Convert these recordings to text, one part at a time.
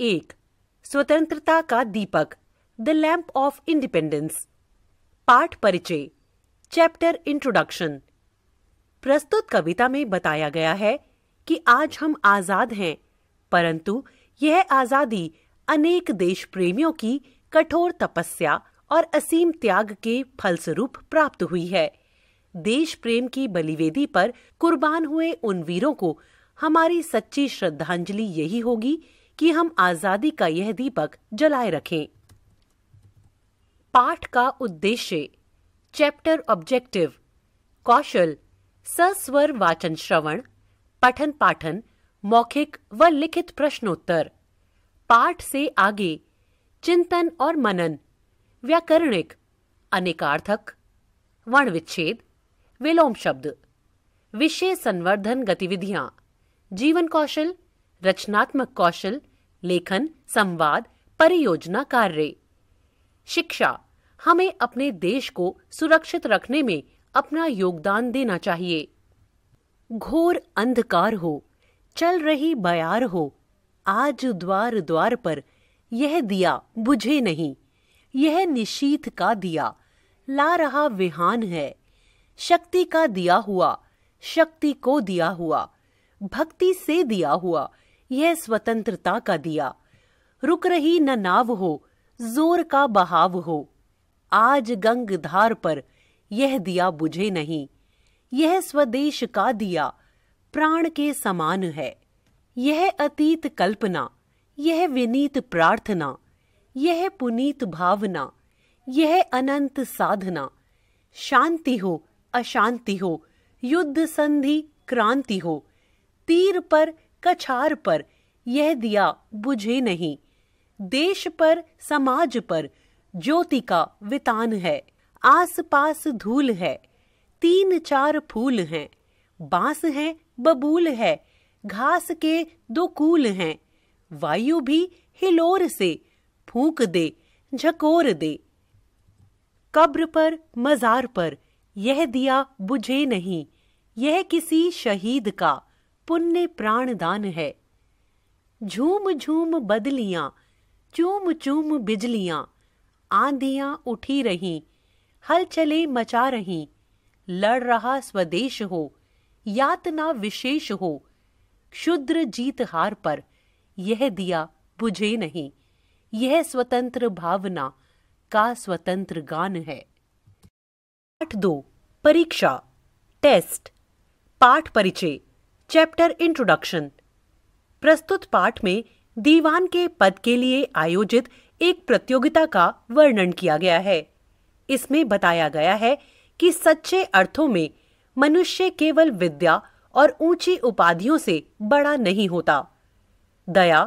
एक स्वतंत्रता का दीपक द लैंप ऑफ इंडिपेंडेंस पाठ परिचय चैप्टर इंट्रोडक्शन प्रस्तुत कविता में बताया गया है कि आज हम आजाद हैं परंतु यह आजादी अनेक देश प्रेमियों की कठोर तपस्या और असीम त्याग के फलस्वरूप प्राप्त हुई है देश प्रेम की बलिवेदी पर कुर्बान हुए उन वीरों को हमारी सच्ची श्रद्धांजलि यही होगी कि हम आज़ादी का यह दीपक जलाए रखें पाठ का उद्देश्य चैप्टर ऑब्जेक्टिव कौशल सस्वर वाचन श्रवण पठन पाठन मौखिक व लिखित प्रश्नोत्तर पाठ से आगे चिंतन और मनन व्याकरणिक अनेकार्थक वर्ण विच्छेद विलोम शब्द विषय संवर्धन गतिविधियां जीवन कौशल रचनात्मक कौशल लेखन संवाद परियोजना कार्य शिक्षा हमें अपने देश को सुरक्षित रखने में अपना योगदान देना चाहिए घोर अंधकार हो चल रही बयार हो आज द्वार द्वार पर यह दिया बुझे नहीं यह निशीत का दिया ला रहा विहान है शक्ति का दिया हुआ शक्ति को दिया हुआ भक्ति से दिया हुआ यह स्वतंत्रता का दिया रुक रही न नाव हो जोर का बहाव हो आज गंग धार पर यह दिया बुझे नहीं यह स्वदेश का दिया प्राण के समान है यह अतीत कल्पना यह विनीत प्रार्थना यह पुनीत भावना यह अनंत साधना शांति हो अशांति हो युद्ध संधि क्रांति हो तीर पर कछार पर यह दिया बुझे नहीं देश पर समाज पर ज्योति का वितान है आस पास धूल है तीन चार फूल हैं बांस है बबूल है घास के दो कूल हैं वायु भी हिलोर से फूक दे झकोर दे कब्र पर मजार पर यह दिया बुझे नहीं यह किसी शहीद का पुण्य प्राणदान है झूम झूम बदलियां चूम चूम बिजलियां आंधियां उठी रही हलचले मचा रही लड़ रहा स्वदेश हो यातना विशेष हो क्षुद्र जीत हार पर यह दिया बुझे नहीं यह स्वतंत्र भावना का स्वतंत्र गान है पाठ दो परीक्षा टेस्ट पाठ परिचय चैप्टर इंट्रोडक्शन प्रस्तुत पाठ में दीवान के पद के लिए आयोजित एक प्रतियोगिता का वर्णन किया गया है इसमें बताया गया है कि सच्चे अर्थों में मनुष्य केवल विद्या और ऊंची उपाधियों से बड़ा नहीं होता दया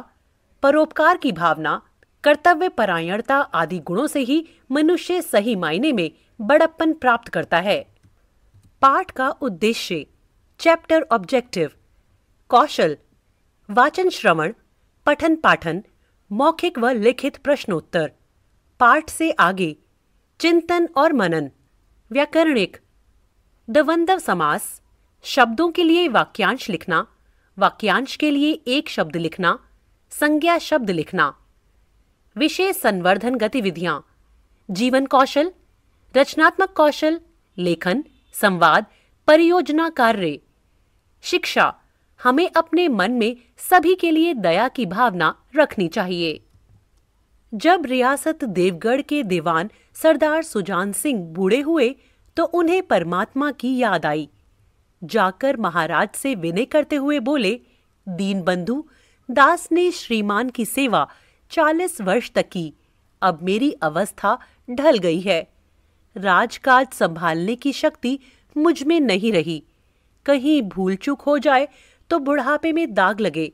परोपकार की भावना कर्तव्य परायणता आदि गुणों से ही मनुष्य सही मायने में बड़प्पन प्राप्त करता है पाठ का उद्देश्य चैप्टर ऑब्जेक्टिव कौशल वाचन श्रवण पठन पाठन मौखिक व लिखित प्रश्नोत्तर पाठ से आगे चिंतन और मनन व्याकरणिक दवंदव समास शब्दों के लिए वाक्यांश लिखना वाक्यांश के लिए एक शब्द लिखना संज्ञा शब्द लिखना विशेष संवर्धन गतिविधियां जीवन कौशल रचनात्मक कौशल लेखन संवाद परियोजना कार्य शिक्षा हमें अपने मन में सभी के लिए दया की भावना रखनी चाहिए जब रियासत देवगढ़ के दीवान सरदार सुजान सिंह बूढ़े हुए तो उन्हें परमात्मा की याद आई जाकर महाराज से विनय करते हुए बोले दीन बंधु दास ने श्रीमान की सेवा चालीस वर्ष तक की अब मेरी अवस्था ढल गई है राजकाज संभालने की शक्ति मुझ में नहीं रही कहीं भूल चूक हो जाए तो बुढ़ापे में दाग लगे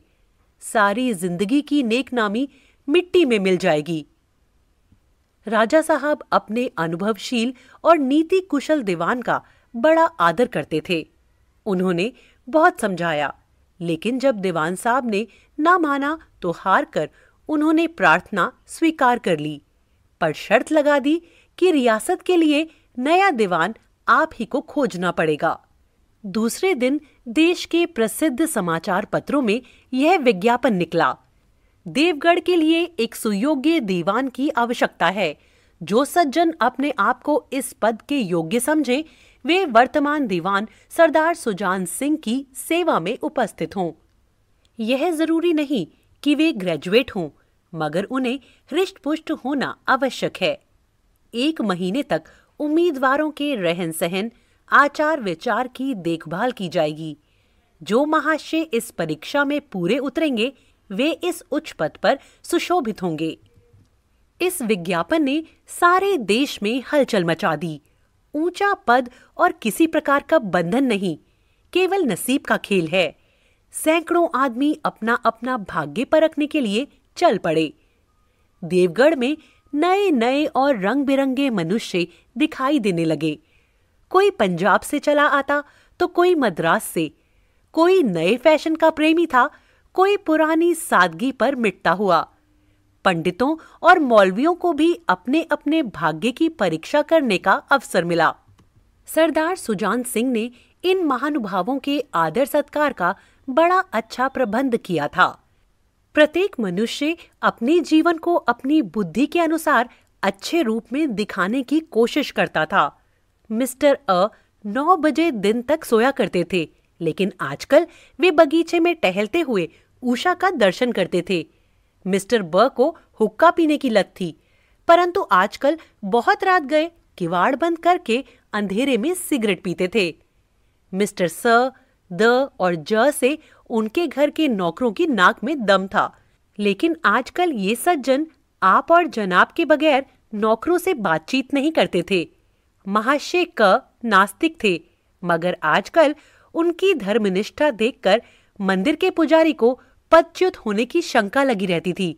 सारी जिंदगी की नेकनामी मिट्टी में मिल जाएगी राजा साहब अपने अनुभवशील और नीति कुशल दीवान का बड़ा आदर करते थे उन्होंने बहुत समझाया लेकिन जब दीवान साहब ने ना माना तो हार कर उन्होंने प्रार्थना स्वीकार कर ली पर शर्त लगा दी कि रियासत के लिए नया दीवान आप ही को खोजना पड़ेगा दूसरे दिन देश के प्रसिद्ध समाचार पत्रों में यह विज्ञापन निकला देवगढ़ के लिए एक सुयोग्य दीवान की आवश्यकता है जो सज्जन अपने आप को इस पद के योग्य समझे वे वर्तमान दीवान सरदार सुजान सिंह की सेवा में उपस्थित हों यह जरूरी नहीं कि वे ग्रेजुएट हों मगर उन्हें हृष्ट पुष्ट होना आवश्यक है एक महीने तक उम्मीदवारों के रहन सहन आचार विचार की देखभाल की जाएगी जो महाशय इस परीक्षा में पूरे उतरेंगे वे इस उच्च पद पर सुशोभित होंगे इस विज्ञापन ने सारे देश में हलचल मचा दी ऊंचा पद और किसी प्रकार का बंधन नहीं केवल नसीब का खेल है सैकड़ों आदमी अपना अपना भाग्य परखने के लिए चल पड़े देवगढ़ में नए नए और रंग बिरंगे मनुष्य दिखाई देने लगे कोई पंजाब से चला आता तो कोई मद्रास से कोई नए फैशन का प्रेमी था कोई पुरानी सादगी पर मिटता हुआ पंडितों और मौलवियों को भी अपने अपने भाग्य की परीक्षा करने का अवसर मिला सरदार सुजान सिंह ने इन महानुभावों के आदर सत्कार का बड़ा अच्छा प्रबंध किया था प्रत्येक मनुष्य अपने जीवन को अपनी बुद्धि के अनुसार अच्छे रूप में दिखाने की कोशिश करता था मिस्टर अ नौ बजे दिन तक सोया करते थे लेकिन आजकल वे बगीचे में टहलते हुए उषा का दर्शन करते थे मिस्टर ब को हुक्का पीने की लत थी परंतु आजकल बहुत रात गए किवाड़ बंद करके अंधेरे में सिगरेट पीते थे मिस्टर स द और ज से उनके घर के नौकरों की नाक में दम था लेकिन आजकल ये सज्जन आप और जनाब के बगैर नौकरों से बातचीत नहीं करते थे महाशय क नास्तिक थे मगर आजकल उनकी धर्मनिष्ठा देखकर मंदिर के पुजारी को पदच्युत होने की शंका लगी रहती थी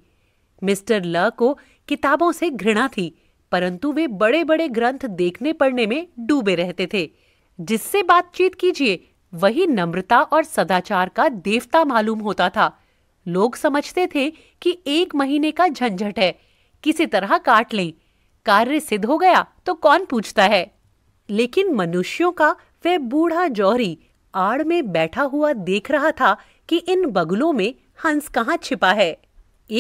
मिस्टर ल को किताबों से घृणा थी परंतु वे बड़े बड़े ग्रंथ देखने पढ़ने में डूबे रहते थे जिससे बातचीत कीजिए वही नम्रता और सदाचार का देवता मालूम होता था लोग समझते थे कि एक महीने का झंझट है किसी तरह काट लें कार्य सिद्ध हो गया तो कौन पूछता है लेकिन मनुष्यों का वह बूढ़ा जौहरी आड़ में बैठा हुआ देख रहा था कि इन बगलों में हंस कहाँ छिपा है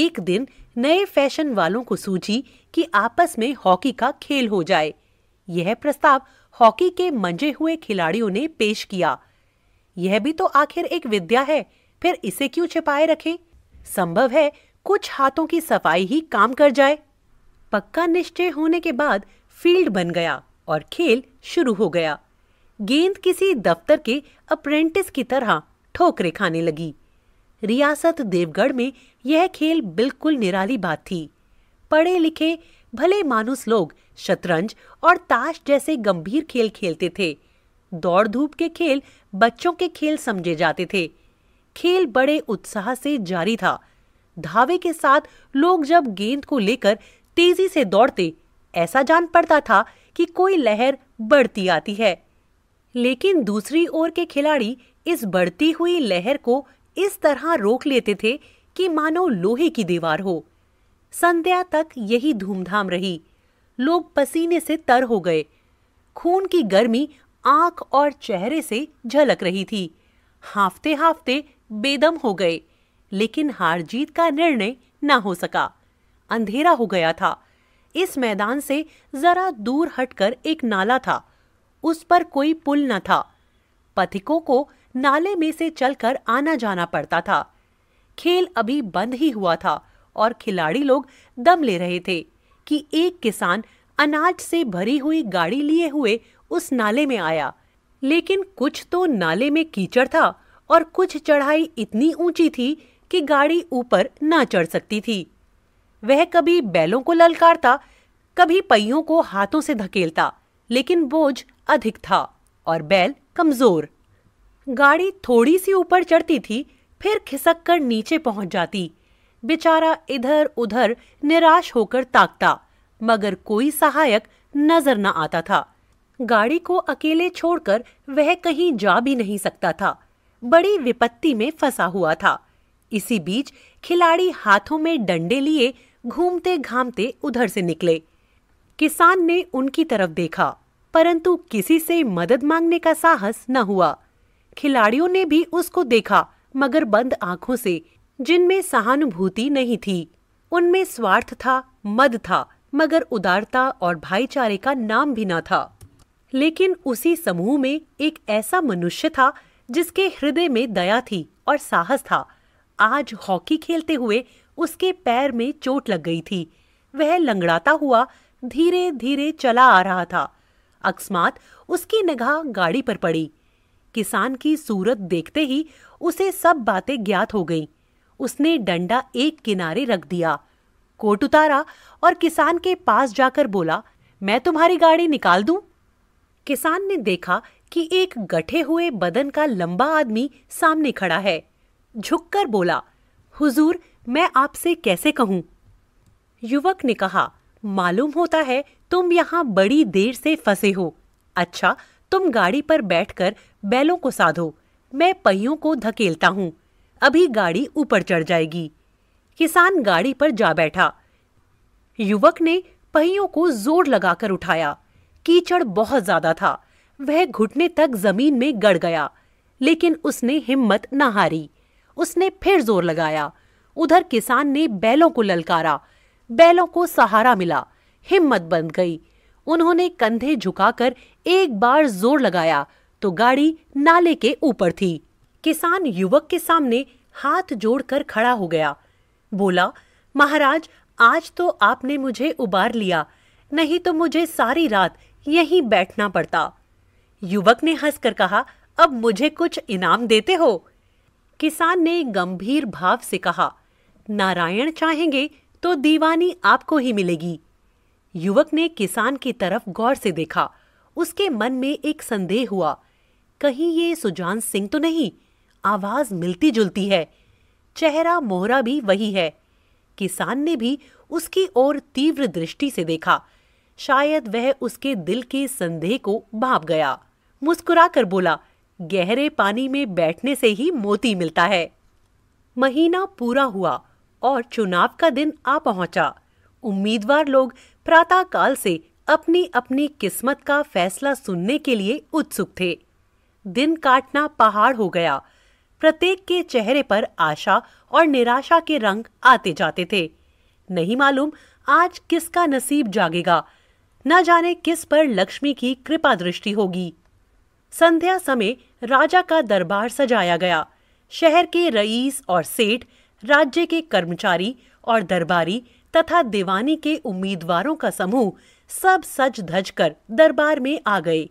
एक दिन नए फैशन वालों को सूझी कि आपस में हॉकी का खेल हो जाए यह प्रस्ताव हॉकी के मंजे हुए खिलाड़ियों ने पेश किया यह भी तो आखिर एक विद्या है फिर इसे क्यों छिपाए रखें संभव है कुछ हाथों की सफाई ही काम कर जाए पक्का निश्चय होने के बाद फील्ड बन गया और खेल शुरू हो गया गेंद किसी दफ्तर के अप्रेंटिस की तरह ठोकरे खाने लगी रियासत देवगढ़ में यह खेल बिल्कुल निराली बात थी पढ़े लिखे भले मानुस लोग शतरंज और ताश जैसे गंभीर खेल खेलते थे दौड़ धूप के खेल बच्चों के खेल समझे जाते थे खेल बड़े उत्साह से जारी था धावे के साथ लोग जब गेंद को लेकर तेजी से दौड़ते ऐसा जान पड़ता था कि कोई लहर बढ़ती आती है लेकिन दूसरी ओर के खिलाड़ी इस बढ़ती हुई लहर को इस तरह रोक लेते थे कि मानो लोहे की दीवार हो संध्या तक यही धूमधाम रही लोग पसीने से तर हो गए खून की गर्मी आंख और चेहरे से झलक रही थी हाफते हाफते बेदम हो गए लेकिन हार जीत का निर्णय ना हो सका अंधेरा हो गया था इस मैदान से जरा दूर हटकर एक नाला था उस पर कोई पुल न था पथिकों को नाले में से चलकर आना जाना पड़ता था खेल अभी बंद ही हुआ था और खिलाड़ी लोग दम ले रहे थे कि एक किसान अनाज से भरी हुई गाड़ी लिए हुए उस नाले में आया लेकिन कुछ तो नाले में कीचड़ था और कुछ चढ़ाई इतनी ऊंची थी कि गाड़ी ऊपर ना चढ़ सकती थी वह कभी बैलों को ललकारता कभी पहियों को हाथों से धकेलता लेकिन बोझ अधिक था और बैल कमजोर गाड़ी थोड़ी सी ऊपर चढ़ती थी फिर खिसक कर नीचे पहुंच जाती बेचारा इधर उधर निराश होकर ताकता मगर कोई सहायक नजर न आता था गाड़ी को अकेले छोड़कर वह कहीं जा भी नहीं सकता था बड़ी विपत्ति में फंसा हुआ था इसी बीच खिलाड़ी हाथों में डंडे लिए घूमते घामते उधर से निकले किसान ने उनकी तरफ देखा परंतु किसी से मदद मांगने का साहस न हुआ खिलाड़ियों ने भी उसको देखा मगर बंद आंखों से जिनमें सहानुभूति नहीं थी उनमें स्वार्थ था मद था मगर उदारता और भाईचारे का नाम भी ना था लेकिन उसी समूह में एक ऐसा मनुष्य था जिसके हृदय में दया थी और साहस था आज हॉकी खेलते हुए उसके पैर में चोट लग गई थी वह लंगड़ाता हुआ धीरे धीरे चला आ रहा था अकस्मात उसकी निगाह गाड़ी पर पड़ी किसान की सूरत देखते ही उसे सब बातें ज्ञात हो गईं। उसने डंडा एक किनारे रख दिया कोट उतारा और किसान के पास जाकर बोला मैं तुम्हारी गाड़ी निकाल दूं? किसान ने देखा कि एक गठे हुए बदन का लंबा आदमी सामने खड़ा है झुककर बोला हुजूर मैं आपसे कैसे कहूँ युवक ने कहा मालूम होता है तुम यहाँ बड़ी देर से फंसे हो अच्छा तुम गाड़ी पर बैठकर बैलों को साधो मैं पहियों को धकेलता हूँ अभी गाड़ी ऊपर चढ़ जाएगी किसान गाड़ी पर जा बैठा युवक ने पहियों को जोर लगाकर उठाया कीचड़ बहुत ज्यादा था वह घुटने तक जमीन में गड़ गया लेकिन उसने हिम्मत न हारी उसने फिर जोर लगाया उधर किसान ने बैलों को ललकारा बैलों को सहारा मिला हिम्मत बन गई उन्होंने कंधे झुकाकर एक बार जोर लगाया तो गाड़ी नाले के ऊपर थी किसान युवक के सामने हाथ जोड़कर खड़ा हो गया बोला महाराज आज तो आपने मुझे उबार लिया नहीं तो मुझे सारी रात यहीं बैठना पड़ता युवक ने हंसकर कहा अब मुझे कुछ इनाम देते हो किसान ने गंभीर भाव से कहा नारायण चाहेंगे तो दीवानी आपको ही मिलेगी युवक ने किसान की तरफ गौर से देखा उसके मन में एक संदेह हुआ कहीं ये सुजान सिंह तो नहीं आवाज मिलती जुलती है चेहरा मोहरा भी वही है किसान ने भी उसकी ओर तीव्र दृष्टि से देखा शायद वह उसके दिल के संदेह को भाप गया मुस्कुरा कर बोला गहरे पानी में बैठने से ही मोती मिलता है महीना पूरा हुआ और चुनाव का दिन आ पहुंचा उम्मीदवार लोग प्रातः काल से अपनी अपनी किस्मत का फैसला सुनने के लिए उत्सुक थे दिन काटना पहाड़ हो गया प्रत्येक के चेहरे पर आशा और निराशा के रंग आते जाते थे नहीं मालूम आज किसका नसीब जागेगा न जाने किस पर लक्ष्मी की कृपा दृष्टि होगी संध्या समय राजा का दरबार सजाया गया शहर के रईस और सेठ राज्य के कर्मचारी और दरबारी तथा दीवानी के उम्मीदवारों का समूह सब सज धज कर दरबार में आ गए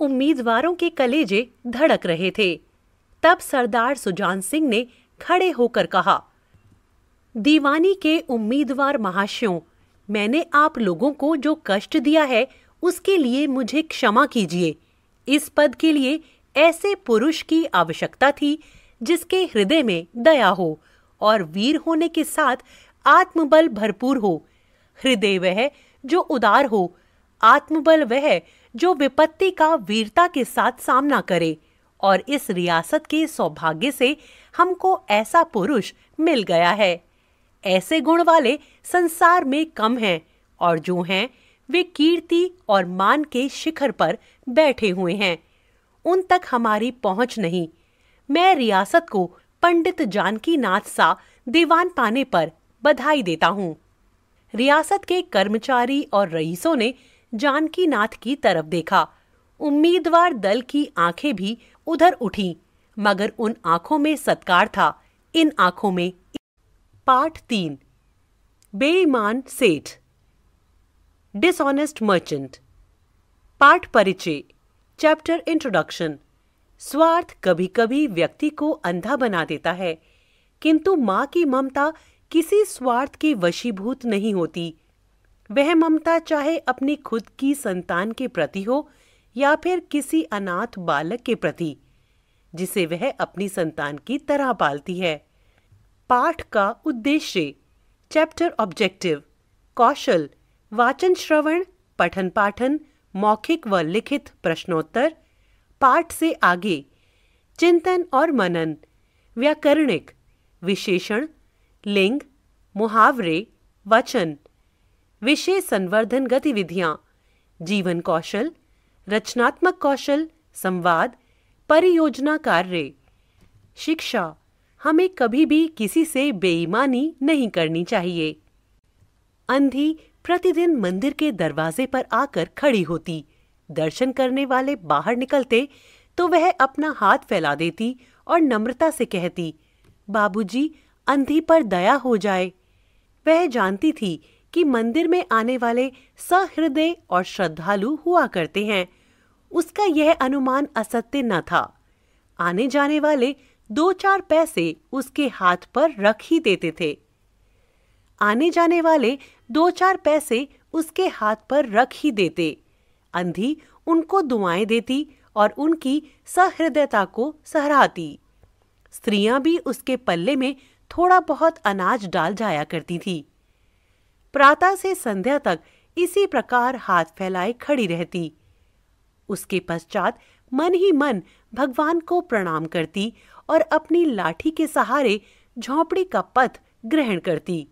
उम्मीदवारों के कलेजे धड़क रहे थे तब सरदार सुजान सिंह ने खड़े होकर कहा दीवानी के उम्मीदवार महाशयों मैंने आप लोगों को जो कष्ट दिया है उसके लिए मुझे क्षमा कीजिए इस पद के लिए ऐसे पुरुष की आवश्यकता थी जिसके हृदय में दया हो और वीर होने के साथ आत्मबल भरपूर हो हृदय वह जो उदार हो आत्मबल वह जो विपत्ति का वीरता के साथ सामना करे और इस रियासत के सौभाग्य से हमको ऐसा पुरुष मिल गया है ऐसे गुण वाले संसार में कम हैं और जो हैं वे कीर्ति और मान के शिखर पर बैठे हुए हैं उन तक हमारी पहुंच नहीं मैं रियासत को पंडित जानकी नाथ सा दीवान पाने पर बधाई देता हूँ रियासत के कर्मचारी और रईसों ने जानकी नाथ की तरफ देखा उम्मीदवार दल की आंखें भी उधर उठी मगर उन आंखों में सत्कार था इन आंखों में पाठ तीन बेईमान सेठ डिसऑनेस्ट मर्चेंट पाठ परिचय चैप्टर इंट्रोडक्शन स्वार्थ कभी कभी व्यक्ति को अंधा बना देता है किंतु माँ की ममता किसी स्वार्थ की वशीभूत नहीं होती वह ममता चाहे अपनी खुद की संतान के प्रति हो या फिर किसी अनाथ बालक के प्रति जिसे वह अपनी संतान की तरह पालती है पाठ का उद्देश्य चैप्टर ऑब्जेक्टिव कौशल वाचन श्रवण पठन पाठन मौखिक व लिखित प्रश्नोत्तर पाठ से आगे चिंतन और मनन व्याकरणिक विशेषण लिंग मुहावरे वचन विषय संवर्धन गतिविधियाँ जीवन कौशल रचनात्मक कौशल संवाद परियोजना कार्य शिक्षा हमें कभी भी किसी से बेईमानी नहीं करनी चाहिए अंधी प्रतिदिन मंदिर के दरवाजे पर आकर खड़ी होती दर्शन करने वाले बाहर निकलते तो वह अपना हाथ फैला देती और नम्रता से कहती बाबूजी अंधी पर दया हो जाए वह जानती थी कि मंदिर में आने वाले सहृदय और श्रद्धालु हुआ करते हैं उसका यह अनुमान असत्य न था आने जाने वाले दो चार पैसे उसके हाथ पर रख ही देते थे आने जाने वाले दो चार पैसे उसके हाथ पर रख ही देते अंधी उनको दुआएं देती और उनकी सहृदयता को सहराती स्त्रियां भी उसके पल्ले में थोड़ा बहुत अनाज डाल जाया करती थी प्रातः से संध्या तक इसी प्रकार हाथ फैलाए खड़ी रहती उसके पश्चात मन ही मन भगवान को प्रणाम करती और अपनी लाठी के सहारे झोपड़ी का पथ ग्रहण करती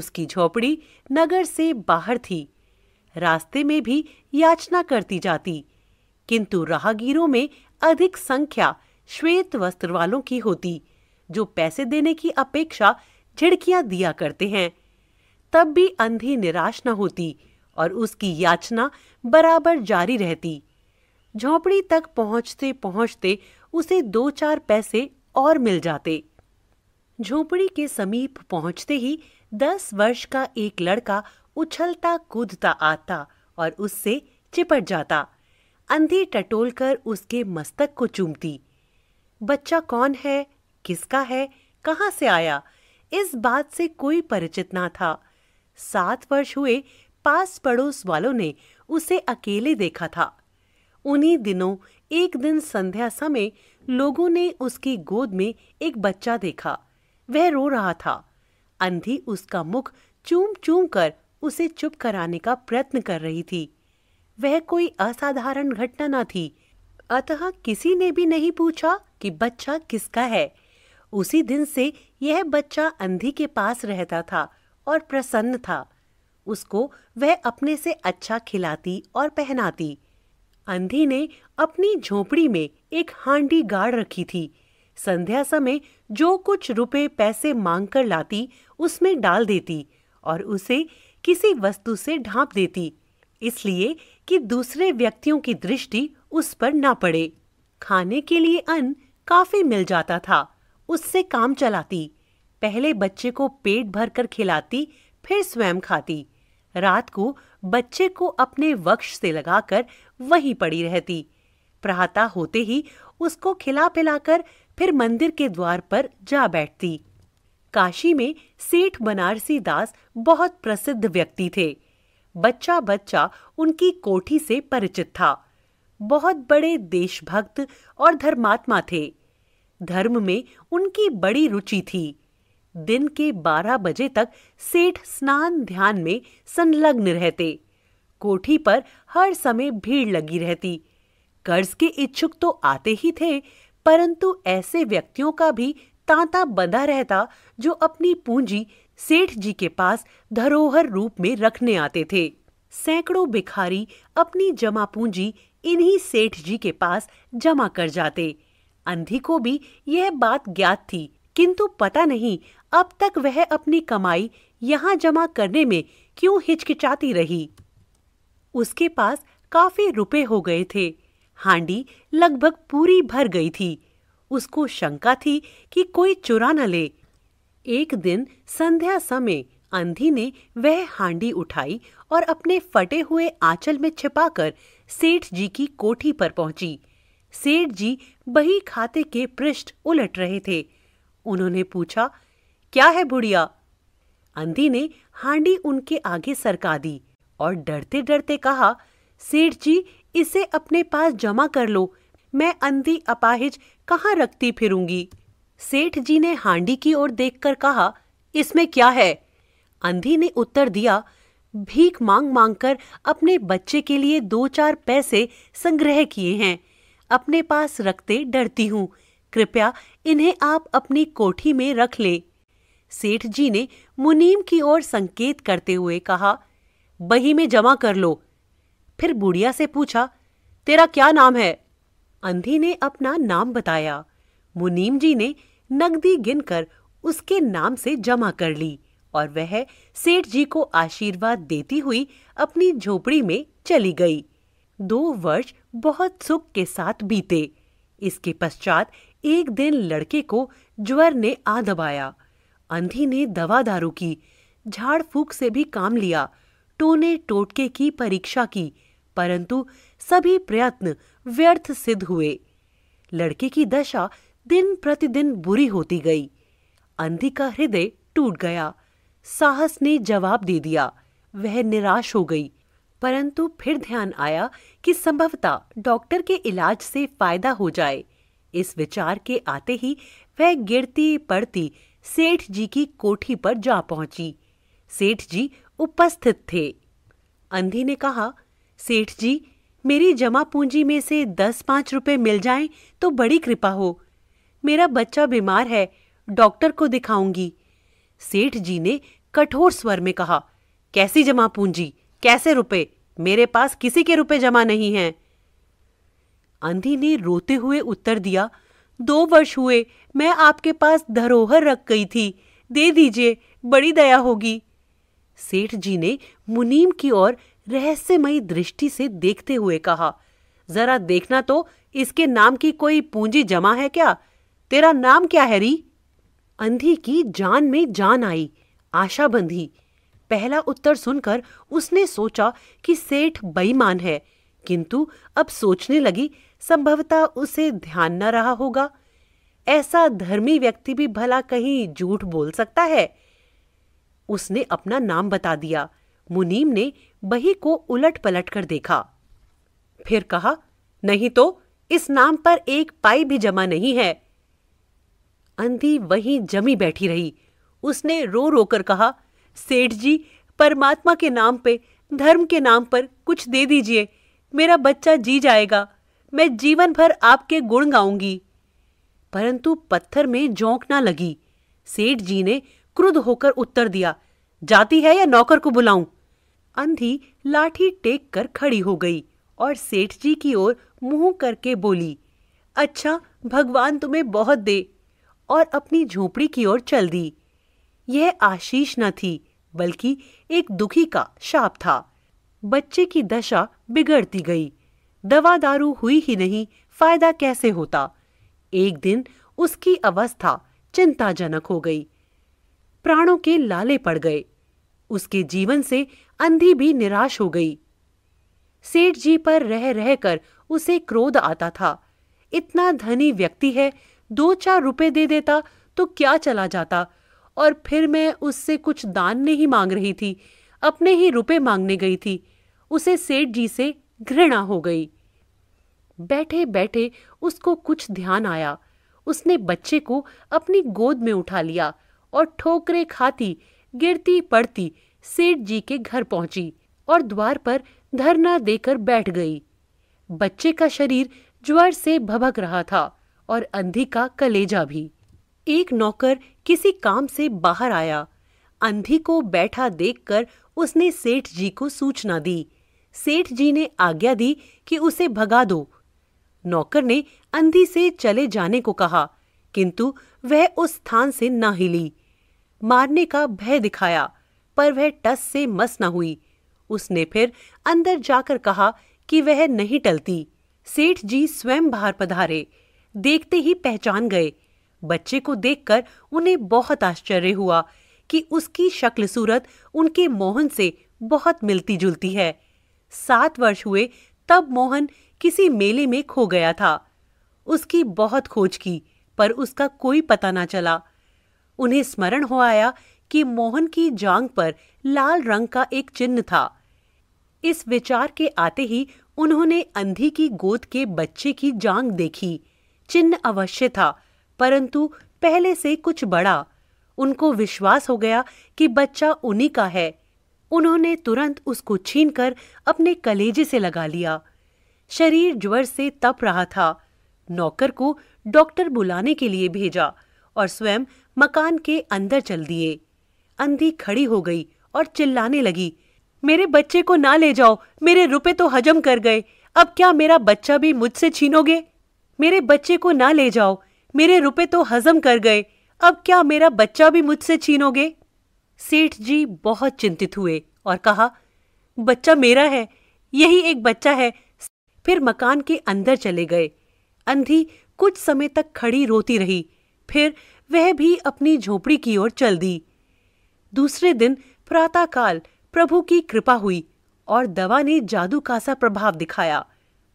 उसकी झोपड़ी नगर से बाहर थी रास्ते में भी याचना करती जाती किंतु राहगीरों में अधिक संख्या श्वेत वस्त्र वालों की होती जो पैसे देने की अपेक्षा झिड़कियां दिया करते हैं तब भी अंधी निराश न होती और उसकी याचना बराबर जारी रहती झोपड़ी तक पहुंचते पहुंचते उसे दो चार पैसे और मिल जाते झोपड़ी के समीप पहुंचते ही दस वर्ष का एक लड़का उछलता कूदता आता और उससे चिपट जाता अंधी टटोलकर उसके मस्तक को चूमती बच्चा कौन है किसका है कहाँ से आया इस बात से कोई परिचित ना था सात वर्ष हुए पास पड़ोस वालों ने उसे अकेले देखा था उन्हीं दिनों एक दिन संध्या समय लोगों ने उसकी गोद में एक बच्चा देखा वह रो रहा था अंधी उसका मुख चूम चूम कर उसे चुप कराने का प्रयत्न कर रही थी वह कोई असाधारण घटना न थी अतः किसी ने भी नहीं पूछा कि बच्चा किसका है उसी दिन से यह बच्चा अंधी के पास रहता था और प्रसन्न था उसको वह अपने से अच्छा खिलाती और पहनाती अंधी ने अपनी झोपड़ी में एक हांडी गाड़ रखी थी संध्या समय जो कुछ रुपए पैसे मांगकर लाती उसमें डाल देती और उसे किसी वस्तु से ढांप देती इसलिए कि दूसरे व्यक्तियों की दृष्टि उस पर ना पड़े खाने के लिए अन्न काफी मिल जाता था उससे काम चलाती पहले बच्चे को पेट भर कर खिलाती फिर स्वयं खाती रात को बच्चे को अपने वक्ष से लगाकर वहीं पड़ी रहती प्रातः होते ही उसको खिला पिलाकर फिर मंदिर के द्वार पर जा बैठती काशी में सेठ बनारसी दास बहुत प्रसिद्ध व्यक्ति थे बच्चा बच्चा उनकी कोठी से परिचित था बहुत बड़े देशभक्त और धर्मात्मा थे धर्म में उनकी बड़ी रुचि थी दिन के बारह बजे तक सेठ स्नान ध्यान में संलग्न रहते कोठी पर हर समय भीड़ लगी रहती कर्ज के इच्छुक तो आते ही थे परंतु ऐसे व्यक्तियों का भी तांता बंधा रहता जो अपनी पूंजी सेठ जी के पास धरोहर रूप में रखने आते थे सैकड़ों भिखारी अपनी जमा पूंजी इन्हीं सेठ जी के पास जमा कर जाते अंधी को भी यह बात ज्ञात थी किंतु पता नहीं अब तक वह अपनी कमाई यहाँ जमा करने में क्यों हिचकिचाती रही उसके पास काफी रुपए हो गए थे हांडी लगभग पूरी भर गई थी उसको शंका थी कि कोई चुरा न ले एक दिन संध्या समय अंधी ने वह हांडी उठाई और अपने फटे हुए आंचल में छिपाकर सेठ जी की कोठी पर पहुंची सेठ जी बही खाते के पृष्ठ उलट रहे थे उन्होंने पूछा क्या है बुढ़िया अंधी ने हांडी उनके आगे सरका दी और डरते डरते कहा सेठ जी इसे अपने पास जमा कर लो मैं अंधी अपाहिज कहाँ रखती फिरूंगी सेठ जी ने हांडी की ओर देखकर कहा इसमें क्या है अंधी ने उत्तर दिया भीख मांग मांग कर अपने बच्चे के लिए दो चार पैसे संग्रह किए हैं अपने पास रखते डरती हूँ कृपया इन्हें आप अपनी कोठी में रख लें सेठ जी ने मुनीम की ओर संकेत करते हुए कहा बही में जमा कर लो फिर बुढ़िया से पूछा तेरा क्या नाम है अंधी ने अपना नाम बताया मुनीम जी ने नकदी गिनकर उसके नाम से जमा कर ली और वह सेठ जी को आशीर्वाद देती हुई अपनी झोपड़ी में चली गई दो वर्ष बहुत सुख के साथ बीते इसके पश्चात एक दिन लड़के को ज्वर ने आ दबाया अंधी ने दवा दारू की झाड़ फूक से भी काम लिया टोने टोटके की परीक्षा की परंतु सभी प्रयत्न व्यर्थ सिद्ध हुए लड़के की दशा दिन प्रतिदिन बुरी होती गई अंधी का हृदय टूट गया साहस ने जवाब दे दिया वह निराश हो गई परंतु फिर ध्यान आया कि संभवतः डॉक्टर के इलाज से फायदा हो जाए इस विचार के आते ही वह गिरती पड़ती सेठ जी की कोठी पर जा पहुंची सेठ जी उपस्थित थे अंधी ने कहा सेठ जी मेरी जमा पूंजी में से दस पाँच रुपए मिल जाएं तो बड़ी कृपा हो मेरा बच्चा बीमार है डॉक्टर को दिखाऊंगी सेठ जी ने कठोर स्वर में कहा कैसी जमा पूंजी कैसे रुपए मेरे पास किसी के रुपए जमा नहीं हैं अंधी ने रोते हुए उत्तर दिया दो वर्ष हुए मैं आपके पास धरोहर रख गई थी दे दीजिए बड़ी दया होगी सेठ जी ने मुनीम की ओर रहस्यमयी दृष्टि से देखते हुए कहा जरा देखना तो इसके नाम की कोई पूंजी जमा है क्या तेरा नाम क्या है री अंधी की जान में जान आई आशा बंधी पहला उत्तर सुनकर उसने सोचा कि सेठ बईमान है किंतु अब सोचने लगी संभवतः उसे ध्यान न रहा होगा ऐसा धर्मी व्यक्ति भी भला कहीं झूठ बोल सकता है उसने अपना नाम बता दिया मुनीम ने बही को उलट पलट कर देखा फिर कहा नहीं तो इस नाम पर एक पाई भी जमा नहीं है अंधी वहीं जमी बैठी रही उसने रो रो कर कहा सेठ जी परमात्मा के नाम पे धर्म के नाम पर कुछ दे दीजिए मेरा बच्चा जी जाएगा मैं जीवन भर आपके गुण गाऊंगी परंतु पत्थर में जोंक ना लगी सेठ जी ने क्रुद्ध होकर उत्तर दिया जाती है या नौकर को बुलाऊं अंधी लाठी टेक कर खड़ी हो गई और सेठ जी की ओर मुंह करके बोली अच्छा भगवान तुम्हें बहुत दे और अपनी झोपड़ी की ओर चल दी यह आशीष न थी बल्कि एक दुखी का शाप था बच्चे की दशा बिगड़ती गई दवा दारू हुई ही नहीं फायदा कैसे होता एक दिन उसकी अवस्था चिंताजनक हो गई प्राणों के लाले पड़ गए उसके जीवन से अंधी भी निराश हो गई सेठ जी पर रह रहकर कर उसे क्रोध आता था इतना धनी व्यक्ति है दो चार रुपए दे देता तो क्या चला जाता और फिर मैं उससे कुछ दान नहीं मांग रही थी अपने ही रुपए मांगने गई थी उसे सेठ जी से घृणा हो गई बैठे बैठे उसको कुछ ध्यान आया उसने बच्चे को अपनी गोद में उठा लिया और ठोकरे खाती गिरती पड़ती सेठ जी के घर पहुंची और द्वार पर धरना देकर बैठ गई बच्चे का शरीर ज्वर से भभक रहा था और अंधी का कलेजा भी एक नौकर किसी काम से बाहर आया अंधी को बैठा देखकर उसने सेठ जी को सूचना दी सेठ जी ने आज्ञा दी कि उसे भगा दो नौकर ने अंधी से चले जाने को कहा किंतु वह उस स्थान से ना हिली मारने का भय दिखाया पर वह टस से मस न हुई उसने फिर अंदर जाकर कहा कि वह नहीं टलती सेठ जी स्वयं बाहर पधारे देखते ही पहचान गए बच्चे को देखकर उन्हें बहुत आश्चर्य हुआ कि उसकी शक्ल सूरत उनके मोहन से बहुत मिलती जुलती है सात वर्ष हुए तब मोहन किसी मेले में खो गया था उसकी बहुत खोज की पर उसका कोई पता ना चला उन्हें स्मरण हो आया कि मोहन की जांग पर लाल रंग का एक चिन्ह था इस विचार के आते ही उन्होंने अंधी की गोद के बच्चे की जांग देखी चिन्ह अवश्य था परंतु पहले से कुछ बड़ा उनको विश्वास हो गया कि बच्चा उन्हीं का है उन्होंने तुरंत उसको छीनकर अपने कलेजे से लगा लिया शरीर ज्वर से तप रहा था नौकर को डॉक्टर बुलाने के लिए भेजा और स्वयं मकान के अंदर चल दिए अंधी खड़ी हो गई और चिल्लाने लगी मेरे बच्चे को ना ले जाओ मेरे रुपए तो हजम कर गए अब क्या मेरा बच्चा भी मुझसे छीनोगे मेरे बच्चे को ना ले जाओ मेरे रुपए तो हजम कर गए अब क्या मेरा बच्चा भी मुझसे छीनोगे सेठ जी बहुत चिंतित हुए और कहा बच्चा मेरा है यही एक बच्चा है फिर मकान के अंदर चले गए अंधी कुछ समय तक खड़ी रोती रही फिर वह भी अपनी झोपड़ी की ओर चल दी दूसरे दिन प्रातःकाल प्रभु की कृपा हुई और दवा ने जादू का सा प्रभाव दिखाया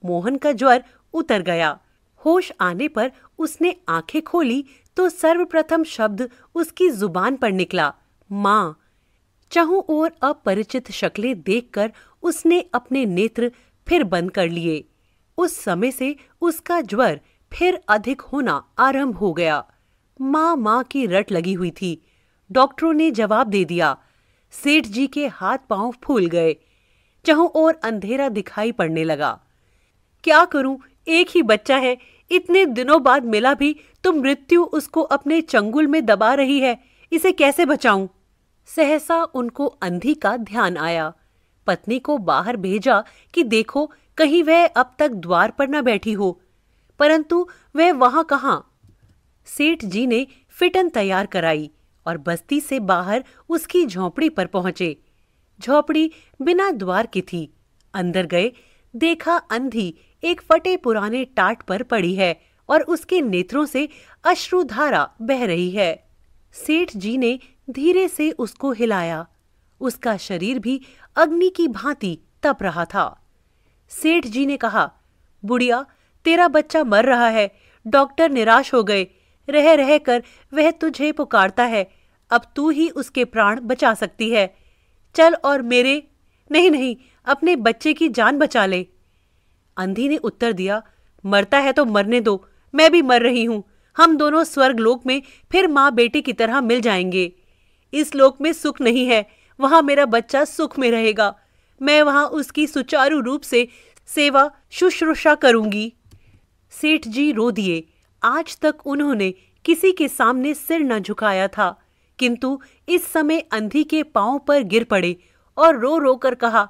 मोहन का ज्वर उतर गया होश आने पर उसने आंखें खोली तो सर्वप्रथम शब्द उसकी जुबान पर निकला माँ चहु और अपरिचित शक्लें देखकर उसने अपने नेत्र फिर बंद कर लिए उस समय से उसका ज्वर फिर अधिक होना आरंभ हो गया माँ माँ की रट लगी हुई थी डॉक्टरों ने जवाब दे दिया सेठ जी के हाथ पांव फूल गए चहु और अंधेरा दिखाई पड़ने लगा क्या करूं एक ही बच्चा है इतने दिनों बाद मिला भी तो मृत्यु उसको अपने चंगुल में दबा रही है इसे कैसे बचाऊं सहसा उनको अंधी का ध्यान आया पत्नी को बाहर भेजा कि देखो कहीं वह अब तक द्वार पर न बैठी हो परंतु वह वहां कहा सेठ जी ने फिटन तैयार कराई और बस्ती से बाहर उसकी झोपड़ी पर पहुंचे झोपड़ी बिना द्वार की थी अंदर गए देखा अंधी एक फटे पुराने टाट पर पड़ी है और उसके नेत्रों से अश्रुधारा बह रही है सेठ जी ने धीरे से उसको हिलाया उसका शरीर भी अग्नि की भांति तप रहा था सेठ जी ने कहा बुढ़िया तेरा बच्चा मर रहा है डॉक्टर निराश हो गए रह रह कर वह तुझे पुकारता है अब तू ही उसके प्राण बचा सकती है चल और मेरे नहीं नहीं अपने बच्चे की जान बचा ले अंधी ने उत्तर दिया मरता है तो मरने दो मैं भी मर रही हूं हम दोनों स्वर्ग लोक में फिर माँ बेटे की तरह मिल जाएंगे इस लोक में सुख नहीं है वहां मेरा बच्चा सुख में रहेगा मैं वहां उसकी सुचारू रूप से सेवा शुश्रूषा करूंगी सेठ जी रो दिए आज तक उन्होंने किसी के सामने सिर न झुकाया था किंतु इस समय अंधी के पांव पर गिर पड़े और रो रो कर कहा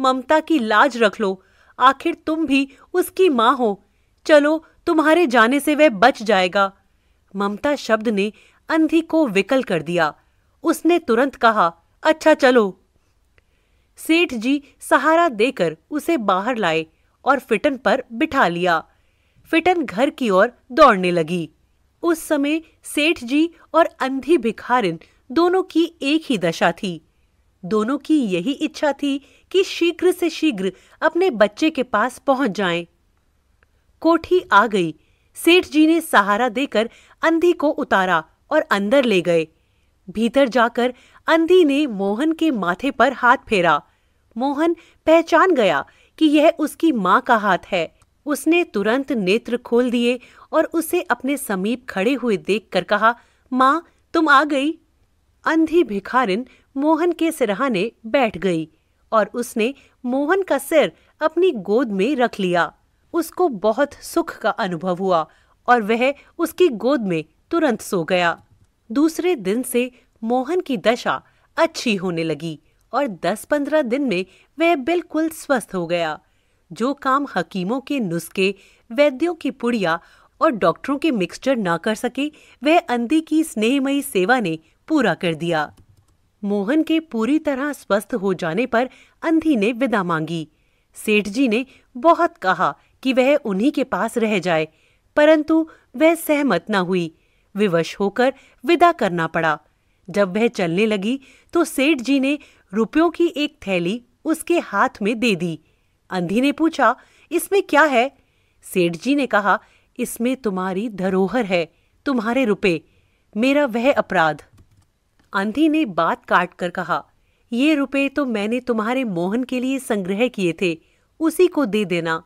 ममता की लाज रख लो आखिर तुम भी उसकी माँ हो चलो तुम्हारे जाने से वह बच जाएगा ममता शब्द ने अंधी को विकल कर दिया उसने तुरंत कहा अच्छा चलो सेठ जी सहारा देकर उसे बाहर लाए और फिटन पर बिठा लिया फिटन घर की ओर दौड़ने लगी उस समय सेठ जी और अंधी भिखारिन दोनों की एक ही दशा थी दोनों की यही इच्छा थी कि शीघ्र से शीघ्र अपने बच्चे के पास पहुंच जाएं। कोठी आ गई सेठ जी ने सहारा देकर अंधी को उतारा और अंदर ले गए भीतर जाकर अंधी ने मोहन के माथे पर हाथ फेरा मोहन पहचान गया कि यह उसकी माँ का हाथ है उसने तुरंत नेत्र खोल दिए और उसे अपने समीप खड़े हुए देखकर कहा माँ तुम आ गई अंधी भिखारिन मोहन के सिरहाने बैठ गई और उसने मोहन का सिर अपनी गोद में रख लिया उसको बहुत सुख का अनुभव हुआ और वह उसकी गोद में तुरंत सो गया दूसरे दिन से मोहन की दशा अच्छी होने लगी और दस पंद्रह दिन में वह बिल्कुल स्वस्थ हो गया जो काम हकीमों के नुस्खे वैद्यों की पुड़िया और डॉक्टरों के मिक्सचर ना कर सके वह अंधी की स्नेहमयी सेवा ने पूरा कर दिया मोहन के पूरी तरह स्वस्थ हो जाने पर अंधी ने विदा मांगी सेठ जी ने बहुत कहा कि वह उन्हीं के पास रह जाए परंतु वह सहमत न हुई विवश होकर विदा करना पड़ा जब वह चलने लगी तो सेठ जी ने रुपयों की एक थैली उसके हाथ में दे दी अंधी ने पूछा इसमें क्या है सेठ जी ने कहा इसमें तुम्हारी धरोहर है तुम्हारे रुपए मेरा वह अपराध अंधी ने बात काट कर कहा ये रुपए तो मैंने तुम्हारे मोहन के लिए संग्रह किए थे उसी को दे देना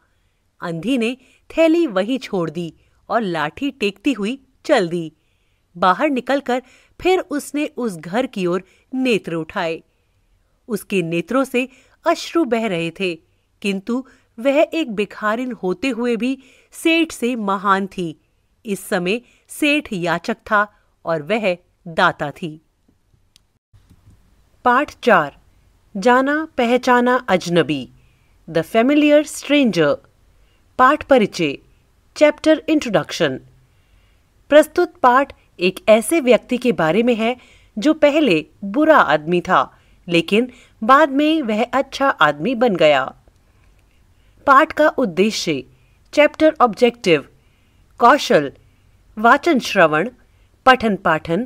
अंधी ने थैली वहीं छोड़ दी और लाठी टेकती हुई चल दी बाहर निकलकर फिर उसने उस घर की ओर नेत्र उठाए उसके नेत्रों से अश्रु बह रहे थे किंतु वह एक भिखारिन होते हुए भी सेठ से महान थी इस समय सेठ याचक था और वह दाता थी पाठ चार जाना पहचाना अजनबी द फेमिलियर स्ट्रेंजर पाठ परिचय चैप्टर इंट्रोडक्शन प्रस्तुत पाठ एक ऐसे व्यक्ति के बारे में है जो पहले बुरा आदमी था लेकिन बाद में वह अच्छा आदमी बन गया पाठ का उद्देश्य चैप्टर ऑब्जेक्टिव कौशल वाचन श्रवण पठन पाठन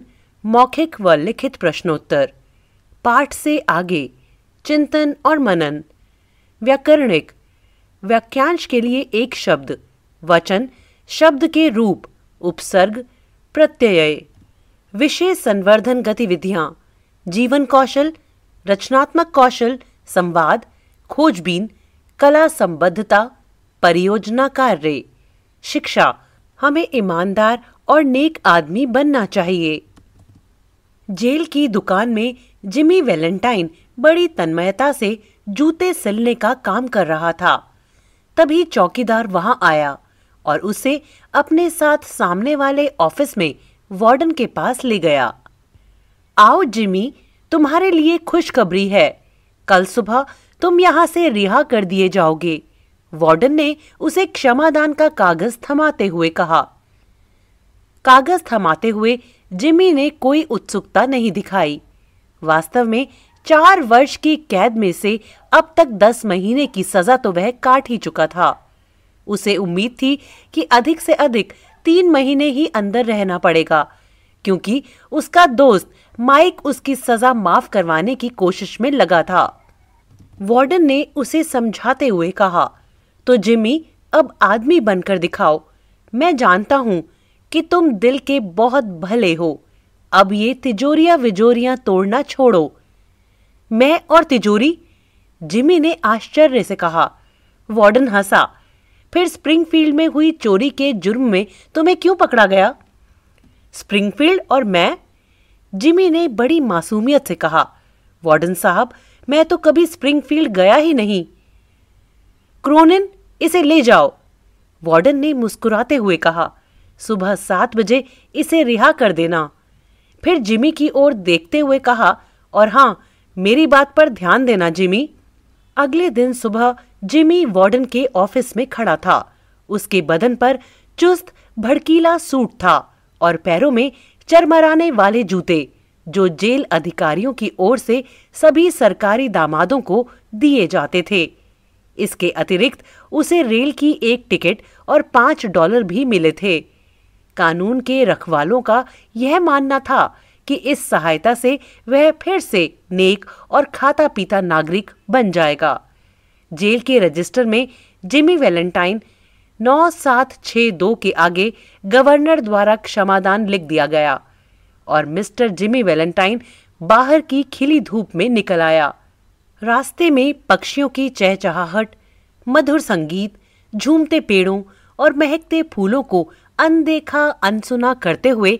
मौखिक व लिखित प्रश्नोत्तर पाठ से आगे चिंतन और मनन व्याकरणिक वाक्यांश के लिए एक शब्द वचन शब्द के रूप उपसर्ग प्रत्यय विशेष संवर्धन गतिविधियाँ जीवन कौशल रचनात्मक कौशल संवाद खोजबीन कला संबद्धता परियोजना कार्य शिक्षा हमें ईमानदार और नेक आदमी बनना चाहिए जेल की दुकान में जिमी वेलेंटाइन बड़ी तन्मयता से जूते सिलने का काम कर रहा था तभी चौकीदार वहां आया और उसे अपने साथ सामने वाले ऑफिस में वार्डन के पास ले गया आओ जिमी तुम्हारे लिए खुशखबरी है कल सुबह तुम यहाँ से रिहा कर दिए जाओगे वार्डन ने उसे क्षमादान का कागज थमाते हुए कहा कागज थमाते हुए जिमी ने कोई उत्सुकता नहीं दिखाई वास्तव में चार वर्ष की कैद में से अब तक दस महीने की सजा तो वह काट ही चुका था उसे उम्मीद थी कि अधिक से अधिक तीन महीने ही अंदर रहना पड़ेगा क्योंकि उसका दोस्त माइक उसकी सजा माफ करवाने की कोशिश में लगा था वार्डन ने उसे समझाते हुए कहा तो जिमी अब आदमी बनकर दिखाओ मैं जानता हूँ कि तुम दिल के बहुत भले हो अब ये तिजोरियां विजोरियां तोड़ना छोड़ो मैं और तिजोरी जिमी ने आश्चर्य से कहा वार्डन हंसा फिर स्प्रिंगफील्ड में हुई चोरी के जुर्म में तुम्हें क्यों पकड़ा गया स्प्रिंगफील्ड और मैं जिमी ने बड़ी मासूमियत से कहा वार्डन साहब मैं तो कभी स्प्रिंगफील्ड गया ही नहीं क्रोनिन इसे ले जाओ वार्डन ने मुस्कुराते हुए कहा सुबह सात बजे इसे रिहा कर देना फिर जिमी की ओर देखते हुए कहा और हाँ मेरी बात पर ध्यान देना जिमी अगले दिन सुबह जिमी वार्डन के ऑफिस में खड़ा था उसके बदन पर चुस्त भड़कीला सूट था और पैरों में चरमराने वाले जूते जो जेल अधिकारियों की ओर से सभी सरकारी दामादों को दिए जाते थे इसके अतिरिक्त उसे रेल की एक टिकट और पांच डॉलर भी मिले थे कानून के रखवालों का यह मानना था कि इस सहायता से वह फिर से नेक और खाता पीता नागरिक बन जाएगा जेल के रजिस्टर में जिमी वैलेंटाइन नौ सात छ दो के आगे गवर्नर द्वारा क्षमादान लिख दिया गया और मिस्टर जिमी वैलेंटाइन बाहर की खिली धूप में निकल आया रास्ते में पक्षियों की चहचहाहट मधुर संगीत झूमते पेड़ों और महकते फूलों को अनदेखा अनसुना करते हुए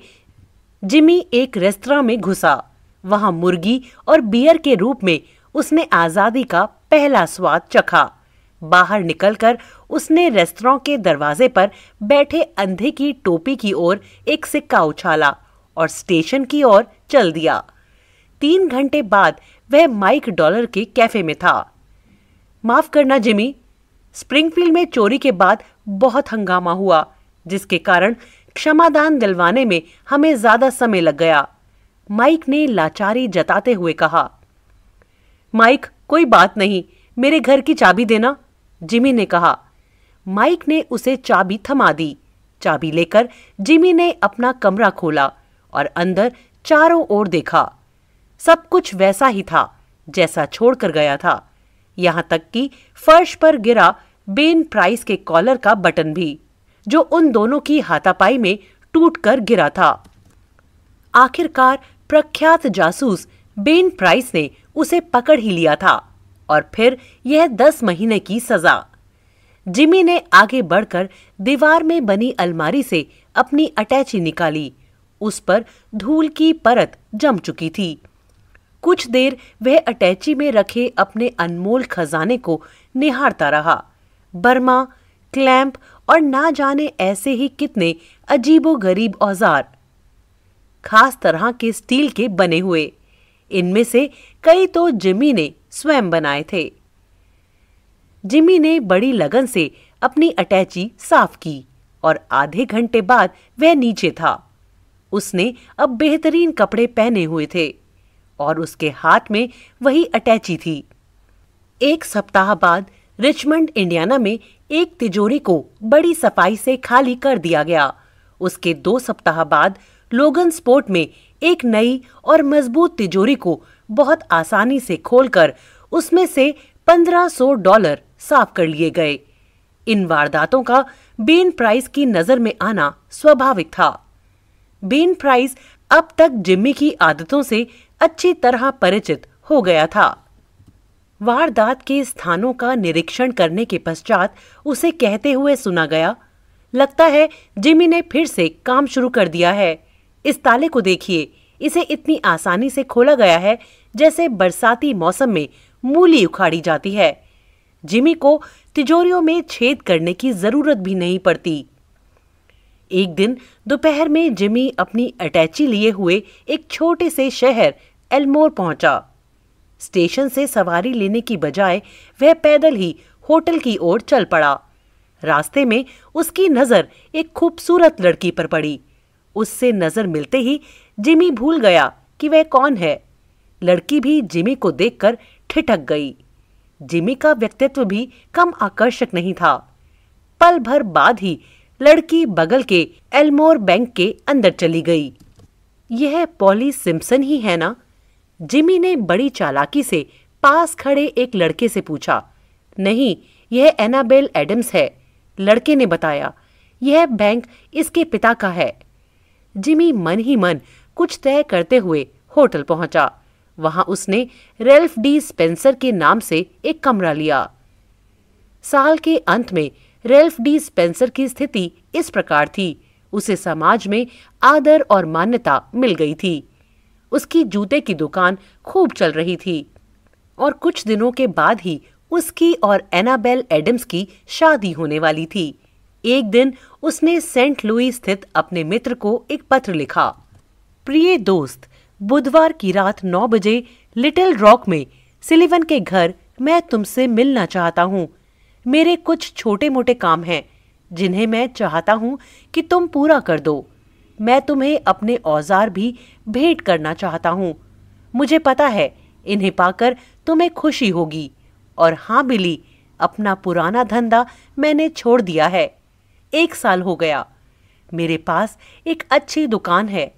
जिमी एक रेस्तरा में घुसा वहां मुर्गी और बियर के रूप में उसने आज़ादी का पहला स्वाद चखा बाहर निकलकर उसने रेस्तरा के दरवाजे पर बैठे अंधे की टोपी की ओर एक सिक्का उछाला और स्टेशन की ओर चल दिया तीन घंटे बाद वह माइक डॉलर के कैफे में था माफ करना जिमी स्प्रिंगफील्ड में चोरी के बाद बहुत हंगामा हुआ जिसके कारण क्षमादान दिलवाने में हमें ज्यादा समय लग गया माइक ने लाचारी जताते हुए कहा माइक कोई बात नहीं मेरे घर की चाबी देना जिमी ने कहा माइक ने उसे चाबी थमा दी चाबी लेकर जिमी ने अपना कमरा खोला और अंदर चारों ओर देखा सब कुछ वैसा ही था जैसा छोड़कर गया था यहाँ तक कि फर्श पर गिरा बेन प्राइस के कॉलर का बटन भी जो उन दोनों की हाथापाई में टूटकर गिरा था आखिरकार प्रख्यात जासूस बेन प्राइस ने उसे पकड़ ही लिया था और फिर यह दस महीने की सजा जिमी ने आगे बढ़कर दीवार में बनी अलमारी से अपनी अटैची निकाली उस पर धूल की परत जम चुकी थी कुछ देर वह अटैची में रखे अपने अनमोल खजाने को निहारता रहा बर्मा क्लैम्प और ना जाने ऐसे ही कितने अजीबो गरीब औजार खास तरह के स्टील के बने हुए इनमें से कई तो जिमी ने स्वयं बनाए थे जिमी ने बड़ी लगन से अपनी अटैची साफ की और आधे घंटे बाद वह नीचे था उसने अब बेहतरीन कपड़े पहने हुए थे और उसके हाथ में वही अटैची थी एक सप्ताह बाद रिचमंड इंडियाना में एक तिजोरी को बड़ी सफाई से खाली कर दिया गया उसके दो सप्ताह बाद लोगन स्पोर्ट में एक नई और मजबूत तिजोरी को बहुत आसानी से खोलकर उसमें से 1500 डॉलर साफ कर लिए गए इन वारदातों का बेन प्राइस की नजर में आना स्वाभाविक था बेन प्राइस अब तक जिम्मी की आदतों से अच्छी तरह परिचित हो गया था वारदात के स्थानों का निरीक्षण करने के पश्चात उसे कहते हुए सुना गया लगता है जिमी ने फिर से काम शुरू कर दिया है इस ताले को देखिए इसे इतनी आसानी से खोला गया है जैसे बरसाती मौसम में मूली उखाड़ी जाती है जिमी को तिजोरियों में छेद करने की जरूरत भी नहीं पड़ती एक दिन दोपहर में जिमी अपनी अटैची लिए हुए एक छोटे से शहर एलमोर पहुंचा स्टेशन से सवारी लेने की बजाय वह पैदल ही होटल की ओर चल पड़ा रास्ते में उसकी नज़र एक खूबसूरत लड़की पर पड़ी उससे नज़र मिलते ही जिमी भूल गया कि वह कौन है लड़की भी जिमी को देखकर ठिठक गई जिमी का व्यक्तित्व भी कम आकर्षक नहीं था पल भर बाद ही लड़की बगल के एलमोर बैंक के अंदर चली गई यह पॉली सिम्पसन ही है ना जिमी ने बड़ी चालाकी से पास खड़े एक लड़के से पूछा नहीं यह एनाबेल एडम्स है लड़के ने बताया यह बैंक इसके पिता का है जिमी मन ही मन कुछ तय करते हुए होटल पहुंचा वहां उसने रेल्फ डी स्पेंसर के नाम से एक कमरा लिया साल के अंत में रेल्फ डी स्पेंसर की स्थिति इस प्रकार थी उसे समाज में आदर और मान्यता मिल गई थी उसकी जूते की दुकान खूब चल रही थी और कुछ दिनों के बाद ही उसकी और एनाबेल एडम्स की शादी होने वाली थी एक दिन उसने सेंट लुई स्थित अपने मित्र को एक पत्र लिखा प्रिय दोस्त बुधवार की रात नौ बजे लिटिल रॉक में सिलिवन के घर मैं तुमसे मिलना चाहता हूँ मेरे कुछ छोटे मोटे काम हैं जिन्हें मैं चाहता हूँ कि तुम पूरा कर दो मैं तुम्हें अपने औजार भी भेंट करना चाहता हूँ मुझे पता है इन्हें पाकर तुम्हें खुशी होगी और हाँ बिली अपना पुराना धंधा मैंने छोड़ दिया है एक साल हो गया मेरे पास एक अच्छी दुकान है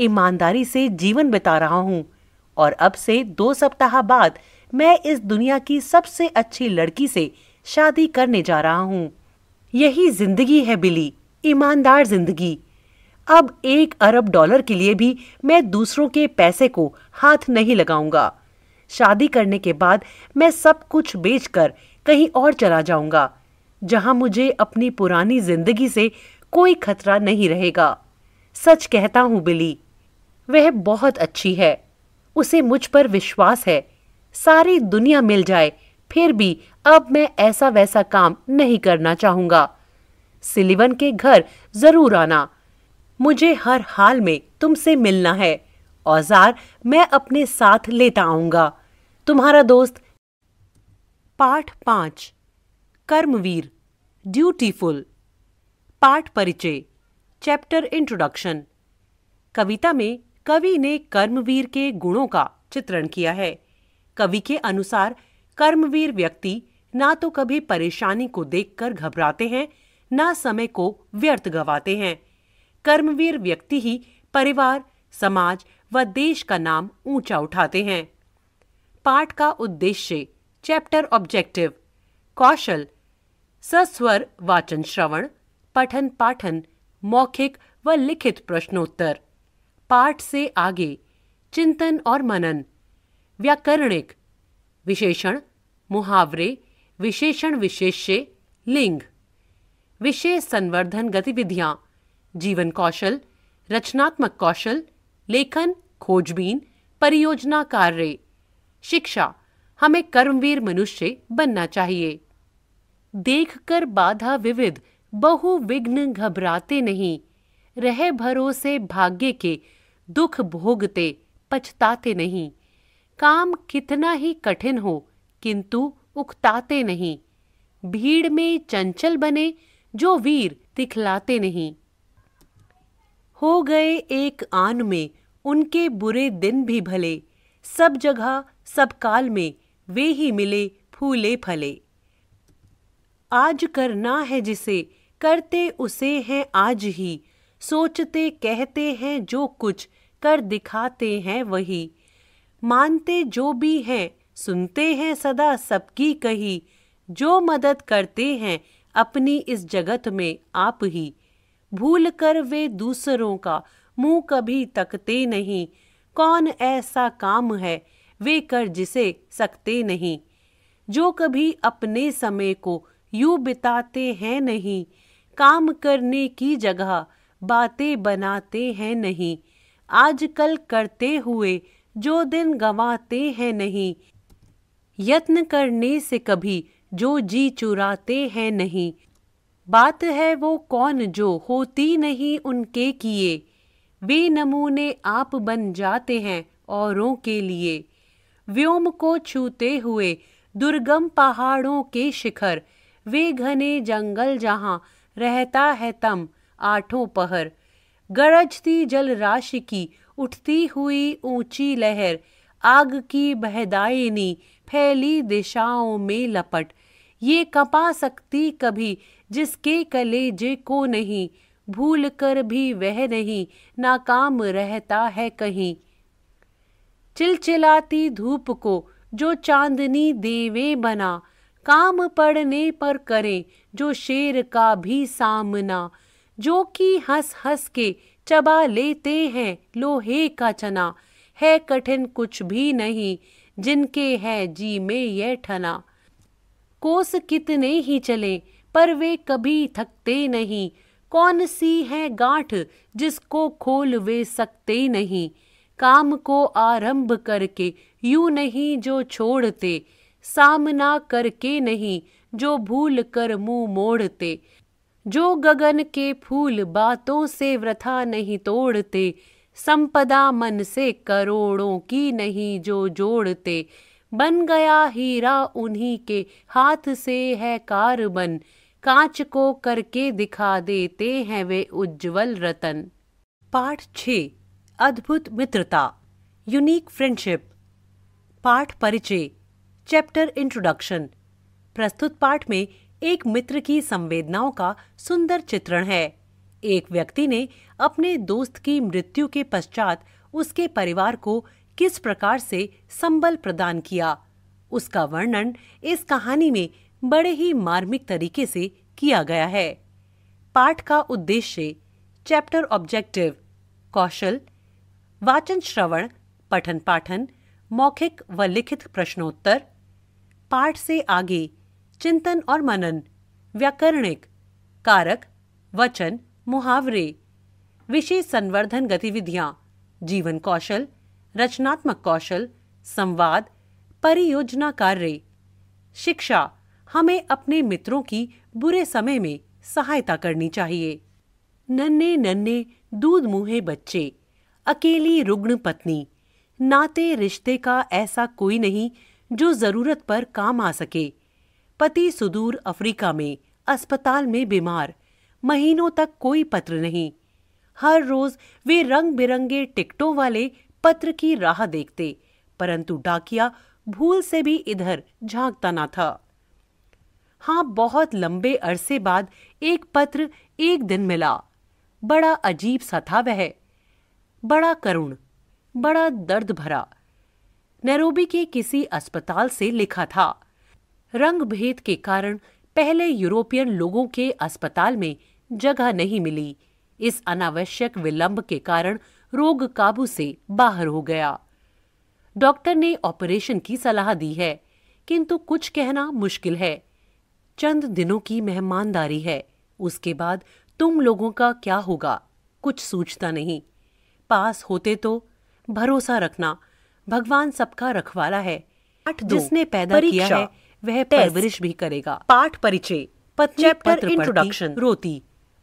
ईमानदारी से जीवन बिता रहा हूँ और अब से दो सप्ताह बाद मैं इस दुनिया की सबसे अच्छी लड़की से शादी करने जा रहा हूँ यही जिंदगी है बिली ईमानदार जिंदगी अब एक अरब डॉलर के लिए भी मैं दूसरों के पैसे को हाथ नहीं लगाऊंगा शादी करने के बाद मैं सब कुछ बेचकर कहीं और चला जाऊंगा जहां मुझे अपनी पुरानी जिंदगी से कोई खतरा नहीं रहेगा सच कहता हूं बिली वह बहुत अच्छी है उसे मुझ पर विश्वास है सारी दुनिया मिल जाए फिर भी अब मैं ऐसा वैसा काम नहीं करना चाहूंगा सिलिवन के घर ज़रूर आना मुझे हर हाल में तुमसे मिलना है औजार मैं अपने साथ लेता आऊंगा तुम्हारा दोस्त पाठ पांच कर्मवीर ड्यूटीफुल पाठ परिचय चैप्टर इंट्रोडक्शन कविता में कवि ने कर्मवीर के गुणों का चित्रण किया है कवि के अनुसार कर्मवीर व्यक्ति ना तो कभी परेशानी को देखकर घबराते हैं ना समय को व्यर्थ गवाते हैं कर्मवीर व्यक्ति ही परिवार समाज व देश का नाम ऊंचा उठाते हैं पाठ का उद्देश्य चैप्टर ऑब्जेक्टिव कौशल सस्वर वाचन श्रवण पठन पाठन मौखिक व लिखित प्रश्नोत्तर पाठ से आगे चिंतन और मनन व्याकरणिक विशेषण मुहावरे विशेषण विशेष्य लिंग विशेष संवर्धन गतिविधियां जीवन कौशल रचनात्मक कौशल लेखन खोजबीन परियोजना कार्य शिक्षा हमें कर्मवीर मनुष्य बनना चाहिए देखकर बाधा विविध बहु विघ्न घबराते नहीं रह भरोसे भाग्य के दुख भोगते पछताते नहीं काम कितना ही कठिन हो किंतु उकताते नहीं भीड़ में चंचल बने जो वीर दिखलाते नहीं हो गए एक आन में उनके बुरे दिन भी भले सब जगह सब काल में वे ही मिले फूले फले आज करना है जिसे करते उसे हैं आज ही सोचते कहते हैं जो कुछ कर दिखाते हैं वही मानते जो भी हैं सुनते हैं सदा सबकी कही जो मदद करते हैं अपनी इस जगत में आप ही भूल कर वे दूसरों का मुंह कभी तकते नहीं कौन ऐसा काम है वे कर जिसे सकते नहीं जो कभी अपने समय को यू बिताते हैं नहीं काम करने की जगह बातें बनाते हैं नहीं आजकल करते हुए जो दिन गंवाते हैं नहीं यत्न करने से कभी जो जी चुराते हैं नहीं बात है वो कौन जो होती नहीं उनके किए वे नमूने आप बन जाते हैं औरों के लिए व्योम को छूते हुए दुर्गम पहाड़ों के शिखर वे घने जंगल जहाँ रहता है तम आठों पहर गरजती जल राशि की उठती हुई ऊंची लहर आग की बहदायनी फैली दिशाओं में लपट ये कपा सकती कभी जिसके कलेजे को नहीं भूल कर भी वह नहीं नाकाम रहता है कहीं चिलचिलाती धूप को जो चांदनी देवे बना काम पड़ने पर करें जो शेर का भी सामना जो कि हंस हंस के चबा लेते हैं लोहे का चना है कठिन कुछ भी नहीं जिनके है जी में यह ठना कोस कितने ही चले पर वे कभी थकते नहीं कौन सी है गांठ जिसको खोल वे सकते नहीं काम को आरंभ करके यूं नहीं जो छोड़ते सामना करके नहीं जो भूल कर मुंह मोड़ते जो गगन के फूल बातों से वृथा नहीं तोड़ते संपदा मन से करोड़ों की नहीं जो जोड़ते बन गया हीरा उन्हीं के हाथ से है कारबन कांच को करके दिखा देते हैं वे उज्जवल रतन पाठ छ अद्भुत मित्रता यूनिक फ्रेंडशिप पाठ परिचय चैप्टर इंट्रोडक्शन प्रस्तुत पाठ में एक मित्र की संवेदनाओं का सुंदर चित्रण है एक व्यक्ति ने अपने दोस्त की मृत्यु के पश्चात उसके परिवार को किस प्रकार से संबल प्रदान किया उसका वर्णन इस कहानी में बड़े ही मार्मिक तरीके से किया गया है पाठ का उद्देश्य चैप्टर ऑब्जेक्टिव कौशल वाचन श्रवण पठन पाठन मौखिक व लिखित प्रश्नोत्तर पाठ से आगे चिंतन और मनन व्याकरणिक कारक वचन मुहावरे विशेष संवर्धन गतिविधियां जीवन कौशल रचनात्मक कौशल संवाद परियोजना कार्य शिक्षा हमें अपने मित्रों की बुरे समय में सहायता करनी चाहिए नन्हे नन्हे दूध मुहे बच्चे अकेली रुग्ण पत्नी नाते रिश्ते का ऐसा कोई नहीं जो ज़रूरत पर काम आ सके पति सुदूर अफ्रीका में अस्पताल में बीमार महीनों तक कोई पत्र नहीं हर रोज वे रंग बिरंगे टिकटों वाले पत्र की राह देखते परंतु डाकिया भूल से भी इधर झांकता ना था हाँ बहुत लंबे अरसे बाद एक पत्र एक दिन मिला बड़ा अजीब सा था वह बड़ा करुण बड़ा दर्द भरा नैरोबी के किसी अस्पताल से लिखा था रंग भेद के कारण पहले यूरोपियन लोगों के अस्पताल में जगह नहीं मिली इस अनावश्यक विलंब के कारण रोग काबू से बाहर हो गया डॉक्टर ने ऑपरेशन की सलाह दी है किंतु कुछ कहना मुश्किल है चंद दिनों की मेहमानदारी है उसके बाद तुम लोगों का क्या होगा कुछ सूझता नहीं पास होते तो भरोसा रखना भगवान सबका रखवाला है जिसने पैदा किया है वह परवरिश भी करेगा पाठ परिचय चैप्टर इंट्रोडक्शन रोती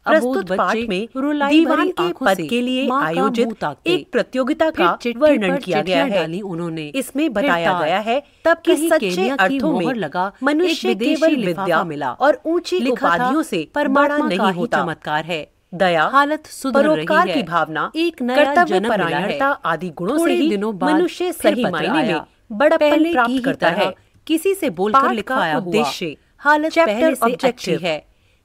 प्रस्तुत पाठ में दीवान के पद के लिए आयोजित एक प्रतियोगिता का वर्णन किया गया है उन्होंने इसमें बताया गया है तब कि सच्चे अर्थों में लगा मनुष्य केवल विद्या मिला और ऊंची उपाधियों से परमाणा नहीं होता चमत्कार है दया हालत सुधर है की भावना एक कर्तव्य परायणता आदि गुणों से ही दिनों मनुष्य सही मायने में बड़ा प्राप्त करता है किसी से बोलकर लिखवाया उद्देश्य हालत पहले से अच्छी है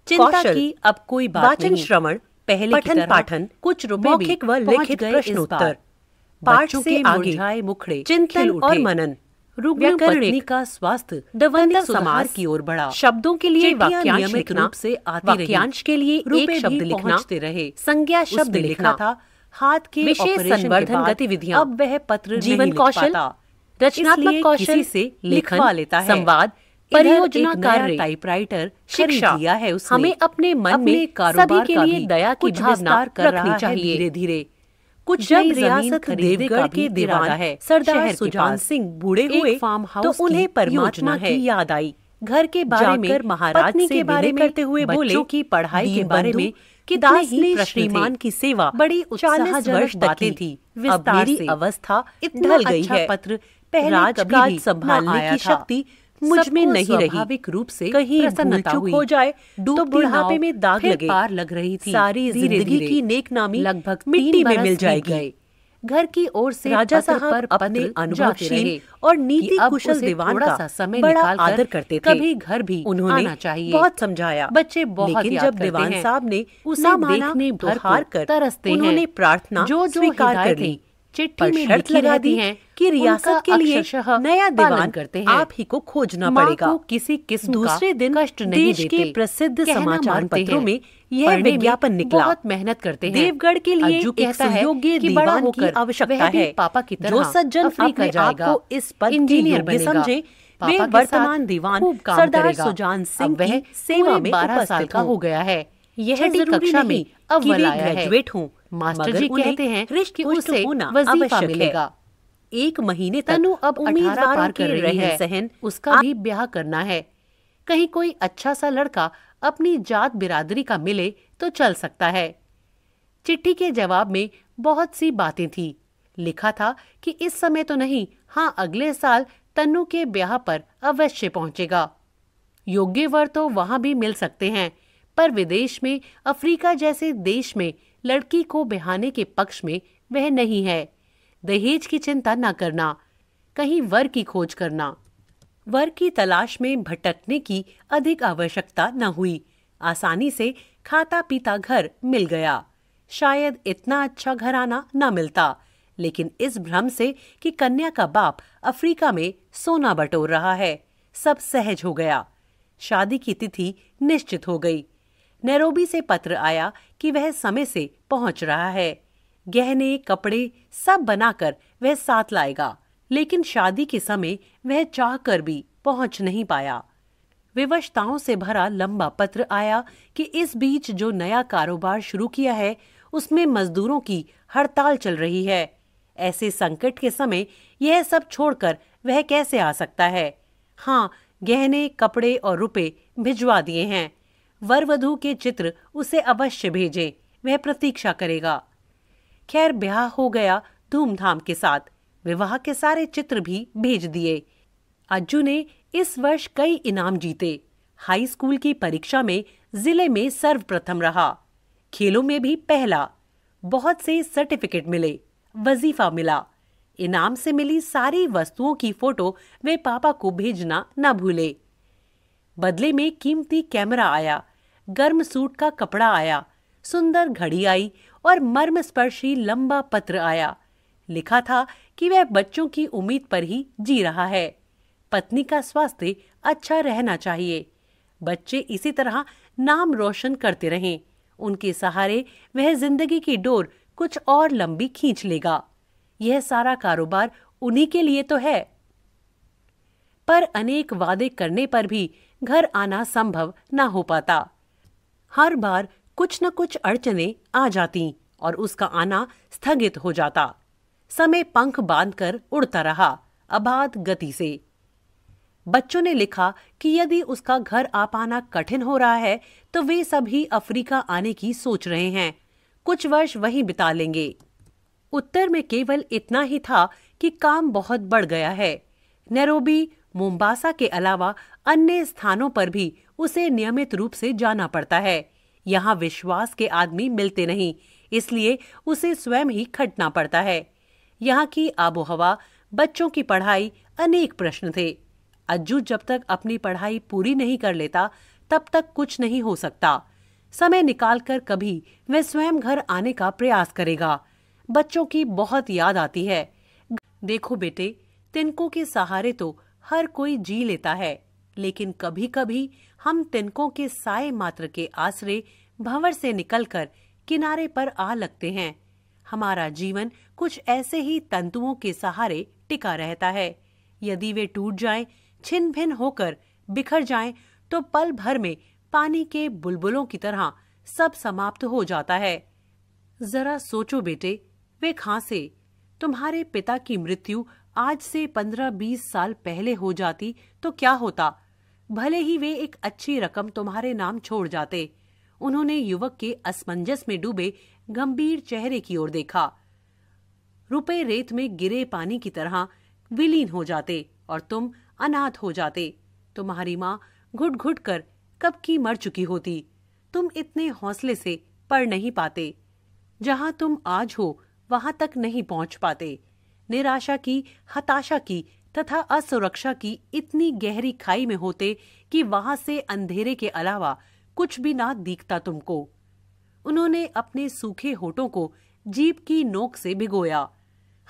चिंता की अब कोई बात नहीं श्रवण पहले पठन पाठन कुछ मौखिक व लिखित प्रश्नोत्तर पाठ से आगे मुखड़े चिंतन और मनन रुग्ण का स्वास्थ्य दवंदर समाज की ओर बढ़ा शब्दों के लिए नियमित रूप से वाक्यांश के लिए एक शब्द लिखना रहे संज्ञा शब्द लिखना था हाथ के विशेष संवर्धन गतिविधियां अब वह पत्र जीवन कौशल रचनात्मक कौशल से लेखन लेता है संवाद परियोजना कार्य टाइपराइटर शिक्षा दिया है उसने हमें अपने मन में सभी के लिए दया की भावना रखनी चाहिए धीरे धीरे कुछ जब रियासत देवगढ़ के दीवान है सरदार सुजान सिंह बूढ़े हुए फार्म हाउस तो उन्हें परियोजना की याद आई घर के बारे में महाराज के बारे में करते हुए बोले की पढ़ाई के बारे में कि दास ने श्रीमान की सेवा बड़ी उत्साह वर्ष बातें थी अब मेरी अवस्था इतना ढल गई अच्छा है पत्र पहले राजकाज संभालने की शक्ति मुझ में नहीं रही रूप से कहीं हो जाए तो बुढ़ापे में दाग लगे पार लग रही थी सारी जिंदगी की नेक नामी लगभग मिट्टी में मिल जाएगी घर की ओर से राजा साहब पर अपने अनुभवशील और नीति कुशल दीवान का सा समय बड़ा निकाल आदर करते थे कभी घर भी उन्होंने आना चाहिए बहुत समझाया बच्चे बहुत लेकिन याद जब दीवान साहब ने उसे देखने भर हार कर तरसते उन्होंने प्रार्थना जो जो स्वीकार कर ली चिट्ठी में शर्त लगा दी है कि रियासत के लिए नया दीवान करते हैं आप ही को खोजना पड़ेगा को किसी किस दूसरे दिन कष्ट नहीं देश के प्रसिद्ध समाचार पत्रों में यह विज्ञापन निकला बहुत मेहनत करते हैं देवगढ़ के लिए है योग्य दीवान होकर आवश्यकता है पापा की तरह जो सज्जन फ्री कर जाएगा इस पर इंजीनियर समझे वे वर्तमान दीवान सरदार सुजान सिंह वह सेवा में बारह साल का हो गया है यह जरूरी कक्षा में अब ग्रेजुएट हूँ मास्टर जी कहते हैं रिश्त उसे वजीफा मिलेगा एक महीने तक तनु अब उम्मीदवार पार कर रही है सहन उसका भी ब्याह करना है कहीं कोई अच्छा सा लड़का अपनी जात बिरादरी का मिले तो चल सकता है चिट्ठी के जवाब में बहुत सी बातें थी लिखा था कि इस समय तो नहीं हाँ अगले साल तनु के ब्याह पर अवश्य पहुंचेगा योग्य वर तो वहाँ भी मिल सकते हैं पर विदेश में अफ्रीका जैसे देश में लड़की को बहाने के पक्ष में वह नहीं है दहेज की चिंता न करना कहीं वर की खोज करना वर की तलाश में भटकने की अधिक आवश्यकता न हुई आसानी से खाता पीता घर मिल गया शायद इतना अच्छा घर आना न मिलता लेकिन इस भ्रम से कि कन्या का बाप अफ्रीका में सोना बटोर रहा है सब सहज हो गया शादी की तिथि निश्चित हो गई नैरोबी से पत्र आया कि वह समय से पहुंच रहा है गहने कपड़े सब बनाकर वह साथ लाएगा लेकिन शादी के समय वह चाह कर भी पहुंच नहीं पाया विवशताओं से भरा लंबा पत्र आया कि इस बीच जो नया कारोबार शुरू किया है उसमें मजदूरों की हड़ताल चल रही है ऐसे संकट के समय यह सब छोड़कर वह कैसे आ सकता है हाँ गहने कपड़े और रुपए भिजवा दिए हैं वर वधु के चित्र उसे अवश्य भेजें वह प्रतीक्षा करेगा खैर ब्याह हो गया धूमधाम के साथ विवाह के सारे चित्र भी भेज दिए अज्जू ने इस वर्ष कई इनाम जीते हाई स्कूल की परीक्षा में जिले में सर्वप्रथम रहा खेलों में भी पहला बहुत से सर्टिफिकेट मिले वजीफा मिला इनाम से मिली सारी वस्तुओं की फोटो वे पापा को भेजना न भूले बदले में कीमती कैमरा आया गर्म सूट का कपड़ा आया सुंदर घड़ी आई और मर्म स्पर्शी लंबा पत्र आया लिखा था कि वह बच्चों की उम्मीद पर ही जी रहा है पत्नी का स्वास्थ्य अच्छा रहना चाहिए बच्चे इसी तरह नाम रोशन करते रहें उनके सहारे वह जिंदगी की डोर कुछ और लंबी खींच लेगा यह सारा कारोबार उन्हीं के लिए तो है पर अनेक वादे करने पर भी घर आना संभव ना हो पाता हर बार कुछ न कुछ अड़चने आ जाती और उसका आना स्थगित हो जाता समय पंख बांधकर उड़ता रहा अबाध गति से बच्चों ने लिखा कि यदि उसका घर आ पाना कठिन हो रहा है तो वे सभी अफ्रीका आने की सोच रहे हैं कुछ वर्ष वहीं बिता लेंगे उत्तर में केवल इतना ही था कि काम बहुत बढ़ गया है नैरोबी मोम्बासा के अलावा अन्य स्थानों पर भी उसे नियमित रूप से जाना पड़ता है यहाँ विश्वास के आदमी मिलते नहीं इसलिए उसे स्वयं ही खटना पड़ता है यहाँ की आबोहवा बच्चों की पढ़ाई अनेक प्रश्न थे अज्जू जब तक अपनी पढ़ाई पूरी नहीं कर लेता तब तक कुछ नहीं हो सकता समय निकालकर कभी वह स्वयं घर आने का प्रयास करेगा बच्चों की बहुत याद आती है देखो बेटे तिनको के सहारे तो हर कोई जी लेता है लेकिन कभी कभी हम तिनकों के साय मात्र के आसरे भंवर से निकलकर किनारे पर आ लगते हैं हमारा जीवन कुछ ऐसे ही तंतुओं के सहारे टिका रहता है यदि वे टूट जाएं, छिन भिन होकर बिखर जाएं, तो पल भर में पानी के बुलबुलों की तरह सब समाप्त हो जाता है जरा सोचो बेटे वे खांसे तुम्हारे पिता की मृत्यु आज से पंद्रह बीस साल पहले हो जाती तो क्या होता भले ही वे एक अच्छी रकम तुम्हारे नाम छोड़ जाते उन्होंने युवक के असमंजस में डूबे गंभीर चेहरे की ओर देखा रुपए रेत में गिरे पानी की तरह विलीन हो जाते और तुम अनाथ हो जाते तुम्हारी माँ घुट घुट कर कब की मर चुकी होती तुम इतने हौसले से पढ़ नहीं पाते जहाँ तुम आज हो वहां तक नहीं पहुंच पाते निराशा की हताशा की तथा असुरक्षा की इतनी गहरी खाई में होते कि वहां से अंधेरे के अलावा कुछ भी ना दिखता तुमको उन्होंने अपने सूखे होठों को जीप की नोक से भिगोया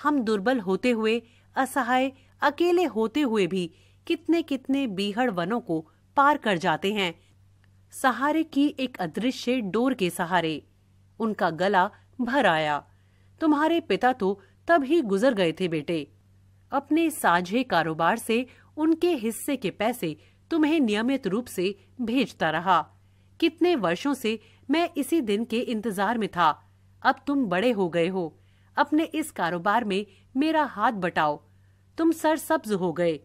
हम दुर्बल होते हुए असहाय अकेले होते हुए भी कितने कितने बीहड़ वनों को पार कर जाते हैं सहारे की एक अदृश्य डोर के सहारे उनका गला भर आया तुम्हारे पिता तो तब ही गुजर गए थे बेटे अपने साझे कारोबार से उनके हिस्से के पैसे तुम्हें नियमित रूप से भेजता रहा कितने वर्षों से मैं इसी दिन के इंतजार में था अब तुम बड़े हो गए हो अपने इस कारोबार में मेरा हाथ बटाओ तुम सरसब्ज हो गए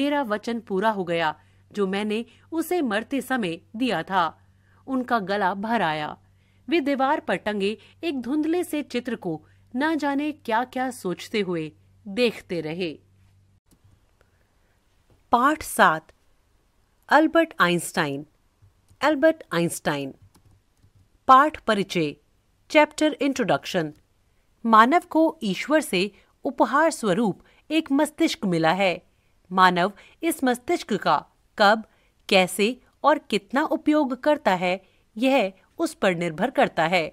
मेरा वचन पूरा हो गया जो मैंने उसे मरते समय दिया था उनका गला भर आया वे दीवार पर टंगे एक धुंधले से चित्र को न जाने क्या क्या सोचते हुए देखते रहे पाठ सात अल्बर्ट आइंस्टाइन अल्बर्ट आइंस्टाइन पाठ परिचय चैप्टर इंट्रोडक्शन मानव को ईश्वर से उपहार स्वरूप एक मस्तिष्क मिला है मानव इस मस्तिष्क का कब कैसे और कितना उपयोग करता है यह उस पर निर्भर करता है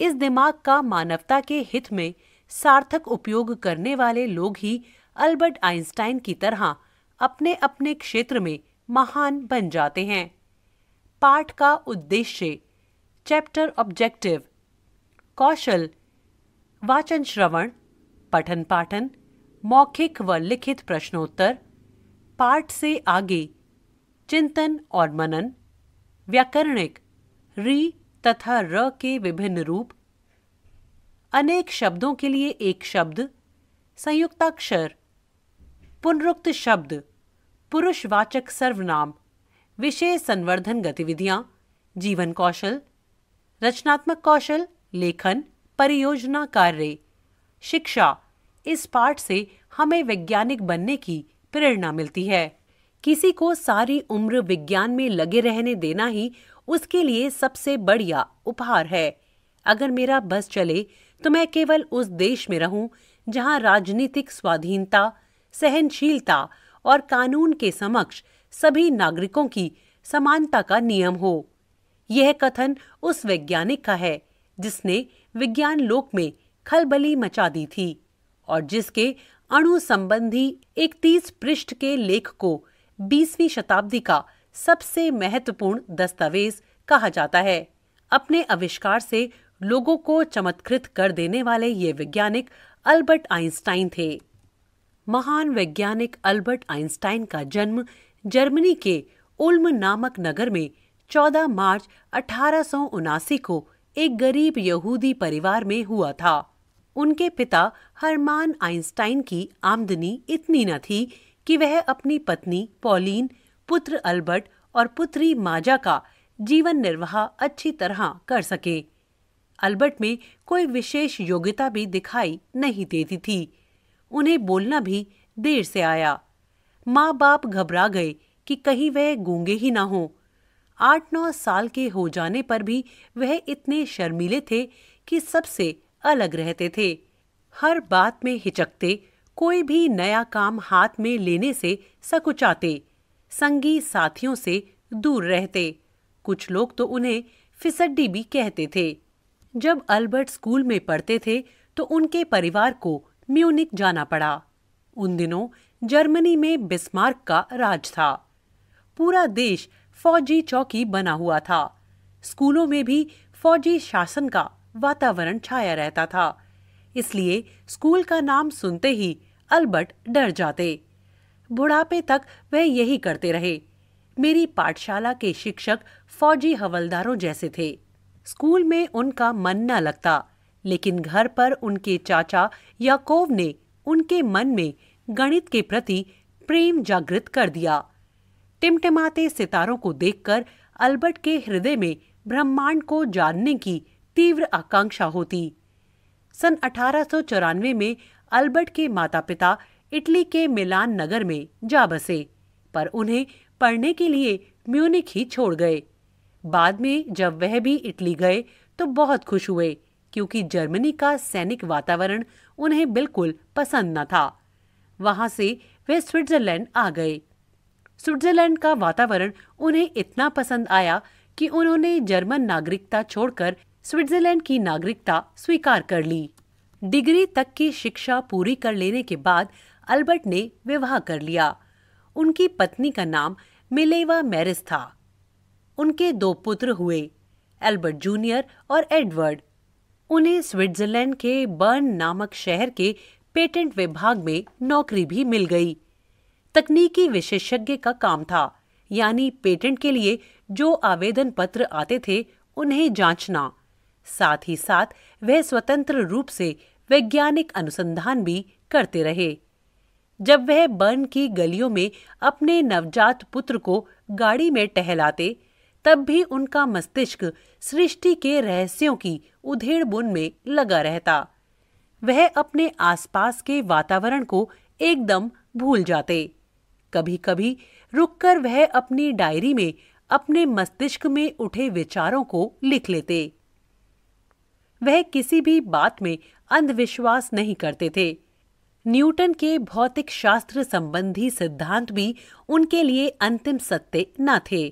इस दिमाग का मानवता के हित में सार्थक उपयोग करने वाले लोग ही अल्बर्ट आइंस्टाइन की तरह अपने अपने क्षेत्र में महान बन जाते हैं पाठ का उद्देश्य चैप्टर ऑब्जेक्टिव कौशल वाचन श्रवण पठन पाठन मौखिक व लिखित प्रश्नोत्तर पाठ से आगे चिंतन और मनन व्याकरणिक री तथा र के विभिन्न रूप अनेक शब्दों के लिए एक शब्द संयुक्ताक्षर पुनरुक्त शब्द पुरुषवाचक सर्वनाम विशेष संवर्धन गतिविधियां जीवन कौशल रचनात्मक कौशल लेखन परियोजना कार्य शिक्षा इस पाठ से हमें वैज्ञानिक बनने की प्रेरणा मिलती है किसी को सारी उम्र विज्ञान में लगे रहने देना ही उसके लिए सबसे बढ़िया उपहार है अगर मेरा बस चले तो मैं केवल उस देश में रहूं जहां राजनीतिक स्वाधीनता सहनशीलता और कानून के समक्ष सभी नागरिकों की समानता का नियम हो यह कथन उस वैज्ञानिक का है जिसने विज्ञान लोक में खलबली मचा दी थी और जिसके अणु संबंधी इकतीस पृष्ठ के लेख को बीसवीं शताब्दी का सबसे महत्वपूर्ण दस्तावेज कहा जाता है अपने अविष्कार से लोगों को चमत्कृत कर देने वाले ये वैज्ञानिक अल्बर्ट आइंस्टाइन थे महान वैज्ञानिक अल्बर्ट आइंस्टाइन का जन्म जर्मनी के उल्म नामक नगर में 14 मार्च अठारह को एक गरीब यहूदी परिवार में हुआ था उनके पिता हरमान आइंस्टाइन की आमदनी इतनी न थी कि वह अपनी पत्नी पॉलिन पुत्र अल्बर्ट और पुत्री माजा का जीवन निर्वाह अच्छी तरह कर सके अल्बर्ट में कोई विशेष योग्यता भी दिखाई नहीं देती थी उन्हें बोलना भी देर से आया माँ बाप घबरा गए कि कहीं वह गूंगे ही ना हों आठ नौ साल के हो जाने पर भी वह इतने शर्मीले थे कि सबसे अलग रहते थे हर बात में हिचकते कोई भी नया काम हाथ में लेने से सकुचाते संगी साथियों से दूर रहते कुछ लोग तो उन्हें फिसड्डी भी कहते थे जब अल्बर्ट स्कूल में पढ़ते थे तो उनके परिवार को म्यूनिक जाना पड़ा उन दिनों जर्मनी में बिस्मार्क का राज था पूरा देश फौजी चौकी बना हुआ था स्कूलों में भी फौजी शासन का वातावरण छाया रहता था इसलिए स्कूल का नाम सुनते ही अल्बर्ट डर जाते बुढ़ापे तक वह यही करते रहे मेरी पाठशाला के शिक्षक फौजी हवलदारों जैसे थे स्कूल में उनका मन न लगता लेकिन घर पर उनके चाचा याकोव ने उनके मन में गणित के प्रति प्रेम जागृत कर दिया टिमटिमाते सितारों को देखकर अल्बर्ट के हृदय में ब्रह्मांड को जानने की तीव्र आकांक्षा होती सन अठारह में अल्बर्ट के माता पिता इटली के मिलान नगर में जा बसे पर उन्हें पढ़ने के लिए म्यूनिक ही छोड़ गए बाद में जब वह भी इटली गए तो बहुत खुश हुए क्योंकि जर्मनी का सैनिक वातावरण उन्हें बिल्कुल पसंद न था वहां से वे स्विट्जरलैंड आ गए स्विट्जरलैंड का वातावरण उन्हें इतना पसंद आया कि उन्होंने जर्मन नागरिकता छोड़कर स्विट्जरलैंड की नागरिकता स्वीकार कर ली डिग्री तक की शिक्षा पूरी कर लेने के बाद अल्बर्ट ने विवाह कर लिया उनकी पत्नी का नाम मिलेवा मैरिस था उनके दो पुत्र हुए एल्बर्ट जूनियर और एडवर्ड उन्हें स्विट्जरलैंड के बर्न नामक शहर के पेटेंट विभाग में नौकरी भी मिल गई तकनीकी विशेषज्ञ का काम था यानी पेटेंट के लिए जो आवेदन पत्र आते थे उन्हें जांचना साथ ही साथ वह स्वतंत्र रूप से वैज्ञानिक अनुसंधान भी करते रहे जब वह बर्न की गलियों में अपने नवजात पुत्र को गाड़ी में टहलाते तब भी उनका मस्तिष्क सृष्टि के रहस्यों की उधेड़ बुन में लगा रहता वह अपने आसपास के वातावरण को एकदम भूल जाते कभी कभी रुककर वह अपनी डायरी में अपने मस्तिष्क में उठे विचारों को लिख लेते वह किसी भी बात में अंधविश्वास नहीं करते थे न्यूटन के भौतिक शास्त्र संबंधी सिद्धांत भी उनके लिए अंतिम सत्य न थे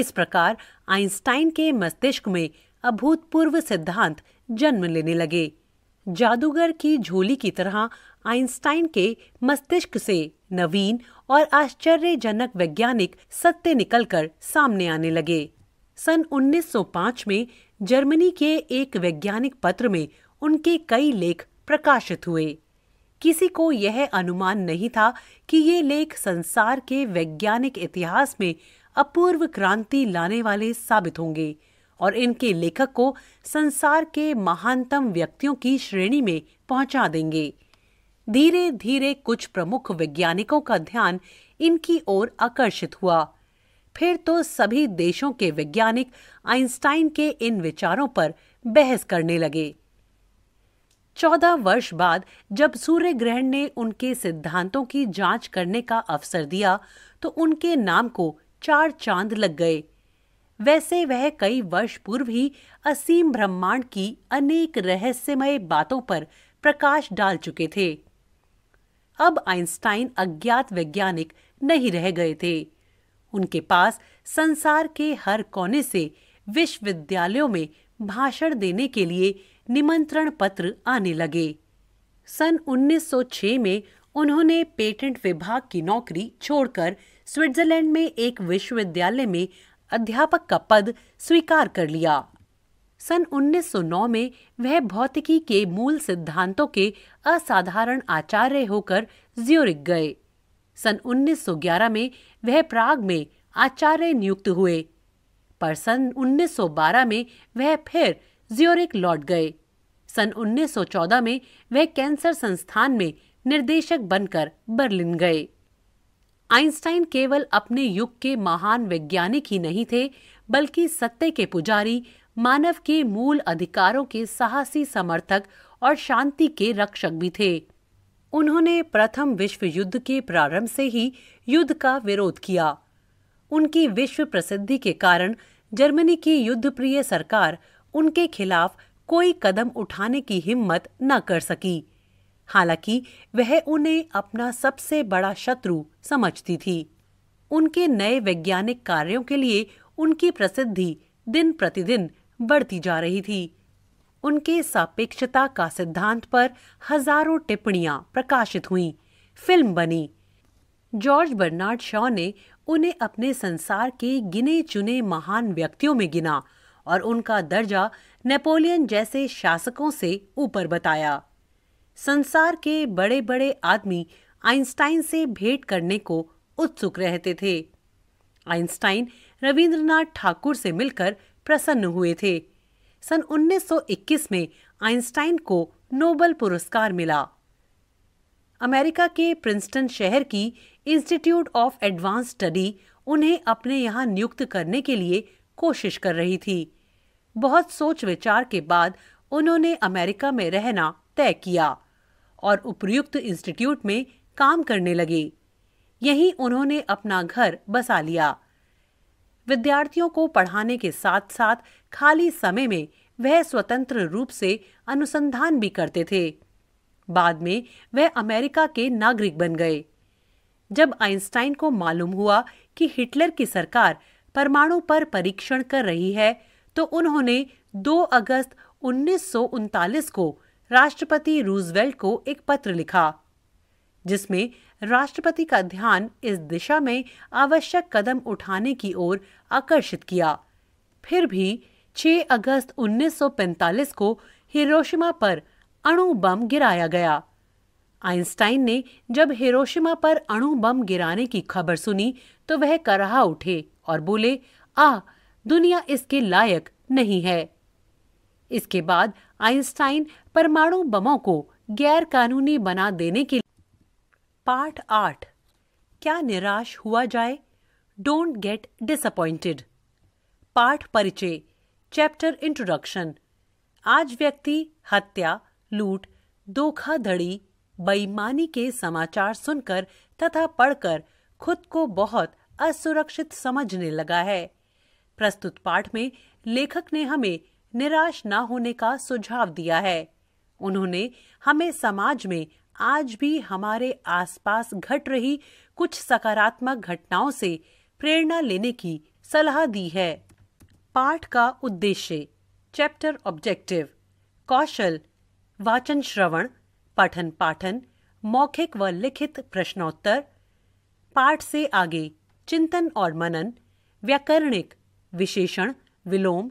इस प्रकार आइंस्टाइन के मस्तिष्क में अभूतपूर्व सिद्धांत जन्म लेने लगे जादूगर की झोली की तरह आइंस्टाइन के मस्तिष्क से नवीन और आश्चर्यजनक वैज्ञानिक सत्य निकलकर सामने आने लगे सन 1905 में जर्मनी के एक वैज्ञानिक पत्र में उनके कई लेख प्रकाशित हुए किसी को यह अनुमान नहीं था कि ये लेख संसार के वैज्ञानिक इतिहास में अपूर्व क्रांति लाने वाले साबित होंगे और इनके लेखक को संसार के महानतम व्यक्तियों की श्रेणी में पहुंचा देंगे धीरे धीरे कुछ प्रमुख वैज्ञानिकों का ध्यान इनकी ओर आकर्षित हुआ फिर तो सभी देशों के वैज्ञानिक आइंस्टाइन के इन विचारों पर बहस करने लगे चौदह वर्ष बाद जब सूर्य ग्रहण ने उनके सिद्धांतों की जांच करने का अवसर दिया तो उनके नाम को चार चांद लग गए वैसे वह कई वर्ष पूर्व ही असीम ब्रह्मांड की अनेक रहस्यमय बातों पर प्रकाश डाल चुके थे अब आइंस्टाइन अज्ञात वैज्ञानिक नहीं रह गए थे उनके पास संसार के हर कोने से विश्वविद्यालयों में भाषण देने के लिए निमंत्रण पत्र आने लगे सन 1906 में उन्होंने पेटेंट विभाग की नौकरी छोड़कर स्विट्जरलैंड में एक विश्वविद्यालय में अध्यापक का पद स्वीकार कर लिया सन 1909 में वह भौतिकी के मूल सिद्धांतों के असाधारण आचार्य होकर ज्योरिक गए सन 1911 में वह प्राग में आचार्य नियुक्त हुए पर सन 1912 में वह फिर ज्योरिक लौट गए सन 1914 में वह कैंसर संस्थान में निर्देशक बनकर बर्लिन गए आइंस्टाइन केवल अपने युग के महान वैज्ञानिक ही नहीं थे बल्कि सत्य के पुजारी मानव के मूल अधिकारों के साहसी समर्थक और शांति के रक्षक भी थे उन्होंने प्रथम विश्व युद्ध के प्रारंभ से ही युद्ध का विरोध किया उनकी विश्व प्रसिद्धि के कारण जर्मनी की युद्धप्रिय सरकार उनके खिलाफ कोई कदम उठाने की हिम्मत न कर सकी हालांकि वह उन्हें अपना सबसे बड़ा शत्रु समझती थी उनके नए वैज्ञानिक कार्यों के लिए उनकी प्रसिद्धि दिन प्रतिदिन बढ़ती जा रही थी उनके सापेक्षता का सिद्धांत पर हजारों टिप्पणियां प्रकाशित हुईं फिल्म बनी जॉर्ज बर्नार्ड शॉ ने उन्हें अपने संसार के गिने चुने महान व्यक्तियों में गिना और उनका दर्जा नेपोलियन जैसे शासकों से ऊपर बताया संसार के बड़े बड़े आदमी आइंस्टाइन से भेंट करने को उत्सुक रहते थे आइंस्टाइन रविंद्रनाथ ठाकुर से मिलकर प्रसन्न हुए थे सन 1921 में आइंस्टाइन को नोबल पुरस्कार मिला अमेरिका के प्रिंसटन शहर की इंस्टीट्यूट ऑफ एडवांस स्टडी उन्हें अपने यहाँ नियुक्त करने के लिए कोशिश कर रही थी बहुत सोच विचार के बाद उन्होंने अमेरिका में रहना तय किया और उपयुक्त इंस्टीट्यूट में काम करने लगे यहीं उन्होंने अपना घर बसा लिया विद्यार्थियों को पढ़ाने के साथ साथ खाली समय में वह स्वतंत्र रूप से अनुसंधान भी करते थे बाद में वह अमेरिका के नागरिक बन गए जब आइंस्टाइन को मालूम हुआ कि हिटलर की सरकार परमाणु पर परीक्षण कर रही है तो उन्होंने 2 अगस्त उन्नीस को राष्ट्रपति रूजवेल्ट को एक पत्र लिखा जिसमें राष्ट्रपति का ध्यान इस दिशा में आवश्यक कदम उठाने की ओर आकर्षित किया फिर भी 6 अगस्त 1945 को हिरोशिमा पर अणु बम गिराया गया आइंस्टाइन ने जब हिरोशिमा पर अणु बम गिराने की खबर सुनी तो वह कराह उठे और बोले आ दुनिया इसके लायक नहीं है इसके बाद आइंस्टाइन परमाणु बमों को गैर कानूनी बना देने के पार्ट आठ क्या निराश हुआ जाए डोंट गेट डिसअपॉइंटेड पाठ परिचय चैप्टर इंट्रोडक्शन आज व्यक्ति हत्या लूट धोखाधड़ी बेईमानी के समाचार सुनकर तथा पढ़कर खुद को बहुत असुरक्षित समझने लगा है प्रस्तुत पाठ में लेखक ने हमें निराश ना होने का सुझाव दिया है उन्होंने हमें समाज में आज भी हमारे आसपास घट रही कुछ सकारात्मक घटनाओं से प्रेरणा लेने की सलाह दी है पाठ का उद्देश्य चैप्टर ऑब्जेक्टिव कौशल वाचन श्रवण पठन पाठन मौखिक व लिखित प्रश्नोत्तर पाठ से आगे चिंतन और मनन व्याकरणिक विशेषण विलोम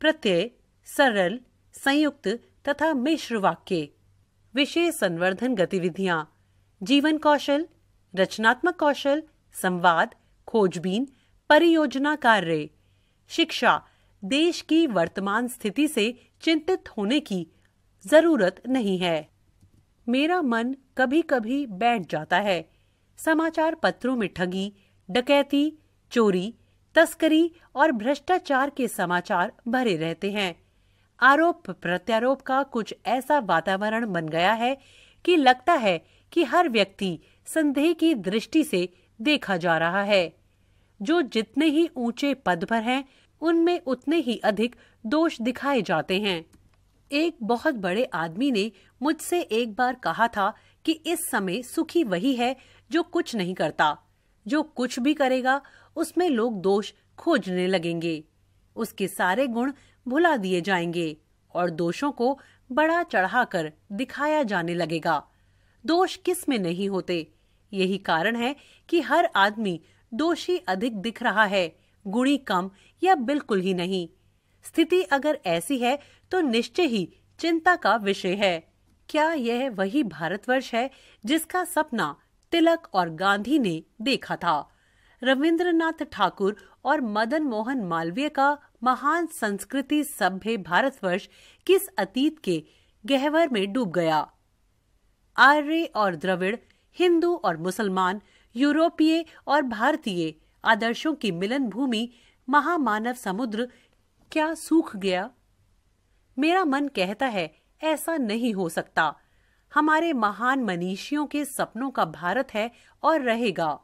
प्रत्यय सरल संयुक्त तथा मिश्र वाक्य विशेष संवर्धन गतिविधियां जीवन कौशल रचनात्मक कौशल संवाद खोजबीन परियोजना कार्य शिक्षा देश की वर्तमान स्थिति से चिंतित होने की जरूरत नहीं है मेरा मन कभी कभी बैठ जाता है समाचार पत्रों में ठगी डकैती चोरी तस्करी और भ्रष्टाचार के समाचार भरे रहते हैं आरोप प्रत्यारोप का कुछ ऐसा वातावरण बन गया है कि लगता है कि हर व्यक्ति संदेह की दृष्टि से देखा जा रहा है जो जितने ही ऊंचे पद पर हैं उनमें उतने ही अधिक दोष दिखाए जाते हैं एक बहुत बड़े आदमी ने मुझसे एक बार कहा था कि इस समय सुखी वही है जो कुछ नहीं करता जो कुछ भी करेगा उसमें लोग दोष खोजने लगेंगे उसके सारे गुण भुला दिए जाएंगे और दोषों को बड़ा चढ़ाकर दिखाया जाने लगेगा दोष किस में नहीं होते यही कारण है कि हर आदमी दोषी अधिक दिख रहा है गुणी कम या बिल्कुल ही नहीं स्थिति अगर ऐसी है तो निश्चय ही चिंता का विषय है क्या यह वही भारतवर्ष है जिसका सपना तिलक और गांधी ने देखा था रविंद्रनाथ ठाकुर और मदन मोहन मालवीय का महान संस्कृति सभ्य भारतवर्ष किस अतीत के गहवर में डूब गया आर्य और द्रविड़ हिंदू और मुसलमान यूरोपीय और भारतीय आदर्शों की मिलन भूमि महामानव समुद्र क्या सूख गया मेरा मन कहता है ऐसा नहीं हो सकता हमारे महान मनीषियों के सपनों का भारत है और रहेगा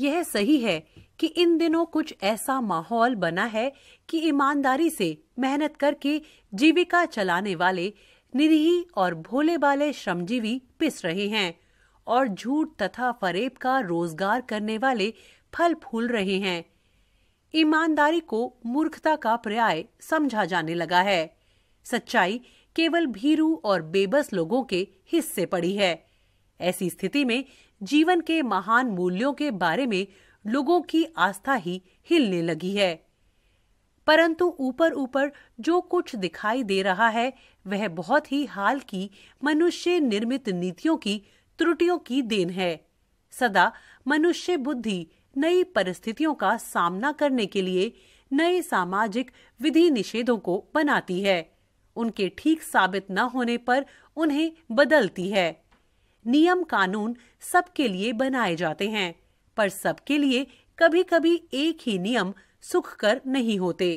यह सही है कि इन दिनों कुछ ऐसा माहौल बना है कि ईमानदारी से मेहनत करके जीविका चलाने वाले निरीही और भोले वाले श्रमजीवी पिस रहे हैं और झूठ तथा फरेब का रोजगार करने वाले फल फूल रहे हैं ईमानदारी को मूर्खता का पर्याय समझा जाने लगा है सच्चाई केवल भीरू और बेबस लोगों के हिस्से पड़ी है ऐसी स्थिति में जीवन के महान मूल्यों के बारे में लोगों की आस्था ही हिलने लगी है परंतु ऊपर ऊपर जो कुछ दिखाई दे रहा है वह बहुत ही हाल की मनुष्य निर्मित नीतियों की त्रुटियों की देन है सदा मनुष्य बुद्धि नई परिस्थितियों का सामना करने के लिए नए सामाजिक विधि निषेधों को बनाती है उनके ठीक साबित न होने पर उन्हें बदलती है नियम कानून सबके लिए बनाए जाते हैं पर सबके लिए कभी कभी एक ही नियम सुख कर नहीं होते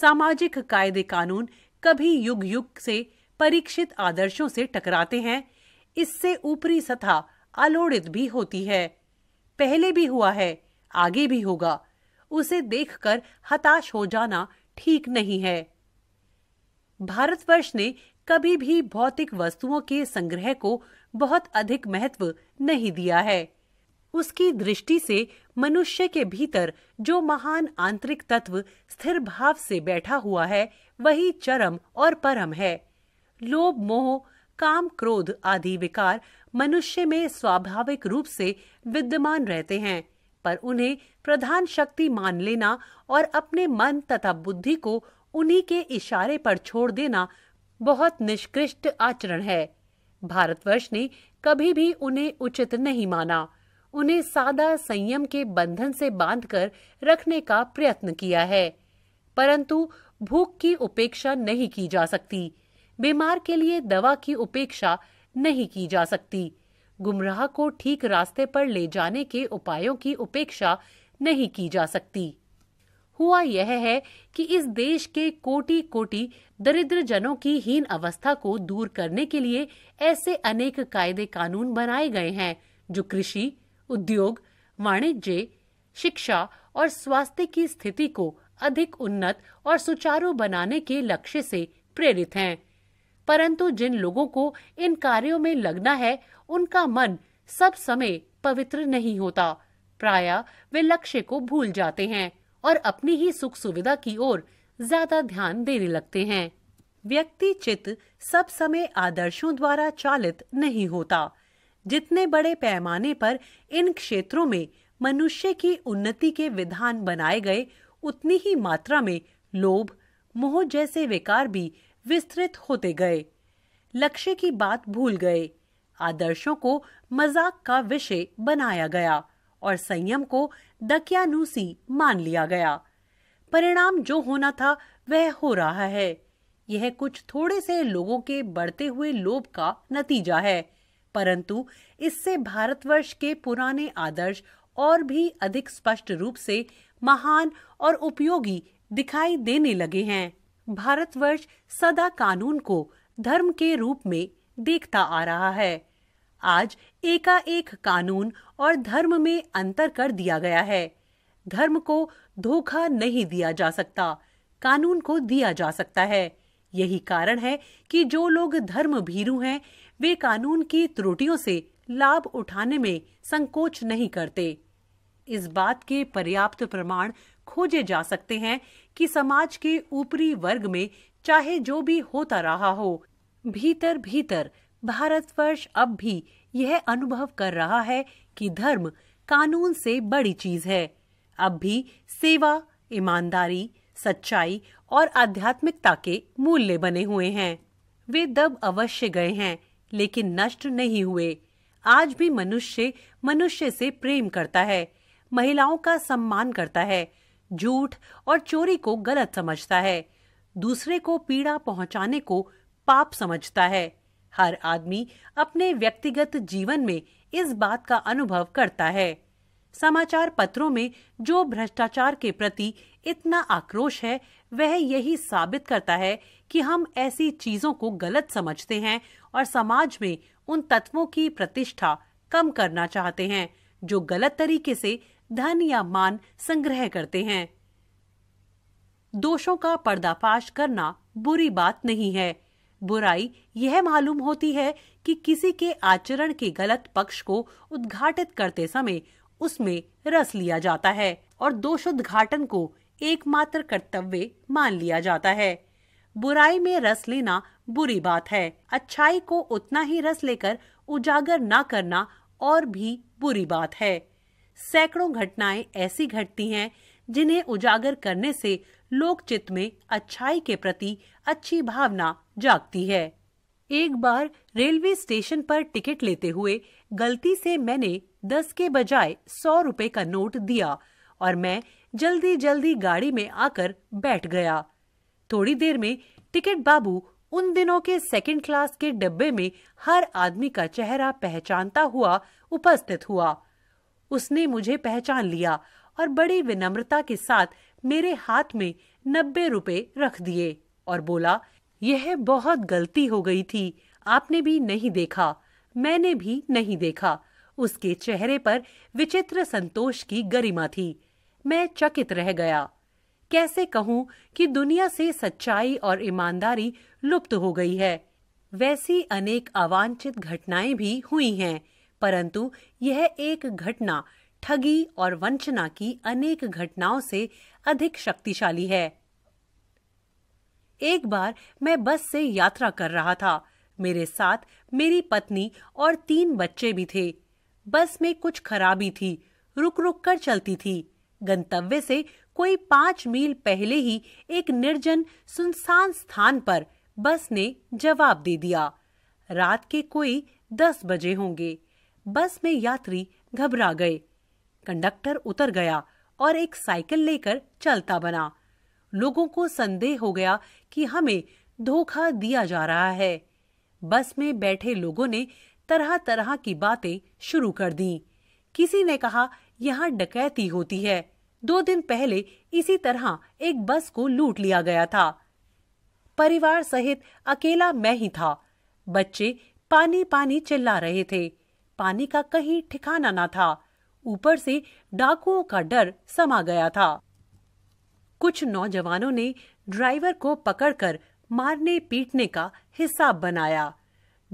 सामाजिक कायदे कानून कभी युग युग से परीक्षित आदर्शों से टकराते हैं इससे ऊपरी सतह आलोड़ित भी होती है पहले भी हुआ है आगे भी होगा उसे देखकर हताश हो जाना ठीक नहीं है भारतवर्ष ने कभी भी भौतिक वस्तुओं के संग्रह को बहुत अधिक महत्व नहीं दिया है उसकी दृष्टि से मनुष्य के भीतर जो महान आंतरिक तत्व स्थिर भाव से बैठा हुआ है वही चरम और परम है लोभ मोह काम क्रोध आदि विकार मनुष्य में स्वाभाविक रूप से विद्यमान रहते हैं पर उन्हें प्रधान शक्ति मान लेना और अपने मन तथा बुद्धि को उन्हीं के इशारे पर छोड़ देना बहुत निष्कृष्ट आचरण है भारतवर्ष ने कभी भी उन्हें उचित नहीं माना उन्हें सादा संयम के बंधन से बांधकर रखने का प्रयत्न किया है परंतु भूख की उपेक्षा नहीं की जा सकती बीमार के लिए दवा की उपेक्षा नहीं की जा सकती गुमराह को ठीक रास्ते पर ले जाने के उपायों की उपेक्षा नहीं की जा सकती हुआ यह है कि इस देश के कोटि कोटि दरिद्र जनों की हीन अवस्था को दूर करने के लिए ऐसे अनेक कायदे कानून बनाए गए हैं जो कृषि उद्योग वाणिज्य शिक्षा और स्वास्थ्य की स्थिति को अधिक उन्नत और सुचारू बनाने के लक्ष्य से प्रेरित हैं परंतु जिन लोगों को इन कार्यों में लगना है उनका मन सब समय पवित्र नहीं होता प्राय वे लक्ष्य को भूल जाते हैं और अपनी ही सुख सुविधा की ओर ज्यादा ध्यान देने लगते हैं व्यक्ति चित्त सब समय आदर्शों द्वारा चालित नहीं होता जितने बड़े पैमाने पर इन क्षेत्रों में मनुष्य की उन्नति के विधान बनाए गए उतनी ही मात्रा में लोभ मोह जैसे विकार भी विस्तृत होते गए लक्ष्य की बात भूल गए आदर्शों को मजाक का विषय बनाया गया और संयम को दकियानूसी मान लिया गया परिणाम जो होना था वह हो रहा है यह कुछ थोड़े से लोगों के बढ़ते हुए लोभ का नतीजा है परंतु इससे भारतवर्ष के पुराने आदर्श और भी अधिक स्पष्ट रूप से महान और उपयोगी दिखाई देने लगे हैं भारतवर्ष सदा कानून को धर्म के रूप में देखता आ रहा है आज एकाएक कानून और धर्म में अंतर कर दिया गया है धर्म को धोखा नहीं दिया जा सकता कानून को दिया जा सकता है यही कारण है कि जो लोग धर्म भीरू हैं वे कानून की त्रुटियों से लाभ उठाने में संकोच नहीं करते इस बात के पर्याप्त प्रमाण खोजे जा सकते हैं कि समाज के ऊपरी वर्ग में चाहे जो भी होता रहा हो भीतर भीतर भारतवर्ष अब भी यह अनुभव कर रहा है कि धर्म कानून से बड़ी चीज है अब भी सेवा ईमानदारी सच्चाई और आध्यात्मिकता के मूल्य बने हुए हैं वे दब अवश्य गए हैं लेकिन नष्ट नहीं हुए आज भी मनुष्य मनुष्य से प्रेम करता है महिलाओं का सम्मान करता है झूठ और चोरी को गलत समझता है दूसरे को पीड़ा पहुंचाने को पाप समझता है हर आदमी अपने व्यक्तिगत जीवन में इस बात का अनुभव करता है समाचार पत्रों में जो भ्रष्टाचार के प्रति इतना आक्रोश है वह यही साबित करता है कि हम ऐसी चीजों को गलत समझते हैं और समाज में उन तत्वों की प्रतिष्ठा कम करना चाहते हैं जो गलत तरीके से धन या मान संग्रह करते हैं दोषों का पर्दाफाश करना बुरी बात नहीं है बुराई यह मालूम होती है कि किसी के आचरण के गलत पक्ष को उद्घाटित करते समय उसमें रस लिया जाता है और दोषोद्घाटन को एकमात्र कर्तव्य मान लिया जाता है बुराई में रस लेना बुरी बात है अच्छाई को उतना ही रस लेकर उजागर ना करना और भी बुरी बात है सैकड़ों घटनाएं ऐसी घटती हैं जिन्हें उजागर करने से लोक चित में अच्छाई के प्रति अच्छी भावना जागती है एक बार रेलवे स्टेशन पर टिकट लेते हुए गलती से मैंने दस के बजाय सौ रुपए का नोट दिया और मैं जल्दी जल्दी गाड़ी में आकर बैठ गया थोड़ी देर में टिकट बाबू उन दिनों के सेकंड क्लास के डब्बे में हर आदमी का चेहरा पहचानता हुआ उपस्थित हुआ उसने मुझे पहचान लिया और बड़ी विनम्रता के साथ मेरे हाथ में नब्बे रुपए रख दिए और बोला यह बहुत गलती हो गई थी आपने भी नहीं देखा मैंने भी नहीं देखा उसके चेहरे पर विचित्र संतोष की गरिमा थी मैं चकित रह गया कैसे कहूँ कि दुनिया से सच्चाई और ईमानदारी लुप्त हो गई है वैसी अनेक अवांछित घटनाएं भी हुई हैं परंतु यह एक घटना ठगी और वंचना की अनेक घटनाओं से अधिक शक्तिशाली है एक बार मैं बस से यात्रा कर रहा था मेरे साथ मेरी पत्नी और तीन बच्चे भी थे बस में कुछ खराबी थी रुक रुक कर चलती थी गंतव्य से कोई पांच मील पहले ही एक निर्जन सुनसान स्थान पर बस ने जवाब दे दिया रात के कोई दस बजे होंगे बस में यात्री घबरा गए कंडक्टर उतर गया और एक साइकिल लेकर चलता बना लोगों को संदेह हो गया कि हमें धोखा दिया जा रहा है बस में बैठे लोगों ने तरह तरह की बातें शुरू कर दी किसी ने कहा यहाँ डकैती होती है दो दिन पहले इसी तरह एक बस को लूट लिया गया था परिवार सहित अकेला मैं ही था बच्चे पानी पानी चिल्ला रहे थे पानी का कहीं ठिकाना ना था ऊपर से डाकुओं का डर समा गया था कुछ नौजवानों ने ड्राइवर को पकड़कर मारने पीटने का हिसाब बनाया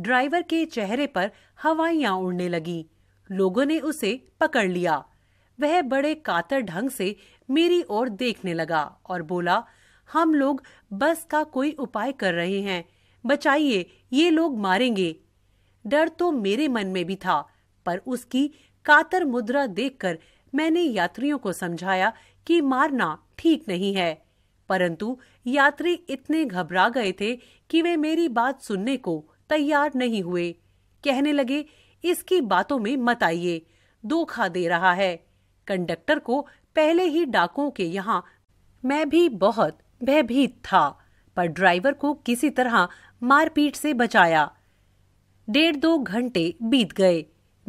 ड्राइवर के चेहरे पर हवाइयां उड़ने लगी लोगों ने उसे पकड़ लिया वह बड़े कातर ढंग से मेरी ओर देखने लगा और बोला हम लोग बस का कोई उपाय कर रहे हैं बचाइए ये लोग मारेंगे डर तो मेरे मन में भी था पर उसकी कातर मुद्रा देखकर मैंने यात्रियों को समझाया कि मारना ठीक नहीं है परंतु यात्री इतने घबरा गए थे कि वे मेरी बात सुनने को तैयार नहीं हुए कहने लगे इसकी बातों में मत आइए धोखा दे रहा है कंडक्टर को पहले ही डाकुओं के यहाँ मैं भी बहुत भयभीत था पर ड्राइवर को किसी तरह मारपीट से बचाया डेढ़ दो घंटे बीत गए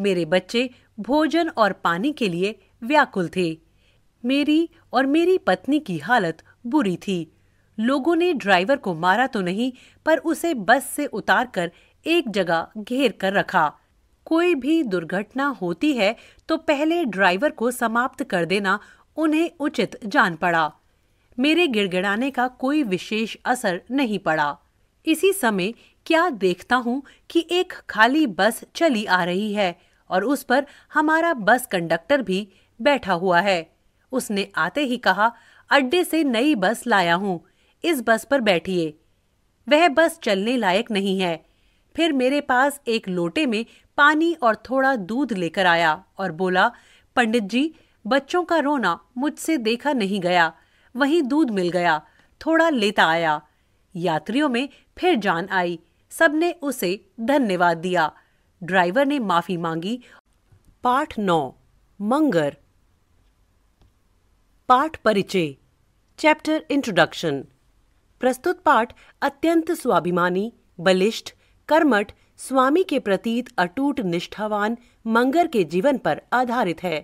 मेरे बच्चे भोजन और पानी के लिए व्याकुल थे मेरी और मेरी पत्नी की हालत बुरी थी लोगों ने ड्राइवर को मारा तो नहीं पर उसे बस से उतार कर एक जगह घेर कर रखा कोई भी दुर्घटना होती है तो पहले ड्राइवर को समाप्त कर देना उन्हें उचित जान पड़ा मेरे गिड़गिड़ाने का कोई विशेष असर नहीं पड़ा इसी समय क्या देखता हूँ कि एक खाली बस चली आ रही है और उस पर हमारा बस कंडक्टर भी बैठा हुआ है उसने आते ही कहा अड्डे से नई बस लाया हूँ इस बस पर बैठिए वह बस चलने लायक नहीं है फिर मेरे पास एक लोटे में पानी और थोड़ा दूध लेकर आया और बोला पंडित जी बच्चों का रोना मुझसे देखा नहीं गया वहीं दूध मिल गया थोड़ा लेता आया यात्रियों में फिर जान आई सबने उसे धन्यवाद दिया ड्राइवर ने माफी मांगी पाठ नौ मंगर पाठ परिचय चैप्टर इंट्रोडक्शन प्रस्तुत पाठ अत्यंत स्वाभिमानी बलिष्ठ कर्मठ स्वामी के प्रतीत अटूट निष्ठावान मंगर के जीवन पर आधारित है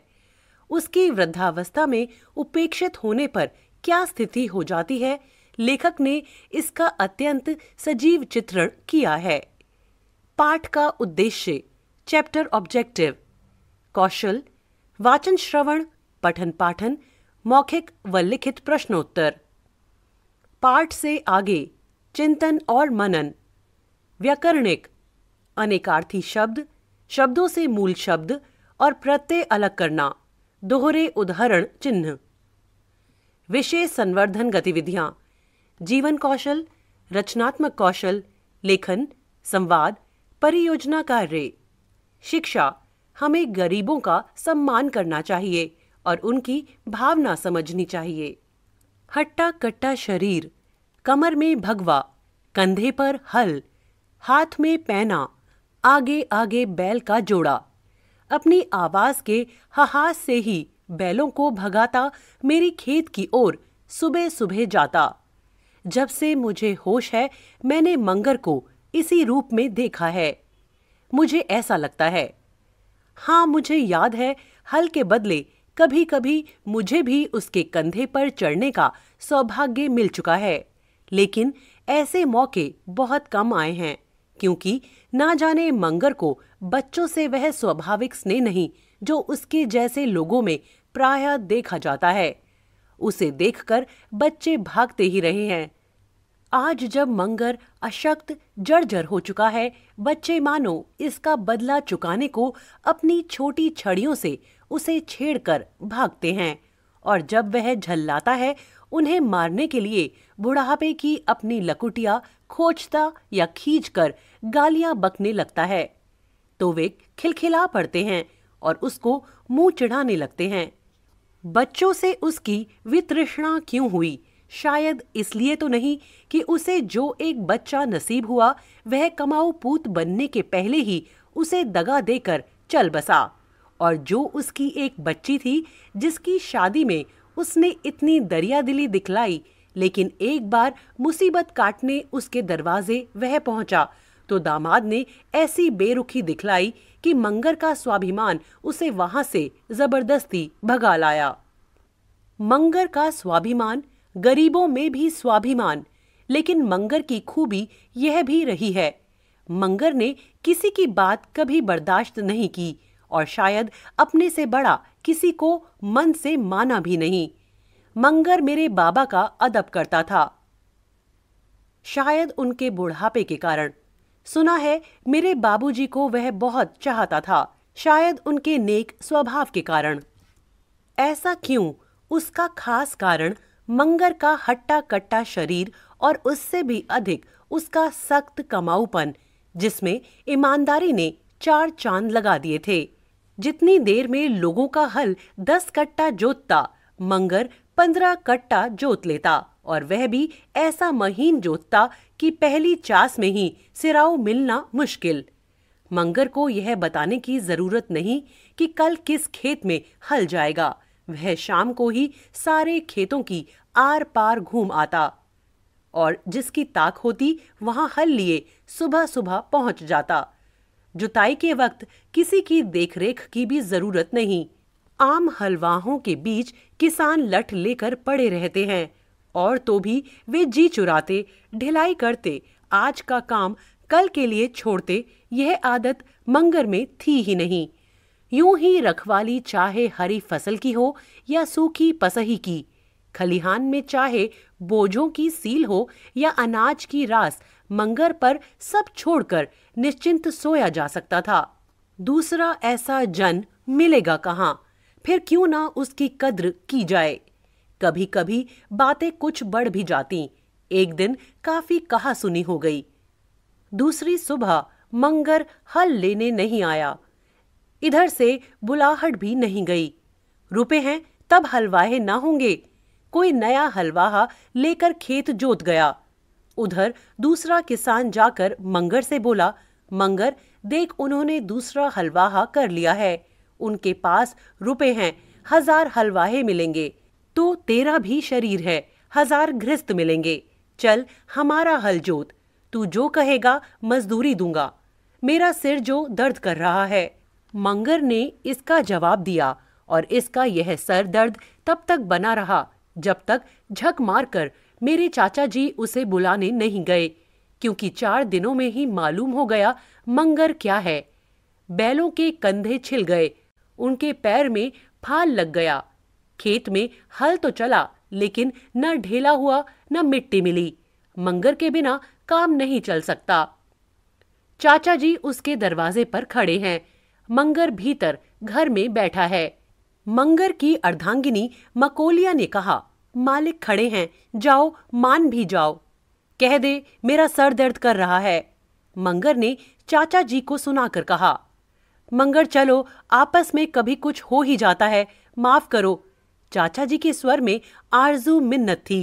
उसकी वृद्धावस्था में उपेक्षित होने पर क्या स्थिति हो जाती है लेखक ने इसका अत्यंत सजीव चित्रण किया है पाठ का उद्देश्य चैप्टर ऑब्जेक्टिव कौशल वाचन श्रवण पठन पाठन मौखिक व लिखित प्रश्नोत्तर पाठ से आगे चिंतन और मनन व्याकरणिक अनेकार्थी शब्द शब्दों से मूल शब्द और प्रत्यय अलग करना दोहरे उदाहरण चिन्ह विशेष संवर्धन गतिविधियां जीवन कौशल रचनात्मक कौशल लेखन संवाद परियोजना कार्य शिक्षा हमें गरीबों का सम्मान करना चाहिए और उनकी भावना समझनी चाहिए हट्टा कट्टा शरीर कमर में भगवा कंधे पर हल हाथ में पैना आगे आगे बैल का जोड़ा अपनी आवाज के हहास से ही बैलों को भगाता मेरी खेत की ओर सुबह सुबह जाता जब से मुझे होश है मैंने मंगर को इसी रूप में देखा है मुझे ऐसा लगता है हाँ मुझे याद है हल के बदले कभी कभी मुझे भी उसके कंधे पर चढ़ने का सौभाग्य मिल चुका है लेकिन ऐसे मौके बहुत कम आए हैं क्योंकि ना जाने मंगर को बच्चों से वह स्वाभाविक स्नेह नहीं जो उसके जैसे लोगों में प्राय देखा जाता है उसे देखकर बच्चे भागते ही रहे हैं आज जब मंगर अशक्त जर्जर हो चुका है बच्चे मानो इसका बदला चुकाने को अपनी छोटी छड़ियों से उसे छेड़कर भागते हैं और जब वह झल्लाता है उन्हें मारने के लिए बुढ़ापे की अपनी लकुटिया खोजता या खींच कर गालियां बकने लगता है तो वे खिलखिला पड़ते हैं और उसको मुंह चढ़ाने लगते हैं बच्चों से उसकी वितृष्णा क्यों हुई शायद इसलिए तो नहीं कि उसे जो एक बच्चा नसीब हुआ वह कमाऊ पूत बनने के पहले ही उसे दगा देकर चल बसा और जो उसकी एक बच्ची थी जिसकी शादी में उसने इतनी दरिया दिली दिखलाई लेकिन एक बार मुसीबत काटने उसके दरवाजे वह पहुंचा तो दामाद ने ऐसी बेरुखी दिखलाई कि मंगर का स्वाभिमान उसे वहां से जबरदस्ती भगा लाया मंगर का स्वाभिमान गरीबों में भी स्वाभिमान लेकिन मंगर की खूबी यह भी रही है मंगर ने किसी की बात कभी बर्दाश्त नहीं की और शायद अपने से बड़ा किसी को मन से माना भी नहीं मंगर मेरे बाबा का अदब करता था शायद उनके बुढ़ापे के कारण सुना है मेरे बाबूजी को वह बहुत चाहता था शायद उनके नेक स्वभाव के कारण ऐसा क्यों उसका खास कारण मंगर का हट्टा कट्टा शरीर और उससे भी अधिक उसका सख्त कमाऊपन जिसमें ईमानदारी ने चार चांद लगा दिए थे जितनी देर में लोगों का हल दस कट्टा जोतता मंगर पंद्रह कट्टा जोत लेता और वह भी ऐसा महीन जोतता कि पहली चास में ही सिराव मिलना मुश्किल मंगर को यह बताने की जरूरत नहीं कि कल किस खेत में हल जाएगा वह शाम को ही सारे खेतों की आर पार घूम आता और जिसकी ताक होती वहां हल लिए सुबह सुबह पहुंच जाता जुताई के वक्त किसी की देखरेख की भी जरूरत नहीं आम हलवाहों के बीच किसान लठ लेकर पड़े रहते हैं और तो भी वे जी चुराते ढिलाई करते आज का काम कल के लिए छोड़ते यह आदत मंगर में थी ही नहीं यूं ही रखवाली चाहे हरी फसल की हो या सूखी पसही की खलिहान में चाहे बोझों की सील हो या अनाज की रास मंगर पर सब छोड़कर निश्चिंत सोया जा सकता था दूसरा ऐसा जन मिलेगा कहाँ फिर क्यों ना उसकी कद्र की जाए कभी कभी बातें कुछ बढ़ भी जाती एक दिन काफी कहा सुनी हो गई दूसरी सुबह मंगर हल लेने नहीं आया इधर से बुलाहट भी नहीं गई रुपए हैं तब हलवाहे ना होंगे कोई नया हलवाहा लेकर खेत जोत गया उधर दूसरा किसान जाकर मंगर से बोला मंगर देख उन्होंने दूसरा हलवाहा कर लिया है उनके पास रुपए हैं हजार हलवाहे मिलेंगे तो तेरा भी शरीर है हजार घृस्त मिलेंगे चल हमारा हल जोत तू जो कहेगा मजदूरी दूंगा मेरा सिर जो दर्द कर रहा है मंगर ने इसका जवाब दिया और इसका यह सर दर्द तब तक बना रहा जब तक झक मार कर मेरे चाचा जी उसे बुलाने नहीं गए क्योंकि चार दिनों में ही मालूम हो गया मंगर क्या है बैलों के कंधे छिल गए उनके पैर में फाल लग गया खेत में हल तो चला लेकिन न ढेला हुआ न मिट्टी मिली मंगर के बिना काम नहीं चल सकता चाचा जी उसके दरवाजे पर खड़े हैं मंगर भीतर घर में बैठा है मंगर की अर्धांगिनी मकोलिया ने कहा मालिक खड़े हैं जाओ मान भी जाओ कह दे मेरा सर दर्द कर रहा है मंगर ने चाचा जी को सुनाकर कहा मंगर चलो आपस में कभी कुछ हो ही जाता है माफ करो चाचा जी के स्वर में आरजू मिन्नत थी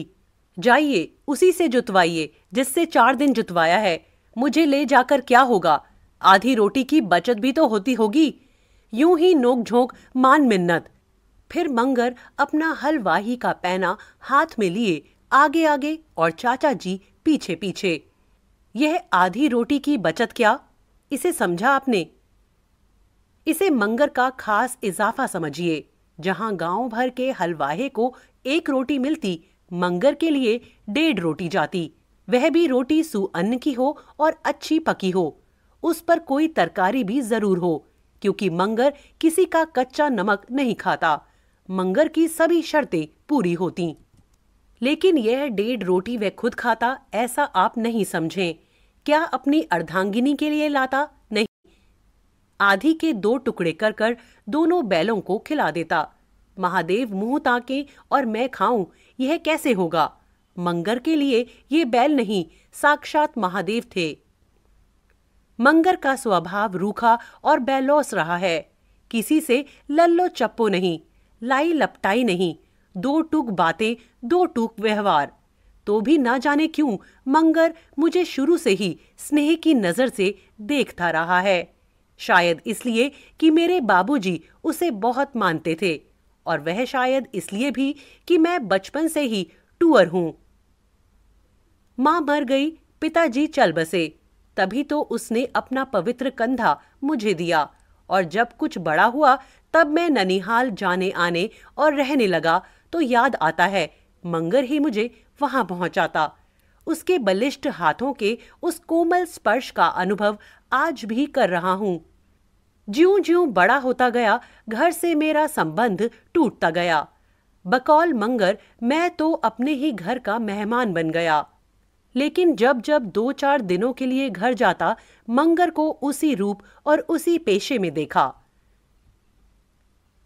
जाइए उसी से जुतवाइए जिससे चार दिन जुतवाया है मुझे ले जाकर क्या होगा आधी रोटी की बचत भी तो होती होगी यूं ही नोक झोंक मान मिन्नत फिर मंगर अपना हलवाही का पैना हाथ में लिए आगे आगे और चाचा जी पीछे पीछे यह आधी रोटी की बचत क्या इसे समझा आपने इसे मंगर का खास इजाफा समझिए जहां गांव भर के हलवाहे को एक रोटी मिलती मंगर के लिए डेढ़ रोटी जाती वह भी रोटी सुअन्न की हो और अच्छी पकी हो उस पर कोई तरकारी भी जरूर हो क्योंकि मंगर किसी का कच्चा नमक नहीं खाता मंगर की सभी शर्तें पूरी होती लेकिन यह डेढ़ रोटी वह खुद खाता ऐसा आप नहीं समझें क्या अपनी अर्धांगिनी के लिए लाता नहीं आधी के दो टुकड़े कर कर दोनों बैलों को खिला देता महादेव मुंह ताके और मैं खाऊं यह कैसे होगा मंगर के लिए ये बैल नहीं साक्षात महादेव थे मंगर का स्वभाव रूखा और बैलौस रहा है किसी से लल्लो चप्पो नहीं लाई लपटाई नहीं दो टूक बातें दो टूक व्यवहार तो भी ना जाने क्यों मंगर मुझे शुरू से ही स्नेह की नज़र से देखता रहा है शायद इसलिए कि मेरे बाबूजी उसे बहुत मानते थे और वह शायद इसलिए भी कि मैं बचपन से ही टूअर हूं माँ मर गई पिताजी चल बसे तभी तो उसने अपना पवित्र कंधा मुझे दिया और जब कुछ बड़ा हुआ तब मैं ननिहाल जाने आने और रहने लगा तो याद आता है मंगर ही मुझे वहां पहुंचाता उसके बलिष्ठ हाथों के उस कोमल स्पर्श का अनुभव आज भी कर रहा हूं ज्यों ज्यों बड़ा होता गया घर से मेरा संबंध टूटता गया बकौल मंगर मैं तो अपने ही घर का मेहमान बन गया लेकिन जब जब दो चार दिनों के लिए घर जाता मंगर को उसी रूप और उसी पेशे में देखा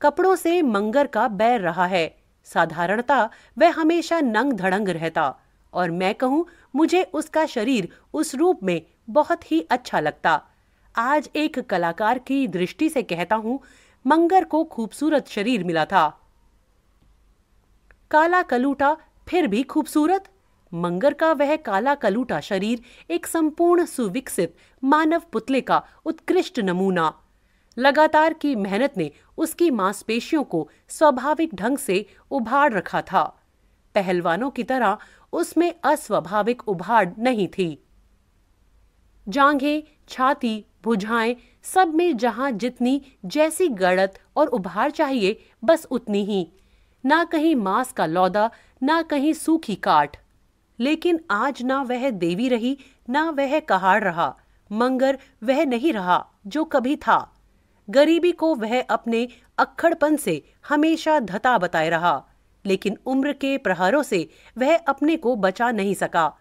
कपड़ों से मंगर का बैर रहा है साधारणता वह हमेशा नंग धड़ंग रहता और मैं कहूं मुझे उसका शरीर उस रूप में बहुत ही अच्छा लगता आज एक कलाकार की दृष्टि से कहता हूं मंगर को खूबसूरत शरीर मिला था काला कलूटा फिर भी खूबसूरत मंगर का वह काला कलूटा शरीर एक संपूर्ण सुविकसित मानव पुतले का उत्कृष्ट नमूना लगातार की मेहनत ने उसकी मांसपेशियों को स्वाभाविक ढंग से उभार रखा था पहलवानों की तरह उसमें अस्वाभाविक उभाड़ नहीं थी जांघे छाती भुजाएं सब में जहां जितनी जैसी गड़त और उभार चाहिए बस उतनी ही ना कहीं मांस का लौदा ना कहीं सूखी काट लेकिन आज ना वह देवी रही ना वह कहाड़ रहा मंगर वह नहीं रहा जो कभी था गरीबी को वह अपने अक्खड़पन से हमेशा धता बताए रहा लेकिन उम्र के प्रहारों से वह अपने को बचा नहीं सका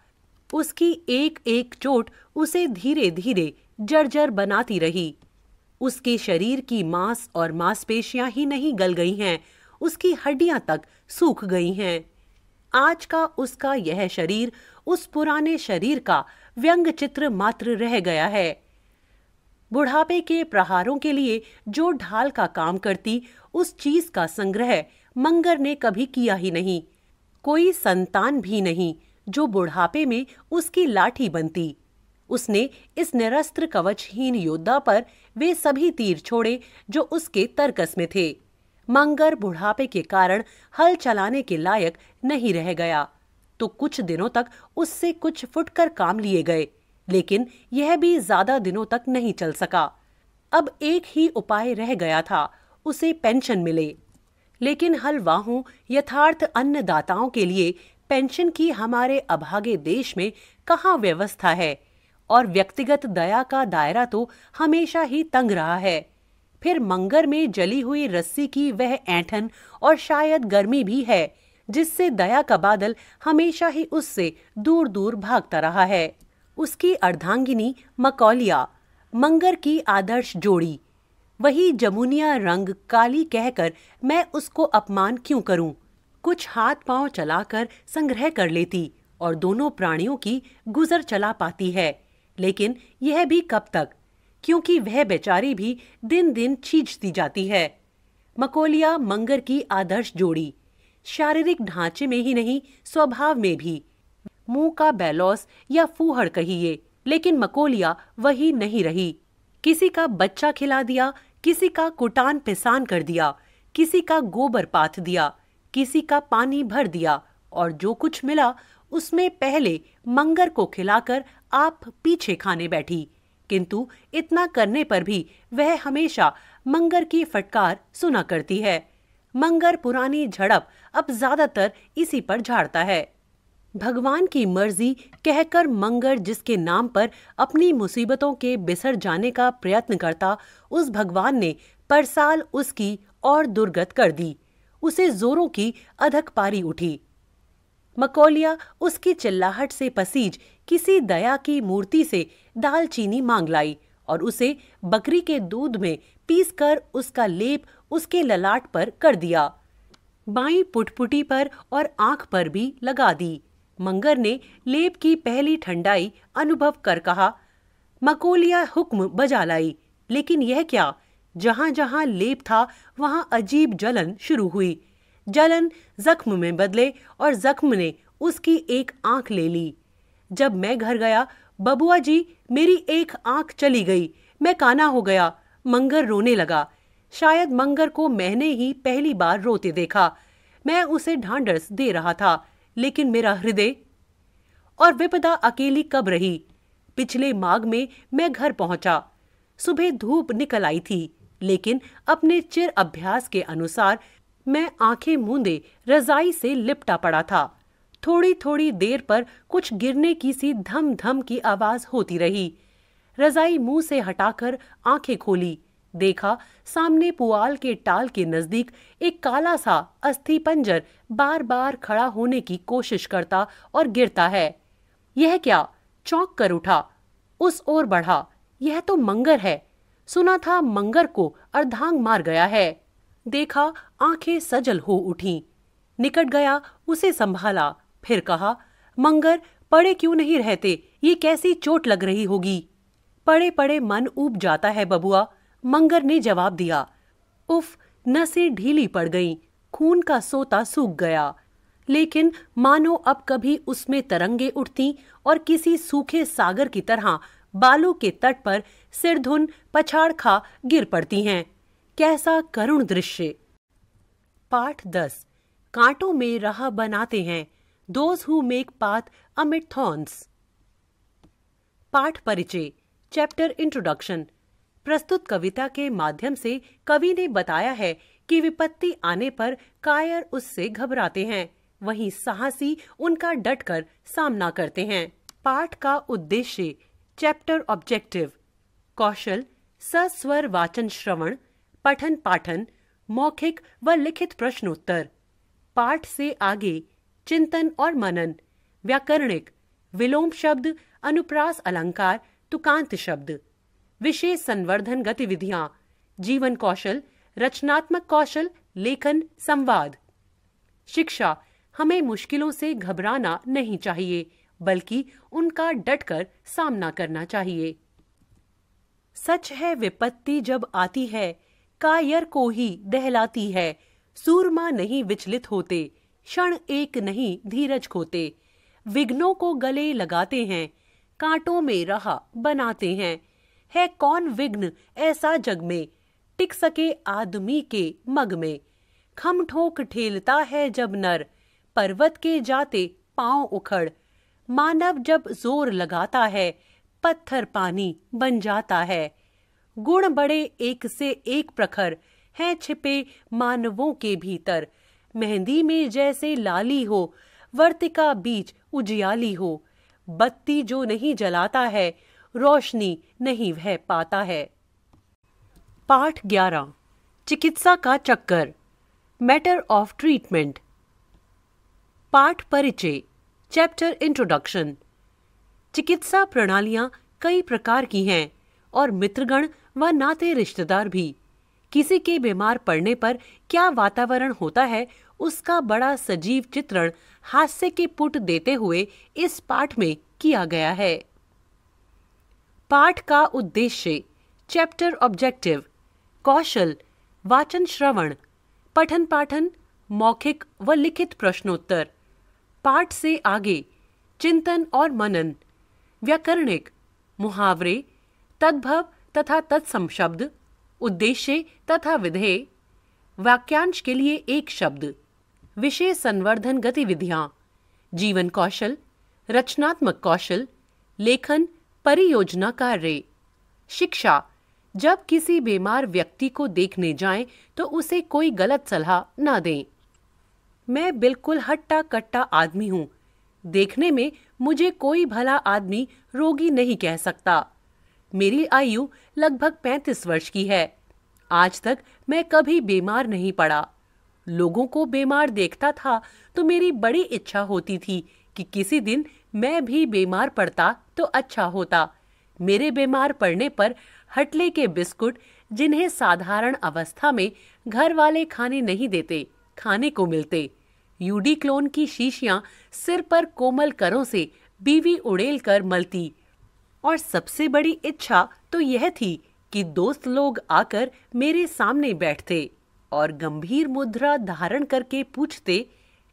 उसकी एक एक चोट उसे धीरे धीरे जर्जर बनाती रही उसके शरीर की मांस और मांसपेशियां ही नहीं गल गई हैं उसकी हड्डियां तक सूख गई हैं आज का उसका यह शरीर उस पुराने शरीर का व्यंग चित्र मात्र रह गया है बुढ़ापे के प्रहारों के लिए जो ढाल का काम करती उस चीज का संग्रह मंगर ने कभी किया ही नहीं कोई संतान भी नहीं जो बुढ़ापे में उसकी लाठी बनती उसने इस निरस्त्र कवचहीन योद्धा पर वे सभी तीर छोड़े जो उसके तर्कस में थे मंगर बुढ़ापे के कारण हल चलाने के लायक नहीं रह गया तो कुछ दिनों तक उससे कुछ फुटकर काम लिए गए लेकिन यह भी ज्यादा दिनों तक नहीं चल सका अब एक ही उपाय रह गया था उसे पेंशन मिले लेकिन हलवाहों यथार्थ अन्नदाताओं के लिए पेंशन की हमारे अभागे देश में कहाँ व्यवस्था है और व्यक्तिगत दया का दायरा तो हमेशा ही तंग रहा है फिर मंगर में जली हुई रस्सी की वह ऐठन और शायद गर्मी भी है जिससे दया का बादल हमेशा ही उससे दूर दूर भागता रहा है उसकी अर्धांगिनी मकौलिया मंगर की आदर्श जोड़ी वही जमुनिया रंग काली कहकर मैं उसको अपमान क्यों करूं? कुछ हाथ पांव चलाकर संग्रह कर लेती और दोनों प्राणियों की गुजर चला पाती है लेकिन यह भी कब तक क्योंकि वह बेचारी भी दिन दिन छींचती जाती है मकोलिया मंगर की आदर्श जोड़ी शारीरिक ढांचे में ही नहीं स्वभाव में भी मुंह का बैलॉस या फूहड़ कहिए लेकिन मकोलिया वही नहीं रही किसी का बच्चा खिला दिया किसी का कुटान पिसान कर दिया किसी का गोबर पाथ दिया किसी का पानी भर दिया और जो कुछ मिला उसमें पहले मंगर को खिलाकर आप पीछे खाने बैठी किंतु इतना करने पर भी वह हमेशा मंगर की फटकार सुना करती है मंगर पुरानी झड़प अब ज्यादातर इसी पर झाड़ता है भगवान की मर्जी कहकर मंगर जिसके नाम पर अपनी मुसीबतों के बिसर जाने का प्रयत्न करता उस भगवान ने परसाल उसकी और दुर्गत कर दी उसे जोरों की अधक पारी उठी मकोलिया उसकी चिल्लाहट से पसीज किसी दया की मूर्ति से दालचीनी मांग लाई और उसे बकरी के दूध में पीसकर उसका लेप उसके ललाट पर कर दिया बाई पुटपुटी पर और आंख पर भी लगा दी मंगर ने लेप की पहली ठंडाई अनुभव कर कहा मकोलिया हुक्म बजा लाई लेकिन यह क्या जहाँ जहाँ लेप था वहाँ अजीब जलन शुरू हुई जलन जख्म में बदले और जख्म ने उसकी एक आंख ले ली जब मैं घर गया बबुआ जी मेरी एक आंख चली गई मैं काना हो गया मंगर रोने लगा शायद मंगर को मैंने ही पहली बार रोते देखा मैं उसे ढांढस दे रहा था लेकिन मेरा हृदय और विपदा अकेली कब रही पिछले माघ में मैं घर पहुंचा सुबह धूप निकल आई थी लेकिन अपने चिर अभ्यास के अनुसार मैं आंखें मूंदे रजाई से लिपटा पड़ा था थोड़ी थोड़ी देर पर कुछ गिरने की सी धम धम की आवाज होती रही रजाई मुंह से हटाकर आंखें खोली देखा सामने पुआल के टाल के नजदीक एक काला सा अस्थि पंजर बार बार खड़ा होने की कोशिश करता और गिरता है यह क्या चौंक कर उठा उस ओर बढ़ा यह तो मंगर है सुना था मंगर को अर्धांग मार गया है देखा आंखें सजल हो उठी निकट गया उसे संभाला फिर कहा मंगर पड़े क्यों नहीं रहते ये कैसी चोट लग रही होगी पड़े पड़े मन ऊब जाता है बबुआ मंगर ने जवाब दिया उफ नसें ढीली पड़ गईं, खून का सोता सूख गया लेकिन मानो अब कभी उसमें तरंगे उठती और किसी सूखे सागर की तरह बालू के तट पर सिरधुन पछाड़ खा गिर पड़ती हैं कैसा करुण दृश्य पाठ दस कांटों में रहा बनाते हैं those who make path amid thorns पाठ परिचय चैप्टर इंट्रोडक्शन प्रस्तुत कविता के माध्यम से कवि ने बताया है कि विपत्ति आने पर कायर उससे घबराते हैं वहीं साहसी उनका डटकर सामना करते हैं पाठ का उद्देश्य चैप्टर ऑब्जेक्टिव कौशल सस्वर वाचन श्रवण पठन पाठन मौखिक व लिखित प्रश्नोत्तर पाठ से आगे चिंतन और मनन व्याकरणिक विलोम शब्द अनुप्रास अलंकार तुकांत शब्द विशेष संवर्धन गतिविधियां जीवन कौशल रचनात्मक कौशल लेखन संवाद शिक्षा हमें मुश्किलों से घबराना नहीं चाहिए बल्कि उनका डटकर सामना करना चाहिए सच है विपत्ति जब आती है कायर को ही दहलाती है सूरमा नहीं विचलित होते क्षण एक नहीं धीरज खोते विघ्नों को गले लगाते हैं कांटों में रहा बनाते हैं है कौन विघ्न ऐसा जग में टिक सके आदमी के मग में खम ठोक ठेलता है जब नर पर्वत के जाते पांव उखड़ मानव जब जोर लगाता है पत्थर पानी बन जाता है गुण बड़े एक से एक प्रखर हैं छिपे मानवों के भीतर मेहंदी में जैसे लाली हो वर्तिका बीज उजियाली हो बत्ती जो नहीं जलाता है रोशनी नहीं वह पाता है पाठ ग्यारह चिकित्सा का चक्कर मैटर ऑफ ट्रीटमेंट पाठ परिचय चैप्टर इंट्रोडक्शन चिकित्सा प्रणालियां कई प्रकार की हैं और मित्रगण व नाते रिश्तेदार भी किसी के बीमार पड़ने पर क्या वातावरण होता है उसका बड़ा सजीव चित्रण हास्य के पुट देते हुए इस पाठ में किया गया है पाठ का उद्देश्य चैप्टर ऑब्जेक्टिव कौशल वाचन श्रवण पठन पाठन मौखिक व लिखित प्रश्नोत्तर पाठ से आगे चिंतन और मनन व्याकरणिक मुहावरे तद्भव तथा तत्सम शब्द उद्देश्य तथा विधेय वाक्यांश के लिए एक शब्द विषय संवर्धन गतिविधियां जीवन कौशल रचनात्मक कौशल लेखन परियोजना कार्य शिक्षा जब किसी बीमार व्यक्ति को देखने जाएं तो उसे कोई गलत सलाह ना दें मैं बिल्कुल हट्टा कट्टा आदमी हूँ देखने में मुझे कोई भला आदमी रोगी नहीं कह सकता मेरी आयु लगभग पैंतीस वर्ष की है आज तक मैं कभी बीमार नहीं पड़ा लोगों को बीमार देखता था तो मेरी बड़ी इच्छा होती थी कि किसी दिन मैं भी बीमार पड़ता तो अच्छा होता मेरे बीमार पड़ने पर हटले के बिस्कुट जिन्हें साधारण अवस्था में घर वाले खाने नहीं देते खाने को मिलते यूडी क्लोन की शीशियां सिर पर कोमल करों से बीवी उड़ेल कर मलती और सबसे बड़ी इच्छा तो यह थी कि दोस्त लोग आकर मेरे सामने बैठते और गंभीर मुद्रा धारण करके पूछते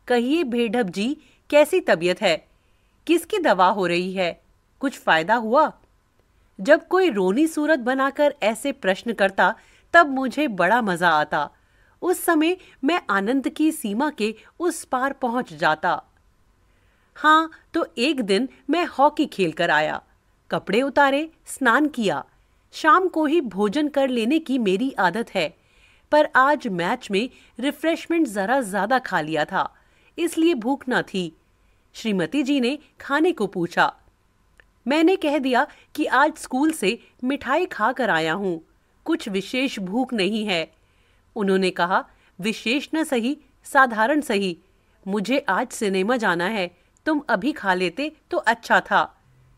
कहिए भेडब जी कैसी तबीयत है किसकी दवा हो रही है कुछ फायदा हुआ जब कोई रोनी सूरत बनाकर ऐसे प्रश्न करता तब मुझे बड़ा मजा आता उस समय मैं आनंद की सीमा के उस पार पहुंच जाता हाँ तो एक दिन मैं हॉकी खेलकर आया कपड़े उतारे स्नान किया शाम को ही भोजन कर लेने की मेरी आदत है पर आज मैच में रिफ्रेशमेंट ज़रा ज़्यादा खा लिया था इसलिए भूख ना थी श्रीमती जी ने खाने को पूछा मैंने कह दिया कि आज स्कूल से मिठाई खा कर आया हूँ कुछ विशेष भूख नहीं है उन्होंने कहा विशेष न सही साधारण सही मुझे आज सिनेमा जाना है तुम अभी खा लेते तो अच्छा था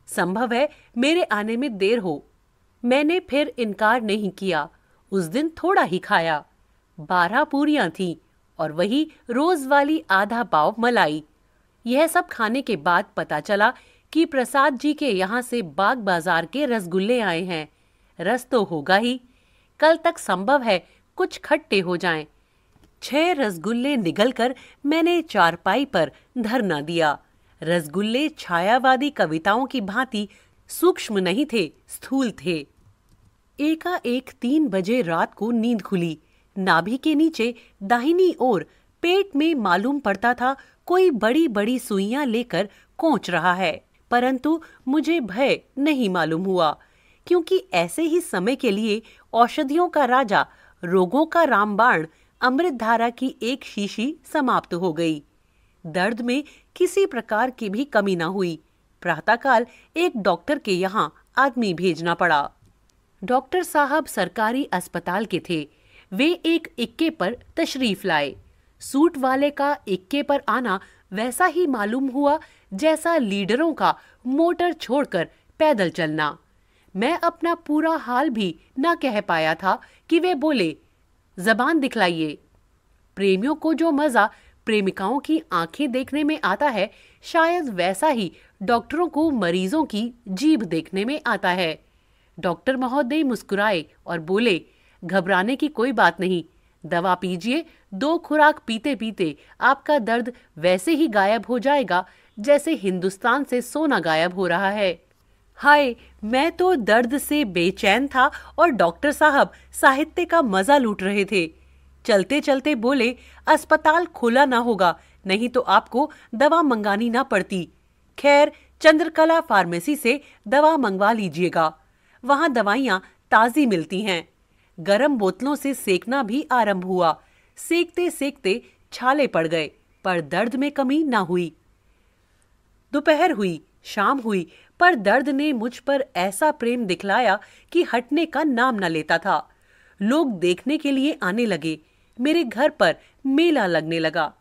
संभव है मेरे आने में देर हो मैंने फिर इनकार नहीं किया उस दिन थोड़ा ही खाया बारह पूरियां थीं और वही रोज वाली आधा पाव मलाई यह सब खाने के बाद पता चला कि प्रसाद जी के यहाँ से बाग बाजार के रसगुल्ले आए हैं रस तो होगा ही कल तक संभव है कुछ खट्टे हो जाएं। छह रसगुल्ले निगलकर कर मैंने चारपाई पर धरना दिया रसगुल्ले छायावादी कविताओं की भांति सूक्ष्म नहीं थे स्थूल थे एकाएक तीन बजे रात को नींद खुली नाभि के नीचे दाहिनी ओर पेट में मालूम पड़ता था कोई बड़ी बड़ी सुइयां लेकर कोच रहा है परंतु मुझे भय नहीं मालूम हुआ क्योंकि ऐसे ही समय के लिए औषधियों का राजा रोगों का रामबाण अमृतधारा की एक शीशी समाप्त हो गई दर्द में किसी प्रकार की भी कमी ना हुई प्रातःकाल एक डॉक्टर के यहाँ आदमी भेजना पड़ा डॉक्टर साहब सरकारी अस्पताल के थे वे एक इक्के पर तशरीफ लाए सूट वाले का इक्के पर आना वैसा ही मालूम हुआ जैसा लीडरों का मोटर छोड़कर पैदल चलना मैं अपना पूरा हाल भी न कह पाया था कि वे बोले जबान दिखलाइए प्रेमियों को जो मज़ा प्रेमिकाओं की आंखें देखने में आता है शायद वैसा ही डॉक्टरों को मरीजों की जीभ देखने में आता है डॉक्टर महोदय मुस्कुराए और बोले घबराने की कोई बात नहीं दवा पीजिए दो खुराक पीते पीते आपका दर्द वैसे ही गायब हो जाएगा जैसे हिंदुस्तान से सोना गायब हो रहा है हाय मैं तो दर्द से बेचैन था और डॉक्टर साहब साहित्य का मजा लूट रहे थे चलते चलते बोले अस्पताल खोला ना होगा नहीं तो आपको दवा मंगानी ना पड़ती खैर चंद्रकला फार्मेसी से दवा मंगवा लीजिएगा वहाँ दवाइयाँ ताज़ी मिलती हैं गरम बोतलों से सेकना भी आरंभ हुआ सेकते सेकते छाले पड़ गए पर दर्द में कमी ना हुई दोपहर हुई शाम हुई पर दर्द ने मुझ पर ऐसा प्रेम दिखलाया कि हटने का नाम न लेता था लोग देखने के लिए आने लगे मेरे घर पर मेला लगने लगा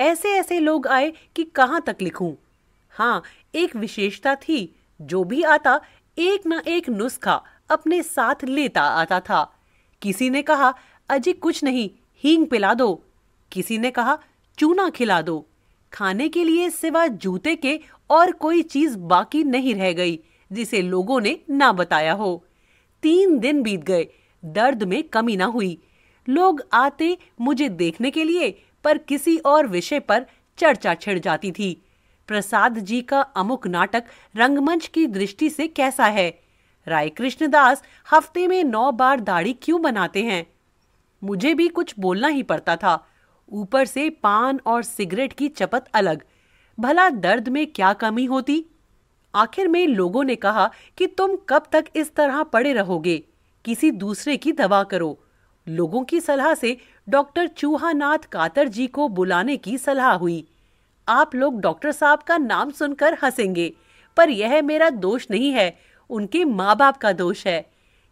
ऐसे ऐसे लोग आए कि कहाँ तक लिखूं। हाँ एक विशेषता थी जो भी आता एक न एक नुस्खा अपने साथ लेता आता था किसी ने कहा अजी कुछ नहीं हींग पिला दो किसी ने कहा चूना खिला दो खाने के लिए सिवा जूते के और कोई चीज बाकी नहीं रह गई जिसे लोगों ने ना बताया हो तीन दिन बीत गए दर्द में कमी ना हुई लोग आते मुझे देखने के लिए पर किसी और विषय पर चर्चा छिड़ जाती थी प्रसाद जी का अमुक नाटक रंगमंच की दृष्टि से कैसा है राय कृष्णदास हफ्ते में नौ बार दाढ़ी क्यों बनाते हैं मुझे भी कुछ बोलना ही पड़ता था ऊपर से पान और सिगरेट की चपत अलग भला दर्द में क्या कमी होती आखिर में लोगों ने कहा कि तुम कब तक इस तरह पड़े रहोगे किसी दूसरे की दवा करो लोगों की सलाह से डॉक्टर चूहानाथ कातर जी को बुलाने की सलाह हुई आप लोग डॉक्टर साहब का नाम सुनकर हंसेंगे पर यह मेरा दोष नहीं है उनके माँ बाप का दोष है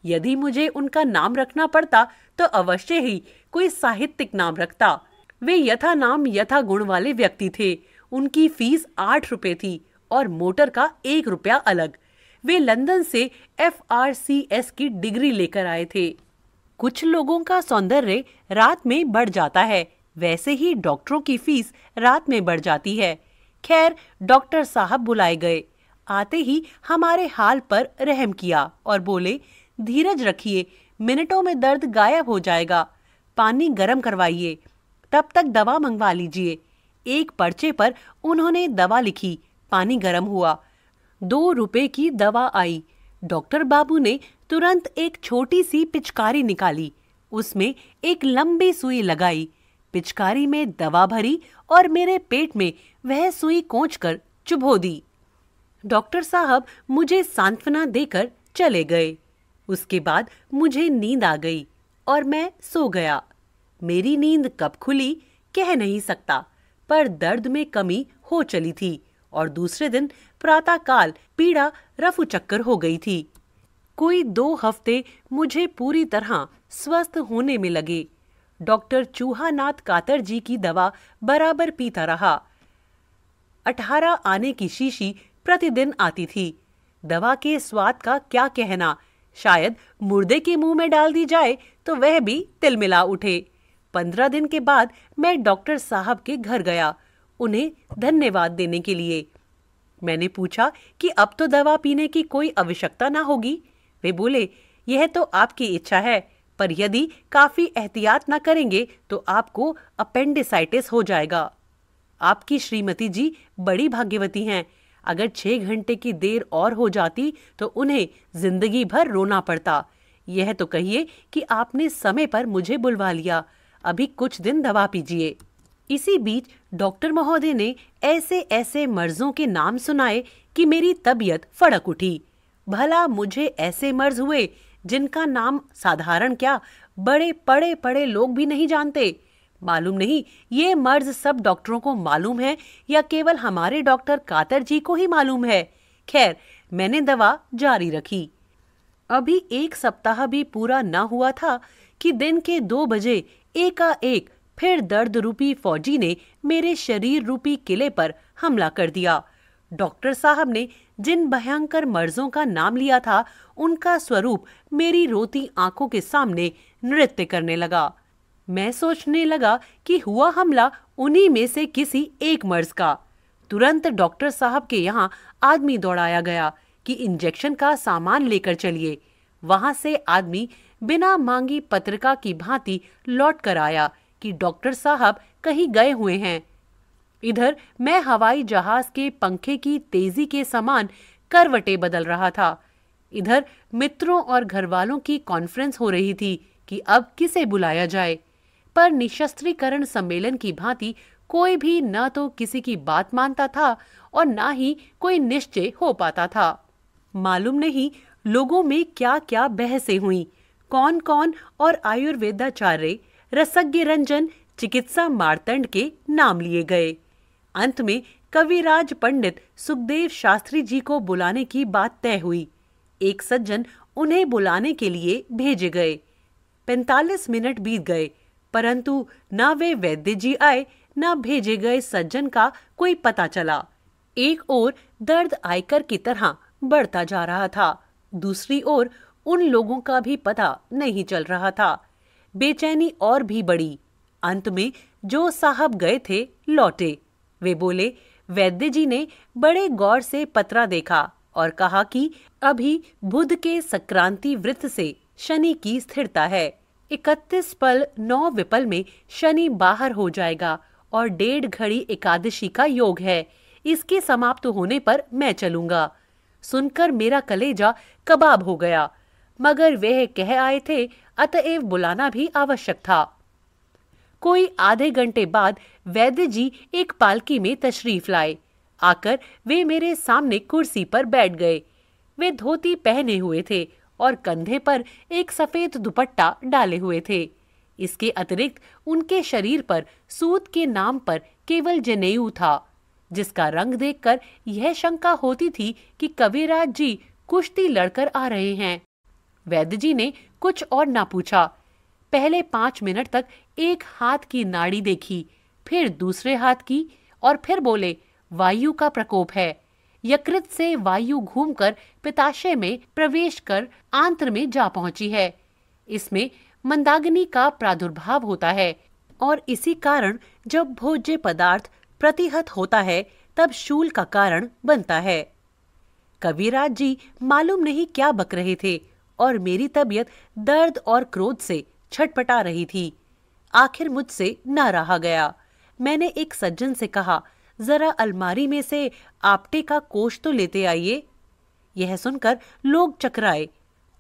यदि मुझे उनका नाम रखना पड़ता तो अवश्य ही कोई साहित्यिक नाम रखता वे यथा नाम यथा गुण वाले व्यक्ति थे उनकी फीस आठ रुपए थी और मोटर का एक रुपया अलग वे लंदन से एफ की डिग्री लेकर आए थे कुछ लोगों का सौंदर्य रात में बढ़ जाता है वैसे ही डॉक्टरों की फीस रात में बढ़ जाती है खैर डॉक्टर साहब बुलाए गए आते ही हमारे हाल पर रहम किया और बोले धीरज रखिए मिनटों में दर्द गायब हो जाएगा पानी गर्म करवाइए तब तक दवा मंगवा लीजिए एक पर्चे पर उन्होंने दवा लिखी पानी गर्म हुआ दो रुपए की दवा आई डॉक्टर बाबू ने तुरंत एक छोटी सी पिचकारी निकाली उसमें एक लंबी सुई लगाई पिचकारी में दवा भरी और मेरे पेट में वह सुई कोच कर चुभो दी डॉक्टर साहब मुझे सांत्वना देकर चले गए उसके बाद मुझे नींद आ गई और मैं सो गया मेरी नींद कब खुली कह नहीं सकता पर दर्द में कमी हो चली थी और दूसरे दिन प्रातःकाल पीड़ा रफू चक्कर हो गई थी कोई दो हफ्ते मुझे पूरी तरह स्वस्थ होने में लगे डॉक्टर चूहानाथ कातर जी की दवा बराबर पीता रहा अठारह आने की शीशी प्रतिदिन आती थी दवा के स्वाद का क्या कहना शायद मुर्दे के मुंह में डाल दी जाए तो वह भी तिलमिला उठे पंद्रह दिन के बाद मैं डॉक्टर साहब के घर गया उन्हें धन्यवाद देने के लिए मैंने पूछा कि अब तो दवा पीने की कोई आवश्यकता ना होगी वे बोले यह तो आपकी इच्छा है पर यदि काफी एहतियात न करेंगे तो आपको अपेंडिसाइटिस हो जाएगा आपकी श्रीमती जी बड़ी भाग्यवती हैं अगर छह घंटे की देर और हो जाती तो उन्हें जिंदगी भर रोना पड़ता यह तो कहिए कि आपने समय पर मुझे बुलवा लिया अभी कुछ दिन दवा पीजिए इसी बीच डॉक्टर महोदय ने ऐसे ऐसे मर्जों के नाम सुनाए कि मेरी तबीयत फड़क उठी भला मुझे ऐसे मर्ज हुए जिनका नाम साधारण क्या बड़े पड़े पड़े लोग भी नहीं जानते मालूम नहीं ये मर्ज सब डॉक्टरों को मालूम है या केवल हमारे डॉक्टर कातर जी को ही मालूम है खैर मैंने दवा जारी रखी अभी एक सप्ताह भी पूरा न हुआ था कि दिन के दो बजे एकाएक फिर दर्द रूपी फौजी ने मेरे शरीर रूपी किले पर हमला कर दिया डॉक्टर साहब ने जिन भयंकर मर्जों का नाम लिया था उनका स्वरूप मेरी रोती आंखों के सामने नृत्य करने लगा मैं सोचने लगा कि हुआ हमला उन्हीं में से किसी एक मर्ज का तुरंत डॉक्टर साहब के यहाँ आदमी दौड़ाया गया कि इंजेक्शन का सामान लेकर चलिए वहां से आदमी बिना मांगी पत्रिका की भांति लौट कर आया कि डॉक्टर साहब कहीं गए हुए हैं इधर मैं हवाई जहाज के पंखे की तेजी के समान करवटे बदल रहा था इधर मित्रों और घरवालों की कॉन्फ्रेंस हो रही थी कि अब किसे बुलाया जाए पर निशस्त्रीकरण सम्मेलन की भांति कोई भी न तो किसी की बात मानता था और न ही कोई निश्चय हो पाता था मालूम नहीं लोगों में क्या क्या बहसें हुई कौन कौन और आयुर्वेदाचार्य रसज्ञ रंजन चिकित्सा मारतंड के नाम लिए गए अंत में कविराज पंडित सुखदेव शास्त्री जी को बुलाने की बात तय हुई एक सज्जन उन्हें बुलाने के लिए भेजे गए पैंतालीस मिनट बीत गए परंतु न वे वैद्य जी आए न भेजे गए सज्जन का कोई पता चला एक ओर दर्द आयकर की तरह बढ़ता जा रहा था दूसरी ओर उन लोगों का भी पता नहीं चल रहा था बेचैनी और भी बड़ी अंत में जो साहब गए थे लौटे वे बोले वैद्य जी ने बड़े गौर से पत्रा देखा और कहा कि अभी बुध के संक्रांति वृत्त से शनि की स्थिरता है इकतीस पल नौ विपल में शनि बाहर हो जाएगा और डेढ़ घड़ी एकादशी का योग है इसके समाप्त होने पर मैं चलूंगा सुनकर मेरा कलेजा कबाब हो गया मगर वह कह आए थे अतएव बुलाना भी आवश्यक था कोई आधे घंटे बाद वैद्य जी एक पालकी में तशरीफ लाए आकर वे मेरे सामने कुर्सी पर बैठ गए वे धोती पहने हुए थे और कंधे पर एक सफ़ेद दुपट्टा डाले हुए थे इसके अतिरिक्त उनके शरीर पर सूत के नाम पर केवल जनेऊ था जिसका रंग देखकर यह शंका होती थी कि कविराज जी कुश्ती लड़कर आ रहे हैं वैद्य जी ने कुछ और ना पूछा पहले पांच मिनट तक एक हाथ की नाड़ी देखी फिर दूसरे हाथ की और फिर बोले वायु का प्रकोप है यकृत से वायु घूमकर पिताशय में प्रवेश कर आंत्र में जा पहुंची है इसमें मंदाग्नि का प्रादुर्भाव होता है और इसी कारण जब भोज्य पदार्थ प्रतिहत होता है तब शूल का कारण बनता है कविराज जी मालूम नहीं क्या बक रहे थे और मेरी तबीयत दर्द और क्रोध से छटपटा रही थी आखिर मुझसे न रहा गया मैंने एक सज्जन से कहा जरा अलमारी में से आपटे का कोश तो लेते आइए यह सुनकर लोग चकराए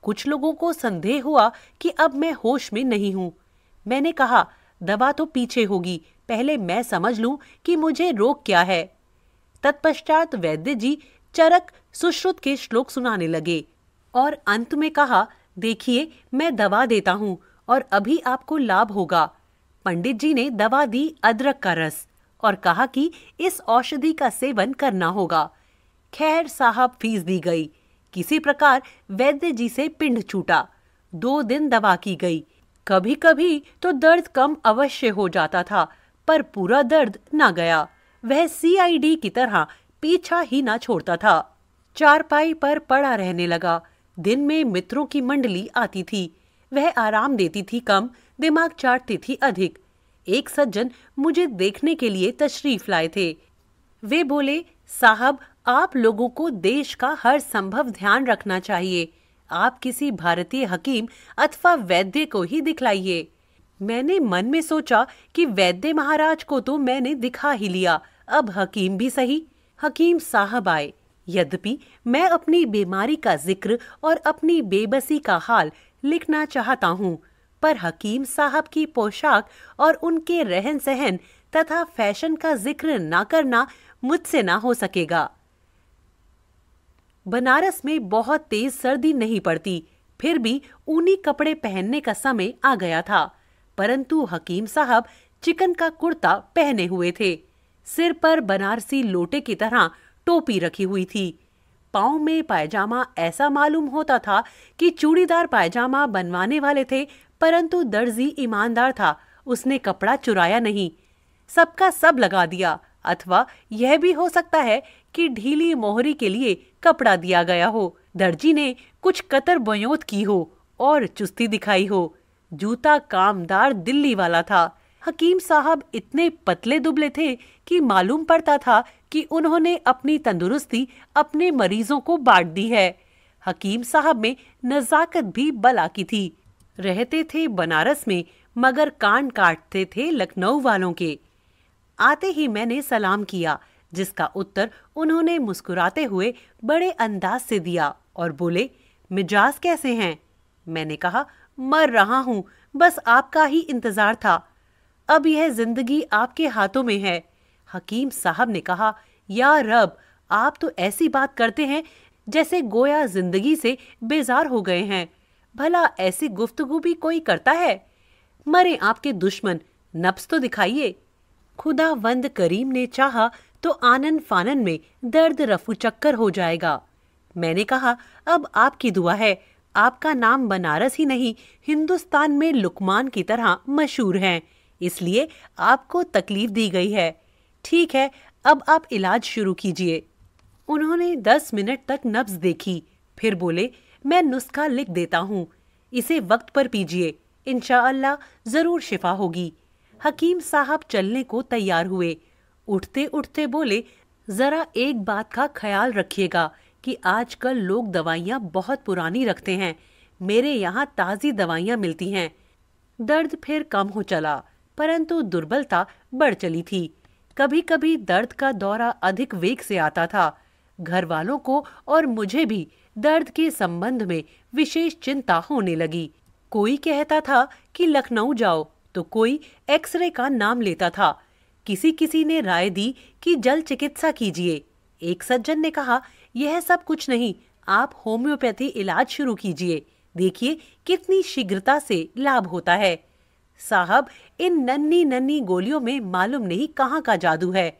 कुछ लोगों को संदेह हुआ कि अब मैं होश में नहीं हूं मैंने कहा दवा तो पीछे होगी पहले मैं समझ लूं कि मुझे रोग क्या है तत्पश्चात वैद्य जी चरक सुश्रुत के श्लोक सुनाने लगे और अंत में कहा देखिए मैं दवा देता हूँ और अभी आपको लाभ होगा पंडित जी ने दवा दी अदरक का रस और कहा कि इस औषधि का सेवन करना होगा खैर साहब फीस दी गई किसी प्रकार वैद्य जी से पिंड छूटा दो दिन दवा की गई कभी कभी तो दर्द कम अवश्य हो जाता था पर पूरा दर्द ना गया वह सीआईडी की तरह पीछा ही ना छोड़ता था चारपाई पर पड़ा रहने लगा दिन में मित्रों की मंडली आती थी वह आराम देती थी कम दिमाग चाटती थी अधिक एक सज्जन मुझे देखने के लिए तशरीफ लाए थे वे बोले साहब आप लोगों को देश का हर संभव ध्यान रखना चाहिए आप किसी भारतीय हकीम अथवा वैद्य को ही दिखलाइए मैंने मन में सोचा कि वैद्य महाराज को तो मैंने दिखा ही लिया अब हकीम भी सही हकीम साहब आए यद्यपि मैं अपनी बीमारी का जिक्र और अपनी बेबसी का हाल लिखना चाहता हूँ पर हकीम साहब की पोशाक और उनके रहन सहन तथा फैशन का जिक्र ना करना मुझसे ना हो सकेगा बनारस में बहुत तेज सर्दी नहीं पड़ती फिर भी ऊनी कपड़े पहनने का समय आ गया था परंतु हकीम साहब चिकन का कुर्ता पहने हुए थे सिर पर बनारसी लोटे की तरह टोपी रखी हुई थी पाँव में पायजामा ऐसा मालूम होता था कि चूड़ीदार पायजामा बनवाने वाले थे परंतु दर्जी ईमानदार था उसने कपड़ा चुराया नहीं सबका सब लगा दिया अथवा यह भी हो सकता है कि ढीली मोहरी के लिए कपड़ा दिया गया हो दर्जी ने कुछ कतर बयोत की हो और चुस्ती दिखाई हो जूता कामदार दिल्ली वाला था हकीम साहब इतने पतले दुबले थे कि मालूम पड़ता था कि उन्होंने अपनी तंदुरुस्ती अपने मरीजों को बांट दी है हकीम साहब में नज़ाकत भी बला की थी रहते थे बनारस में मगर कान काटते थे लखनऊ वालों के आते ही मैंने सलाम किया जिसका उत्तर उन्होंने मुस्कुराते हुए बड़े अंदाज से दिया और बोले मिजाज कैसे हैं मैंने कहा मर रहा हूँ बस आपका ही इंतज़ार था अब यह जिंदगी आपके हाथों में है हकीम साहब ने कहा या रब आप तो ऐसी बात करते हैं जैसे गोया जिंदगी से बेजार हो गए हैं भला ऐसी गुफ्तगु भी कोई करता है मरे आपके दुश्मन नब्स तो दिखाइए खुदा वंद करीम ने चाहा तो आनन फानन में दर्द रफू चक्कर हो जाएगा मैंने कहा अब आपकी दुआ है आपका नाम बनारस ही नहीं हिंदुस्तान में लुकमान की तरह मशहूर है इसलिए आपको तकलीफ दी गई है ठीक है अब आप इलाज शुरू कीजिए उन्होंने दस मिनट तक नब्ज देखी फिर बोले मैं नुस्खा लिख देता हूँ इसे वक्त पर पीजिए इन ज़रूर शिफा होगी हकीम साहब चलने को तैयार हुए उठते उठते बोले ज़रा एक बात का ख्याल रखिएगा कि आजकल लोग दवाइयाँ बहुत पुरानी रखते हैं मेरे यहाँ ताज़ी दवाइयाँ मिलती हैं दर्द फिर कम हो चला परंतु दुर्बलता बढ़ चली थी कभी कभी दर्द का दौरा अधिक वेग से आता था घर वालों को और मुझे भी दर्द के संबंध में विशेष चिंता होने लगी कोई कहता था कि लखनऊ जाओ तो कोई एक्सरे का नाम लेता था किसी किसी ने राय दी कि जल चिकित्सा कीजिए एक सज्जन ने कहा यह सब कुछ नहीं आप होम्योपैथी इलाज शुरू कीजिए देखिए कितनी शीघ्रता से लाभ होता है साहब इन नन्नी नन्नी गोलियों में मालूम नहीं कहाँ का जादू है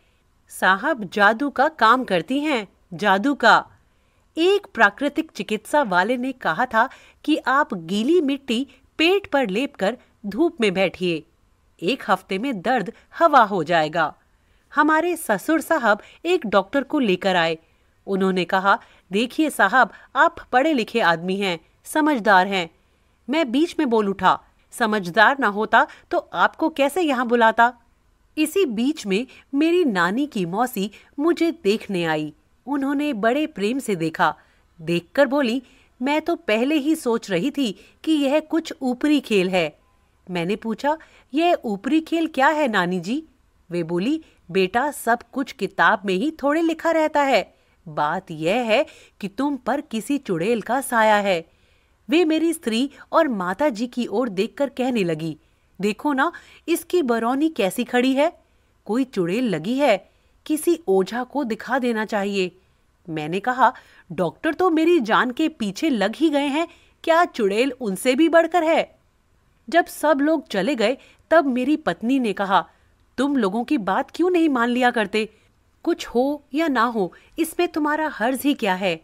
साहब जादू का काम करती हैं जादू का एक प्राकृतिक चिकित्सा वाले ने कहा था कि आप गीली मिट्टी पेट पर लेपकर धूप में बैठिए एक हफ्ते में दर्द हवा हो जाएगा हमारे ससुर साहब एक डॉक्टर को लेकर आए उन्होंने कहा देखिए साहब आप पढ़े लिखे आदमी हैं समझदार हैं मैं बीच में बोल उठा समझदार ना होता तो आपको कैसे यहाँ बुलाता इसी बीच में मेरी नानी की मौसी मुझे देखने आई उन्होंने बड़े प्रेम से देखा देखकर बोली मैं तो पहले ही सोच रही थी कि यह कुछ ऊपरी खेल है मैंने पूछा यह ऊपरी खेल क्या है नानी जी वे बोली बेटा सब कुछ किताब में ही थोड़े लिखा रहता है बात यह है कि तुम पर किसी चुड़ैल का साया है वे मेरी स्त्री और माता जी की ओर देखकर कहने लगी देखो ना इसकी बरौनी कैसी खड़ी है कोई चुड़ैल लगी है किसी ओझा को दिखा देना चाहिए मैंने कहा डॉक्टर तो मेरी जान के पीछे लग ही गए हैं क्या चुड़ैल उनसे भी बढ़कर है जब सब लोग चले गए तब मेरी पत्नी ने कहा तुम लोगों की बात क्यों नहीं मान लिया करते कुछ हो या ना हो इसमें तुम्हारा हर्ज ही क्या है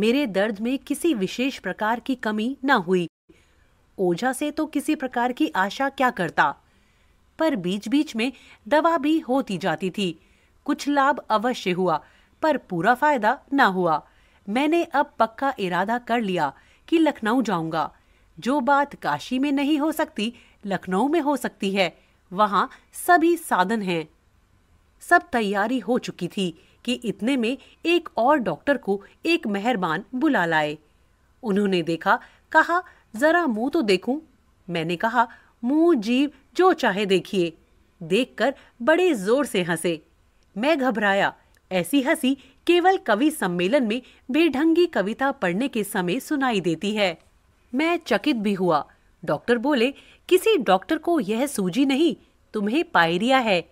मेरे दर्द में किसी विशेष प्रकार की कमी न हुई ओझा से तो किसी प्रकार की आशा क्या करता पर बीच बीच में दवा भी होती जाती थी कुछ लाभ अवश्य हुआ पर पूरा फायदा न हुआ मैंने अब पक्का इरादा कर लिया कि लखनऊ जाऊंगा जो बात काशी में नहीं हो सकती लखनऊ में हो सकती है वहाँ सभी साधन हैं सब तैयारी हो चुकी थी कि इतने में एक और डॉक्टर को एक मेहरबान बुला लाए उन्होंने देखा कहा जरा मुंह तो देखूं मैंने कहा मुंह जीव जो चाहे देखिए देखकर बड़े जोर से हंसे मैं घबराया ऐसी हंसी केवल कवि सम्मेलन में बेढंगी कविता पढ़ने के समय सुनाई देती है मैं चकित भी हुआ डॉक्टर बोले किसी डॉक्टर को यह सूजी नहीं तुम्हें पायरिया है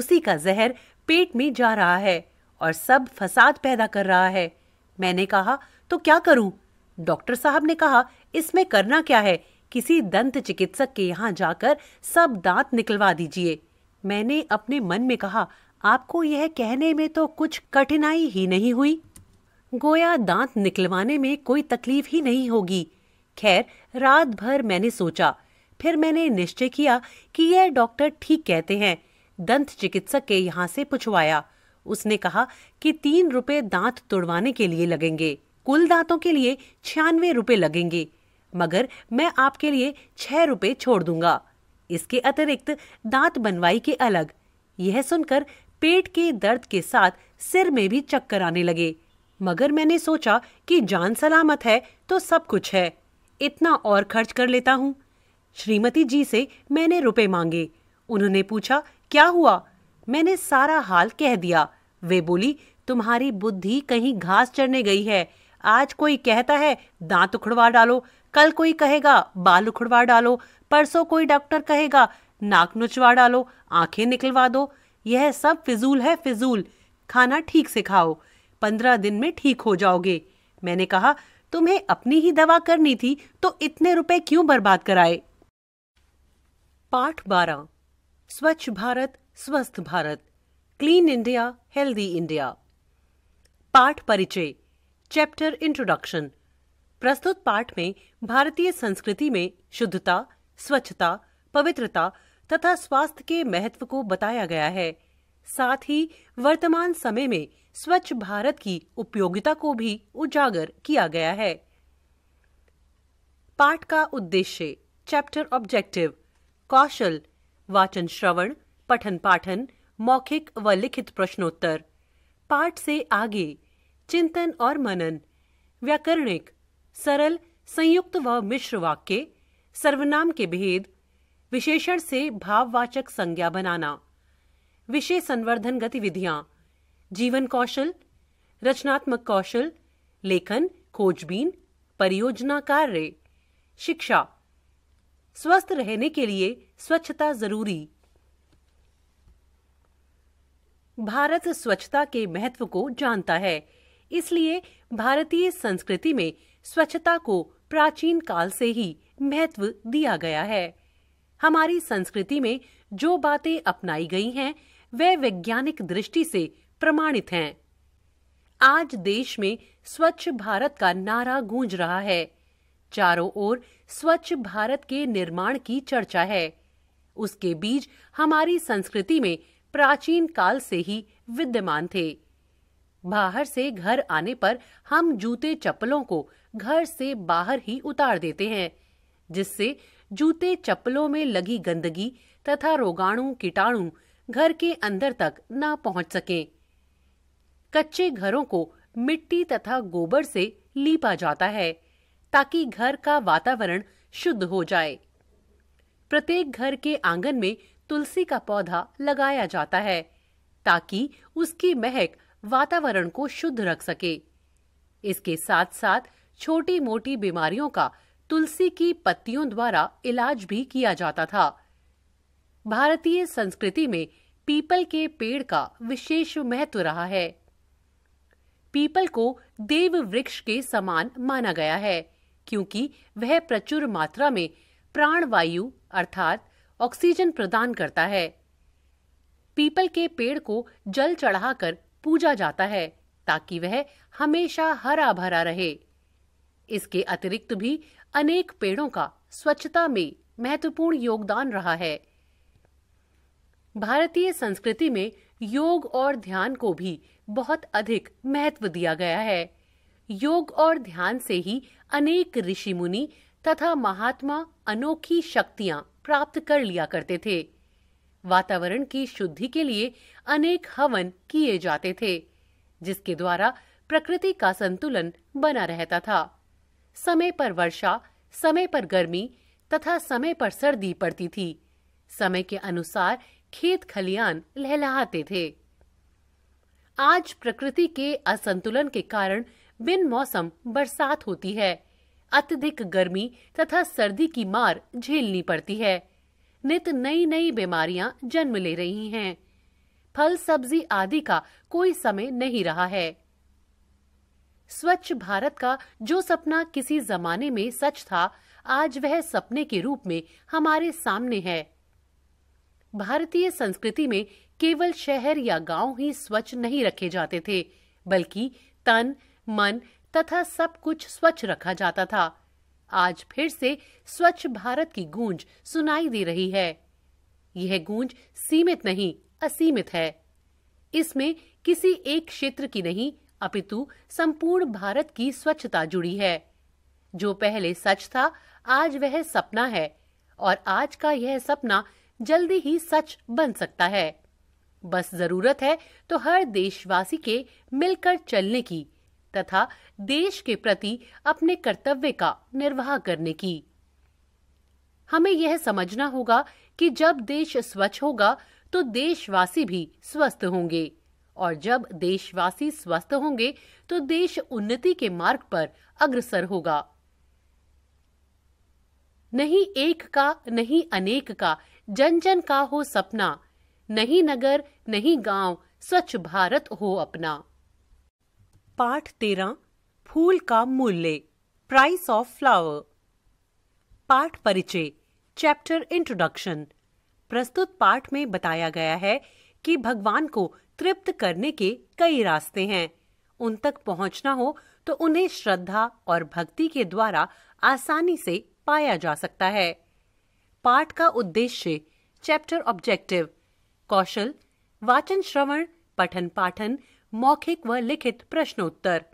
उसी का जहर पेट में जा रहा है और सब फसाद पैदा कर रहा है मैंने कहा तो क्या करूं डॉक्टर साहब ने कहा इसमें करना क्या है किसी दंत चिकित्सक के यहाँ जाकर सब दांत निकलवा दीजिए मैंने अपने मन में कहा आपको यह कहने में तो कुछ कठिनाई ही नहीं हुई गोया दांत निकलवाने में कोई तकलीफ ही नहीं होगी खैर रात भर मैंने सोचा फिर मैंने निश्चय किया कि यह डॉक्टर ठीक कहते हैं दंत चिकित्सक के यहाँ से पुछवाया उसने कहा कि तीन रुपए दांत तोड़वाने के लिए लगेंगे कुल दांतों के लिए छियानवे रुपए लगेंगे मगर मैं आपके लिए छह रुपए छोड़ दूंगा इसके अतिरिक्त दांत बनवाई के अलग यह सुनकर पेट के दर्द के साथ सिर में भी चक्कर आने लगे मगर मैंने सोचा कि जान सलामत है तो सब कुछ है इतना और खर्च कर लेता हूँ श्रीमती जी से मैंने रुपए मांगे उन्होंने पूछा क्या हुआ मैंने सारा हाल कह दिया वे बोली तुम्हारी बुद्धि कहीं घास चढ़ने गई है आज कोई कहता है दांत उखड़वा डालो कल कोई कहेगा बाल उखड़वा डालो परसों कोई डॉक्टर कहेगा नाक नुचवा डालो आंखें निकलवा दो यह सब फिजूल है फिजूल खाना ठीक से खाओ पंद्रह दिन में ठीक हो जाओगे मैंने कहा तुम्हें अपनी ही दवा करनी थी तो इतने रुपए क्यों बर्बाद कराए पाठ बारह Swachh Bharat Swasth Bharat clean India healthy India पाठ परिचय चैप्टर इंट्रोडक्शन प्रस्तुत पाठ में भारतीय संस्कृति में शुद्धता स्वच्छता पवित्रता तथा स्वास्थ्य के महत्व को बताया गया है साथ ही वर्तमान समय में स्वच्छ भारत की उपयोगिता को भी उजागर किया गया है पाठ का उद्देश्य चैप्टर ऑब्जेक्टिव कौशल वाचन श्रवण पठन पाठन मौखिक व लिखित प्रश्नोत्तर पाठ से आगे चिंतन और मनन व्याकरणिक सरल संयुक्त व मिश्र वाक्य सर्वनाम के भेद विशेषण से भाववाचक संज्ञा बनाना विषय संवर्धन गतिविधियां जीवन कौशल रचनात्मक कौशल लेखन खोजबीन परियोजना कार्य शिक्षा स्वस्थ रहने के लिए स्वच्छता जरूरी भारत स्वच्छता के महत्व को जानता है इसलिए भारतीय संस्कृति में स्वच्छता को प्राचीन काल से ही महत्व दिया गया है हमारी संस्कृति में जो बातें अपनाई गई हैं वे वैज्ञानिक दृष्टि से प्रमाणित हैं आज देश में स्वच्छ भारत का नारा गूंज रहा है चारों ओर स्वच्छ भारत के निर्माण की चर्चा है उसके बीच हमारी संस्कृति में प्राचीन काल से ही विद्यमान थे बाहर से घर आने पर हम जूते चप्पलों को घर से बाहर ही उतार देते हैं जिससे जूते चप्पलों में लगी गंदगी तथा रोगाणु कीटाणु घर के अंदर तक न पहुंच सके कच्चे घरों को मिट्टी तथा गोबर से लीपा जाता है ताकि घर का वातावरण शुद्ध हो जाए प्रत्येक घर के आंगन में तुलसी का पौधा लगाया जाता है ताकि उसकी महक वातावरण को शुद्ध रख सके इसके साथ साथ छोटी मोटी बीमारियों का तुलसी की पत्तियों द्वारा इलाज भी किया जाता था भारतीय संस्कृति में पीपल के पेड़ का विशेष महत्व रहा है पीपल को देव वृक्ष के समान माना गया है क्योंकि वह प्रचुर मात्रा में प्राणवायु अर्थात ऑक्सीजन प्रदान करता है पीपल के पेड़ को जल चढ़ाकर पूजा जाता है ताकि वह हमेशा हरा भरा रहे इसके अतिरिक्त भी अनेक पेड़ों का स्वच्छता में महत्वपूर्ण योगदान रहा है भारतीय संस्कृति में योग और ध्यान को भी बहुत अधिक महत्व दिया गया है योग और ध्यान से ही अनेक ऋषि मुनि तथा महात्मा अनोखी शक्तियां प्राप्त कर लिया करते थे वातावरण की शुद्धि के लिए अनेक हवन किए जाते थे जिसके द्वारा प्रकृति का संतुलन बना रहता था समय पर वर्षा समय पर गर्मी तथा समय पर सर्दी पड़ती थी समय के अनुसार खेत खलियान लहलहाते थे आज प्रकृति के असंतुलन के कारण बिन मौसम बरसात होती है अत्यधिक गर्मी तथा सर्दी की मार झेलनी पड़ती है नित नई नई बीमारियां जन्म ले रही हैं फल सब्जी आदि का कोई समय नहीं रहा है स्वच्छ भारत का जो सपना किसी जमाने में सच था आज वह सपने के रूप में हमारे सामने है भारतीय संस्कृति में केवल शहर या गांव ही स्वच्छ नहीं रखे जाते थे बल्कि तन मन तथा सब कुछ स्वच्छ रखा जाता था आज फिर से स्वच्छ भारत की गूंज सुनाई दे रही है यह गूंज सीमित नहीं असीमित है इसमें किसी एक क्षेत्र की नहीं अपितु संपूर्ण भारत की स्वच्छता जुड़ी है जो पहले सच था आज वह सपना है और आज का यह सपना जल्दी ही सच बन सकता है बस जरूरत है तो हर देशवासी के मिलकर चलने की तथा देश के प्रति अपने कर्तव्य का निर्वाह करने की हमें यह समझना होगा कि जब देश स्वच्छ होगा तो देशवासी भी स्वस्थ होंगे और जब देशवासी स्वस्थ होंगे तो देश उन्नति के मार्ग पर अग्रसर होगा नहीं एक का नहीं अनेक का जन जन का हो सपना नहीं नगर नहीं गांव स्वच्छ भारत हो अपना पाठ तेरह फूल का मूल्य प्राइस ऑफ फ्लावर पाठ परिचय चैप्टर इंट्रोडक्शन प्रस्तुत पाठ में बताया गया है कि भगवान को तृप्त करने के कई रास्ते हैं उन तक पहुंचना हो तो उन्हें श्रद्धा और भक्ति के द्वारा आसानी से पाया जा सकता है पाठ का उद्देश्य चैप्टर ऑब्जेक्टिव कौशल वाचन श्रवण पठन पाठन मौखिक व लिखित प्रश्नोत्तर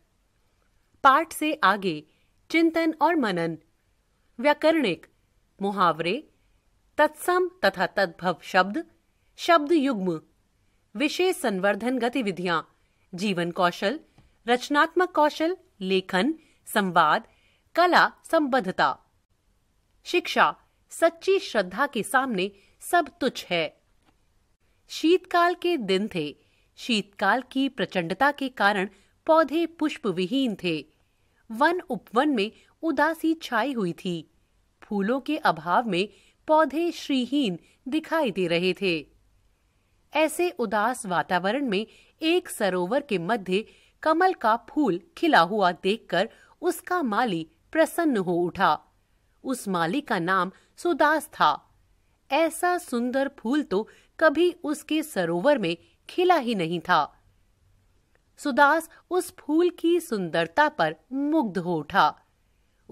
पाठ से आगे चिंतन और मनन व्याकरणिक मुहावरे तत्सम तथा तद्भव शब्द शब्द युग्म विशेष संवर्धन गतिविधियां जीवन कौशल रचनात्मक कौशल लेखन संवाद कला संबद्धता शिक्षा सच्ची श्रद्धा के सामने सब तुच्छ है शीतकाल के दिन थे शीतकाल की प्रचंडता के कारण पौधे पुष्प विहीन थे वन उपवन में उदासी छाई हुई थी फूलों के अभाव में पौधे श्रीहीन दिखाई दे रहे थे ऐसे उदास वातावरण में एक सरोवर के मध्य कमल का फूल खिला हुआ देखकर उसका माली प्रसन्न हो उठा उस माली का नाम सुदास था ऐसा सुंदर फूल तो कभी उसके सरोवर में खिला ही नहीं था सुदास उस फूल की सुंदरता पर मुग्ध हो उठा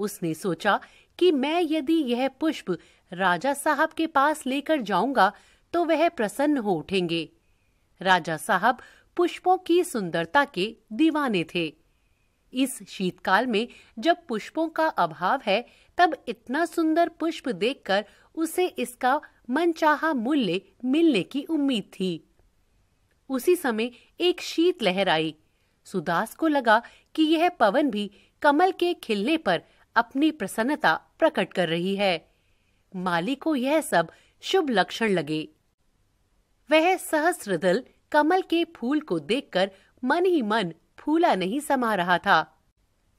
उसने सोचा कि मैं यदि यह पुष्प राजा साहब के पास लेकर जाऊंगा तो वह प्रसन्न हो उठेंगे राजा साहब पुष्पों की सुंदरता के दीवाने थे इस शीतकाल में जब पुष्पों का अभाव है तब इतना सुंदर पुष्प देखकर उसे इसका मनचाहा मूल्य मिलने की उम्मीद थी उसी समय एक शीत लहर आई सुदास को लगा कि यह पवन भी कमल के खिलने पर अपनी प्रसन्नता प्रकट कर रही है माली को यह सब शुभ लक्षण लगे वह सहस्रदल कमल के फूल को देखकर मन ही मन फूला नहीं समा रहा था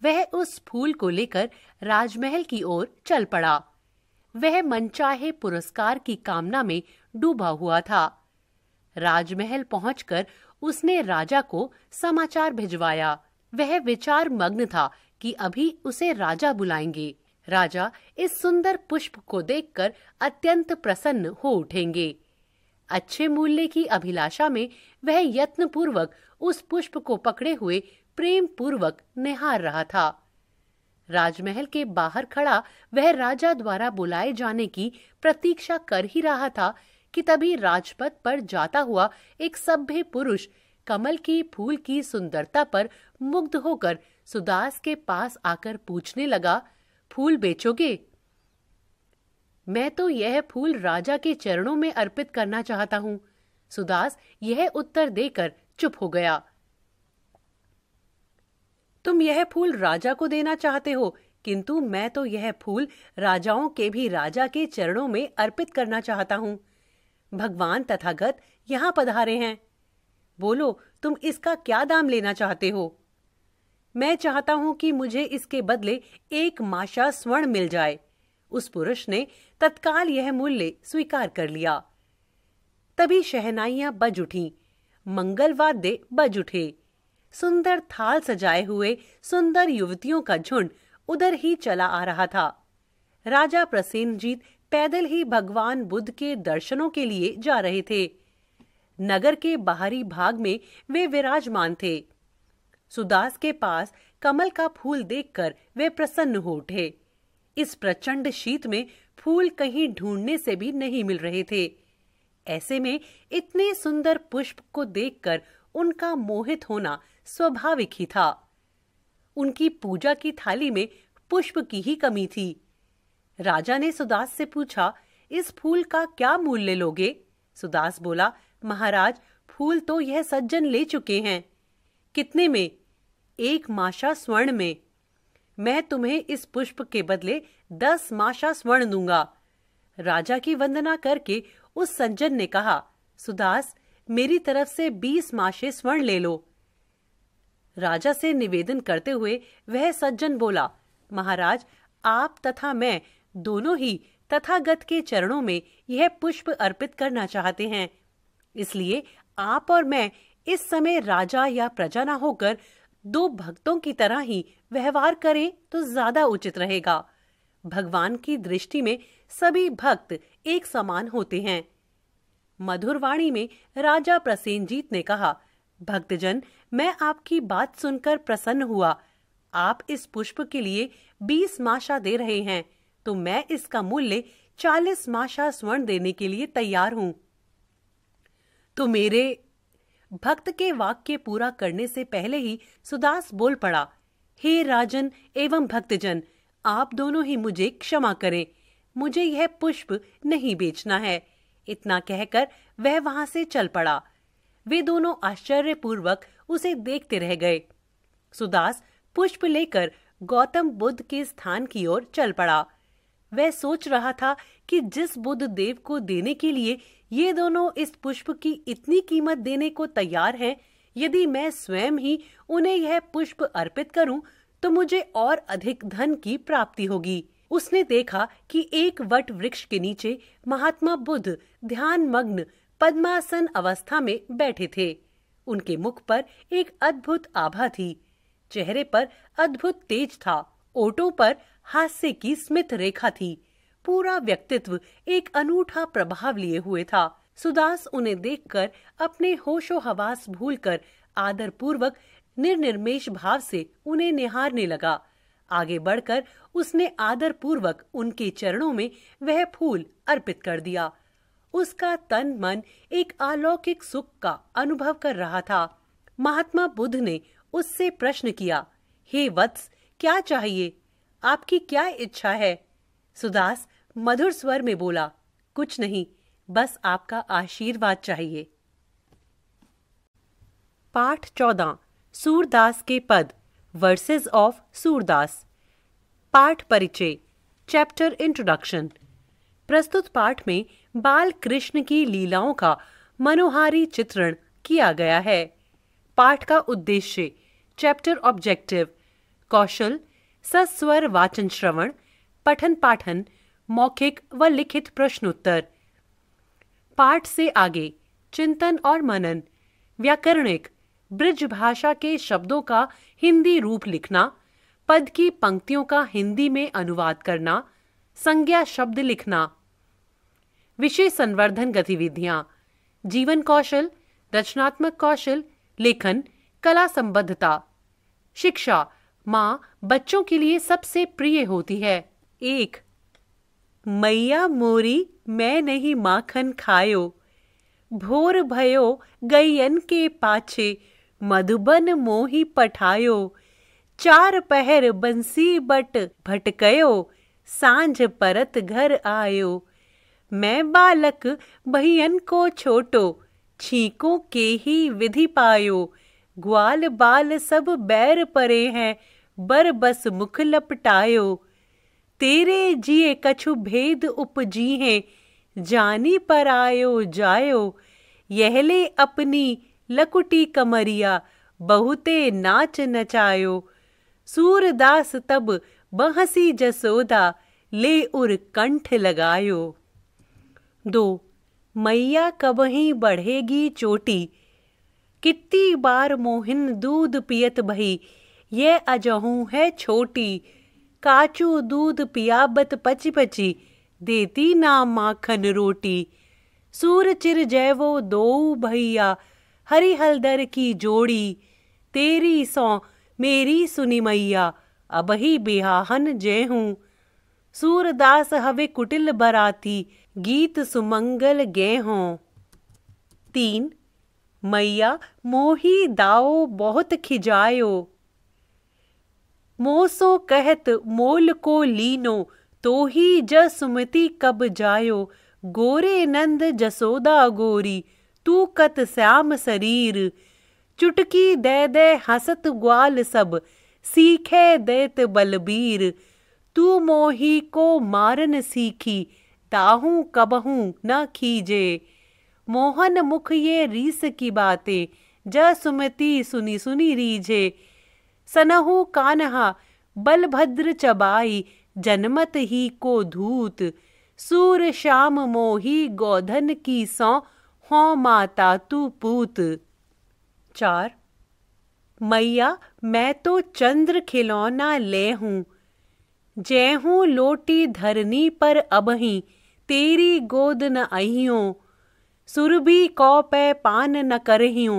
वह उस फूल को लेकर राजमहल की ओर चल पड़ा वह मनचाहे पुरस्कार की कामना में डूबा हुआ था राजमहल पहुंचकर उसने राजा को समाचार भिजवाया वह विचार मग्न था कि अभी उसे राजा बुलाएंगे राजा इस सुंदर पुष्प को देखकर अत्यंत प्रसन्न हो उठेंगे अच्छे मूल्य की अभिलाषा में वह यत्न पूर्वक उस पुष्प को पकड़े हुए प्रेम पूर्वक निहार रहा था राजमहल के बाहर खड़ा वह राजा द्वारा बुलाए जाने की प्रतीक्षा कर ही रहा था कि तभी राजपथ पर जाता हुआ एक सभ्य पुरुष कमल की फूल की सुंदरता पर मुग्ध होकर सुदास के पास आकर पूछने लगा फूल बेचोगे मैं तो यह फूल राजा के चरणों में अर्पित करना चाहता हूं सुदास यह उत्तर देकर चुप हो गया तुम यह फूल राजा को देना चाहते हो किंतु मैं तो यह फूल राजाओं के भी राजा के चरणों में अर्पित करना चाहता हूं भगवान तथागत यहाँ पधारे हैं बोलो तुम इसका क्या दाम लेना चाहते हो मैं चाहता हूं कि मुझे इसके बदले एक माशा स्वर्ण मिल जाए उस पुरुष ने तत्काल यह मूल्य स्वीकार कर लिया तभी शहनाइयां बज उठी मंगलवाद्य बज उठे सुंदर थाल सजाए हुए सुंदर युवतियों का झुंड उधर ही चला आ रहा था राजा प्रसेनजीत पैदल ही भगवान बुद्ध के दर्शनों के लिए जा रहे थे नगर के बाहरी भाग में वे विराजमान थे सुदास के पास कमल का फूल देखकर वे प्रसन्न हो उठे इस प्रचंड शीत में फूल कहीं ढूंढने से भी नहीं मिल रहे थे ऐसे में इतने सुंदर पुष्प को देखकर उनका मोहित होना स्वाभाविक ही था उनकी पूजा की थाली में पुष्प की ही कमी थी राजा ने सुदास से पूछा इस फूल का क्या मूल्य लोगे सुदास बोला महाराज फूल तो यह सज्जन ले चुके हैं कितने में एक माशा स्वर्ण में मैं तुम्हें इस पुष्प के बदले दस माशा स्वर्ण दूंगा राजा की वंदना करके उस सज्जन ने कहा सुदास मेरी तरफ से बीस माशे स्वर्ण ले लो राजा से निवेदन करते हुए वह सज्जन बोला महाराज आप तथा मैं दोनों ही तथागत के चरणों में यह पुष्प अर्पित करना चाहते हैं इसलिए आप और मैं इस समय राजा या प्रजा ना होकर दो भक्तों की तरह ही व्यवहार करें तो ज्यादा उचित रहेगा भगवान की दृष्टि में सभी भक्त एक समान होते हैं मधुरवाणी में राजा प्रसेनजीत ने कहा भक्तजन मैं आपकी बात सुनकर प्रसन्न हुआ आप इस पुष्प के लिए बीस माशा दे रहे हैं तो मैं इसका मूल्य चालीस माशा स्वर्ण देने के लिए तैयार हूं तो मेरे भक्त के वाक्य पूरा करने से पहले ही सुदास बोल पड़ा हे राजन एवं भक्तजन आप दोनों ही मुझे क्षमा करें मुझे यह पुष्प नहीं बेचना है इतना कहकर वह वहां से चल पड़ा वे दोनों आश्चर्यपूर्वक उसे देखते रह गए सुदास पुष्प लेकर गौतम बुद्ध के स्थान की ओर चल पड़ा वह सोच रहा था कि जिस बुद्ध देव को देने के लिए ये दोनों इस पुष्प की इतनी कीमत देने को तैयार हैं, यदि मैं स्वयं ही उन्हें यह पुष्प अर्पित करूं, तो मुझे और अधिक धन की प्राप्ति होगी उसने देखा कि एक वट वृक्ष के नीचे महात्मा बुद्ध ध्यान मग्न पद्मासन अवस्था में बैठे थे उनके मुख पर एक अद्भुत आभा थी चेहरे पर अद्भुत तेज था ओटो पर हास्य की स्मित रेखा थी पूरा व्यक्तित्व एक अनूठा प्रभाव लिए हुए था सुदास उन्हें देखकर अपने होशो हवास कर आदर पूर्वक निर्निर्मेश भाव से उन्हें निहारने लगा आगे बढ़कर उसने आदर पूर्वक उनके चरणों में वह फूल अर्पित कर दिया उसका तन मन एक अलौकिक सुख का अनुभव कर रहा था महात्मा बुद्ध ने उससे प्रश्न किया हे वत्स क्या चाहिए आपकी क्या इच्छा है सुदास मधुर स्वर में बोला कुछ नहीं बस आपका आशीर्वाद चाहिए पाठ चौदह सूरदास के पद वर्सेस ऑफ सूरदास पाठ परिचय चैप्टर इंट्रोडक्शन प्रस्तुत पाठ में बाल कृष्ण की लीलाओं का मनोहारी चित्रण किया गया है पाठ का उद्देश्य चैप्टर ऑब्जेक्टिव कौशल सस्वर वाचन श्रवण पठन पाठन मौखिक व लिखित प्रश्नोत्तर पाठ से आगे चिंतन और मनन व्याकरणिक ब्रज भाषा के शब्दों का हिंदी रूप लिखना पद की पंक्तियों का हिंदी में अनुवाद करना संज्ञा शब्द लिखना विषय संवर्धन गतिविधियां जीवन कौशल रचनात्मक कौशल लेखन कला संबद्धता शिक्षा माँ बच्चों के लिए सबसे प्रिय होती है एक मैया मोरी मैं नहीं माखन खायो भोर भयो गयन के पाछे मधुबन मोही पठायो चार पहर बंसी बट भटकयो सांझ परत घर आयो मैं बालक बहियन को छोटो छीकों के ही विधि पायो ग्वाल बाल सब बैर परे हैं बर बस मुख लपटायो तेरे जिए कछु भेद है जानी पर आयो जायो यहले अपनी लकुटी कमरिया बहुते नाच नचायो सूरदास तब बहसी जसोदा ले उर कंठ लगायो दो मैया कब ही बढ़ेगी चोटी कितनी बार मोहिन दूध पियत भई ये अजहू है छोटी काचू दूध पियाबत पची पची देती ना माखन रोटी सूर चिर जय वो दो भैया हरी हलदर की जोड़ी तेरी सौ मेरी सुनी मैया अब ही बिहाहन जय हूँ सूरदास हवे कुटिल बराती गीत सुमंगल गे तीन मैया मोही दाओ बहुत खिजायो मोसो कहत मोल को लीनो तो ही ज कब जायो गोरे नंद जसोदा गोरी तू कत श्याम शरीर चुटकी दे दे हसत ग्वाल सब सीखे देत बलबीर तू मोही को मारन सीखी ताहू कबहू न खीजे मोहन मुख ये रीस की बातें ज सुमति सुनी सुनी रीझे सनहु कानहा बलभद्र चबाई जनमत ही को धूत सूर श्याम मोही गोधन की सौ हों माता तू पूत चार मैया मैं तो चंद्र खिलौना ले हूँ जय लोटी धरनी पर अबही तेरी गोद न अहियो भी कौ पै पान न करहियो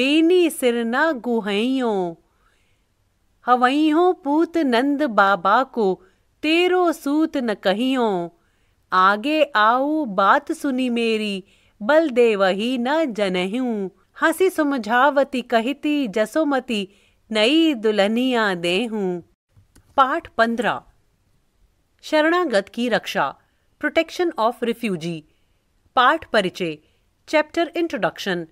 बेनी सिर न गुहियों हवइयों पूत नंद बाबा को तेरो सूत न कहियो आगे आओ बात सुनी मेरी बल दे वही न जनहू हसी समझावती कहती जसोमती नई दुल्हनिया देहू पाठ पंद्रह शरणागत की रक्षा प्रोटेक्शन ऑफ रिफ्यूजी पाठ परिचय चैप्टर इंट्रोडक्शन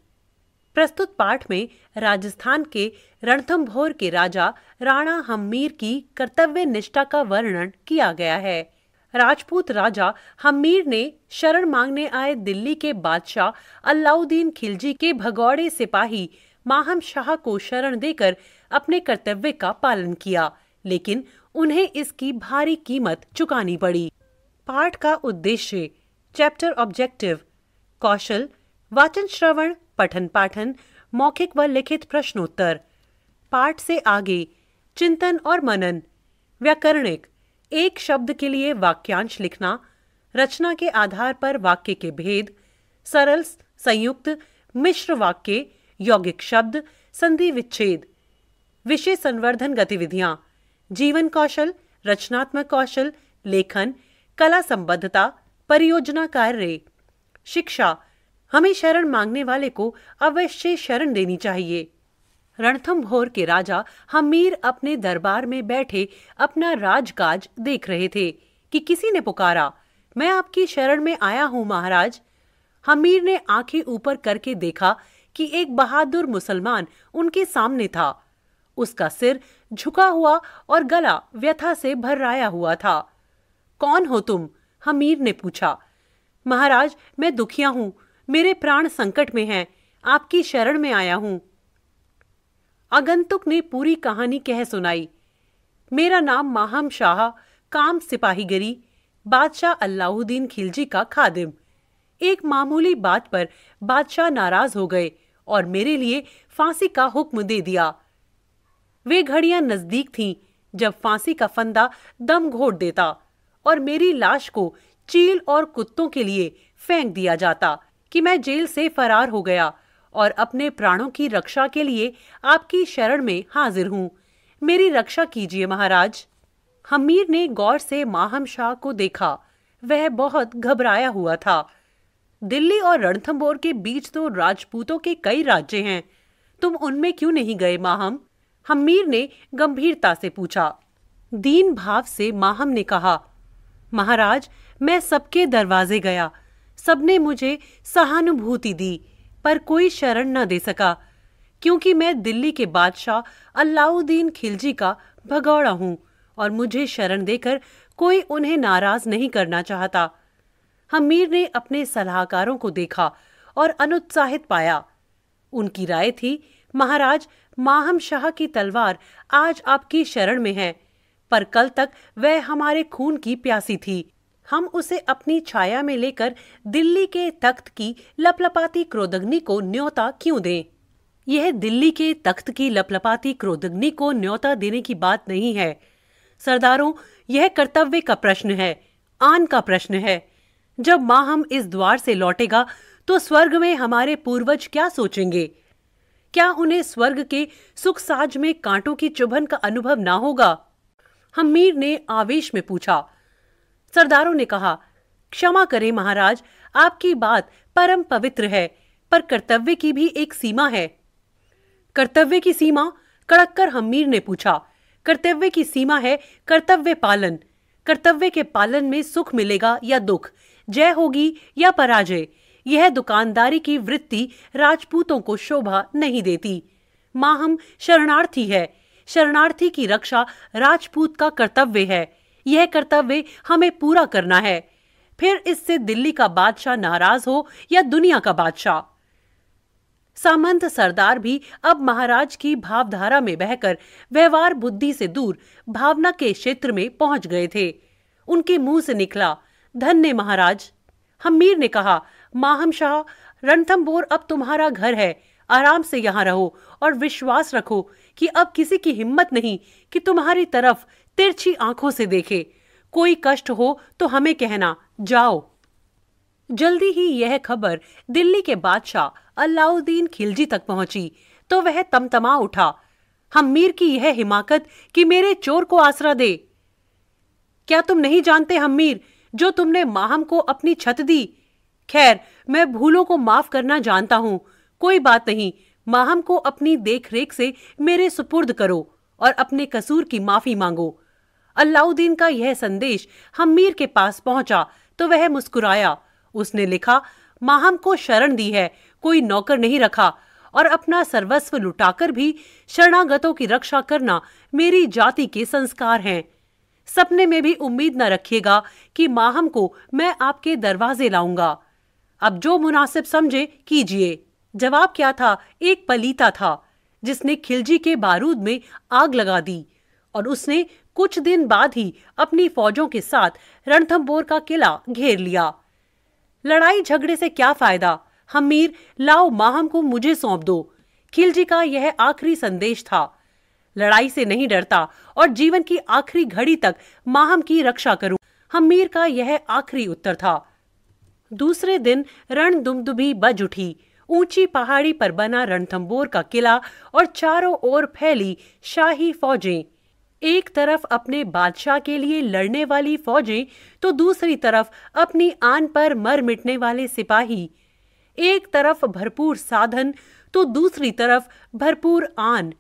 प्रस्तुत पाठ में राजस्थान के रणथम्भौर के राजा राणा हम्मीर की कर्तव्य निष्ठा का वर्णन किया गया है राजपूत राजा हम्मीर ने शरण मांगने आए दिल्ली के बादशाह अलाउद्दीन खिलजी के भगौड़े सिपाही माहम शाह को शरण देकर अपने कर्तव्य का पालन किया लेकिन उन्हें इसकी भारी कीमत चुकानी पड़ी पाठ का उद्देश्य चैप्टर ऑब्जेक्टिव कौशल वाचन श्रवण पठन पाठन मौखिक व लिखित प्रश्नोत्तर पाठ से आगे चिंतन और मनन व्याकरणिक एक शब्द के लिए वाक्यांश लिखना रचना के आधार पर वाक्य के भेद सरल संयुक्त मिश्र वाक्य यौगिक शब्द संधि विच्छेद विषय संवर्धन गतिविधियां जीवन कौशल रचनात्मक कौशल लेखन कला संबद्धता परियोजना कार्य शिक्षा हमें शरण मांगने वाले को अवश्य शरण देनी चाहिए भोर के राजा हमीर अपने दरबार में बैठे अपना राजकाज देख रहे थे कि किसी ने पुकारा मैं आपकी शरण में आया हूँ महाराज हमीर ने आंखें ऊपर करके देखा कि एक बहादुर मुसलमान उनके सामने था उसका सिर झुका हुआ और गला व्यथा से भर्राया हुआ था कौन हो तुम हमीर ने पूछा महाराज मैं दुखिया हूँ मेरे प्राण संकट में हैं आपकी शरण में आया हूं आगंतुक ने पूरी कहानी कह सुनाई मेरा नाम माहम शाह काम सिपाहीगरी बादशाह अलाउद्दीन खिलजी का खादिम एक मामूली बात पर बादशाह नाराज हो गए और मेरे लिए फांसी का हुक्म दे दिया वे घड़ियां नजदीक थीं जब फांसी का फंदा दम घोट देता और मेरी लाश को चील और कुत्तों के लिए फेंक दिया जाता कि मैं जेल से फरार हो गया और अपने प्राणों की रक्षा के लिए आपकी शरण में हाजिर हूँ मेरी रक्षा कीजिए महाराज हमीर ने गौर से माहम शाह को देखा वह बहुत घबराया हुआ था दिल्ली और रणथंबोर के बीच तो राजपूतों के कई राज्य हैं तुम उनमें क्यों नहीं गए माहम हमीर ने गंभीरता से पूछा दीन भाव से माहम ने कहा महाराज मैं सबके दरवाजे गया सबने मुझे सहानुभूति दी पर कोई शरण न दे सका क्योंकि मैं दिल्ली के बादशाह अलाउद्दीन खिलजी का भगौड़ा हूँ और मुझे शरण देकर कोई उन्हें नाराज नहीं करना चाहता हमीर ने अपने सलाहकारों को देखा और अनुत्साहित पाया उनकी राय थी महाराज माहम शाह की तलवार आज आपकी शरण में है पर कल तक वह हमारे खून की प्यासी थी हम उसे अपनी छाया में लेकर दिल्ली के तख्त की लपलपाती क्रोधग्नि को न्योता क्यों दें यह दिल्ली के तख्त की लपलपाती क्रोधग्नि को न्योता देने की बात नहीं है सरदारों यह कर्तव्य का प्रश्न है आन का प्रश्न है जब माँ हम इस द्वार से लौटेगा तो स्वर्ग में हमारे पूर्वज क्या सोचेंगे क्या उन्हें स्वर्ग के सुख साज में कांटों की चुभन का अनुभव ना होगा हमीर ने आवेश में पूछा सरदारों ने कहा क्षमा करें महाराज आपकी बात परम पवित्र है पर कर्तव्य की भी एक सीमा है कर्तव्य की सीमा कड़क कर हमीर ने पूछा कर्तव्य की सीमा है कर्तव्य पालन कर्तव्य के पालन में सुख मिलेगा या दुख जय होगी या पराजय यह दुकानदारी की वृत्ति राजपूतों को शोभा नहीं देती माँ हम शरणार्थी है शरणार्थी की रक्षा राजपूत का कर्तव्य है यह कर्तव्य हमें पूरा करना है फिर इससे दिल्ली का बादशाह नाराज हो या दुनिया का बादशाह सामंत सरदार भी अब महाराज की भावधारा में बहकर व्यवहार बुद्धि से दूर भावना के क्षेत्र में पहुंच गए थे उनके मुंह से निकला धन्य महाराज हमीर ने कहा माहम शाह रणथम्बोर अब तुम्हारा घर है आराम से यहाँ रहो और विश्वास रखो कि अब किसी की हिम्मत नहीं कि तुम्हारी तरफ तिरछी आंखों से देखे कोई कष्ट हो तो हमें कहना जाओ जल्दी ही यह खबर दिल्ली के बादशाह अलाउद्दीन खिलजी तक पहुंची तो वह तमतमा उठा हम मीर की यह हिमाकत कि मेरे चोर को आसरा दे क्या तुम नहीं जानते हम मीर जो तुमने माहम को अपनी छत दी खैर मैं भूलों को माफ करना जानता हूं कोई बात नहीं माहम को अपनी देखरेख से मेरे सुपुर्द करो और अपने कसूर की माफी मांगो अलाउद्दीन का यह संदेश हमीर के पास पहुंचा तो वह मुस्कुराया उसने लिखा माहम को शरण दी है कोई नौकर नहीं रखा और अपना सर्वस्व लुटाकर भी शरणागतों की रक्षा करना मेरी जाति के संस्कार हैं सपने में भी उम्मीद न रखिएगा कि माहम को मैं आपके दरवाजे लाऊंगा अब जो मुनासिब समझे कीजिए जवाब क्या था एक पलीता था जिसने खिलजी के बारूद में आग लगा दी और उसने कुछ दिन बाद ही अपनी फौजों के साथ रणथंबोर का किला घेर लिया लड़ाई झगड़े से क्या फायदा हमीर लाओ माहम को मुझे सौंप दो खिलजी का यह आखिरी संदेश था लड़ाई से नहीं डरता और जीवन की आखिरी घड़ी तक माहम की रक्षा करूं हमीर का यह आखिरी उत्तर था दूसरे दिन रण दुमदुभी बज उठी ऊंची पहाड़ी पर बना रणथंबोर का किला और चारों ओर फैली शाही फौजें एक तरफ अपने बादशाह के लिए लड़ने वाली फौजें तो दूसरी तरफ अपनी आन पर मर मिटने वाले सिपाही एक तरफ भरपूर साधन तो दूसरी तरफ भरपूर आन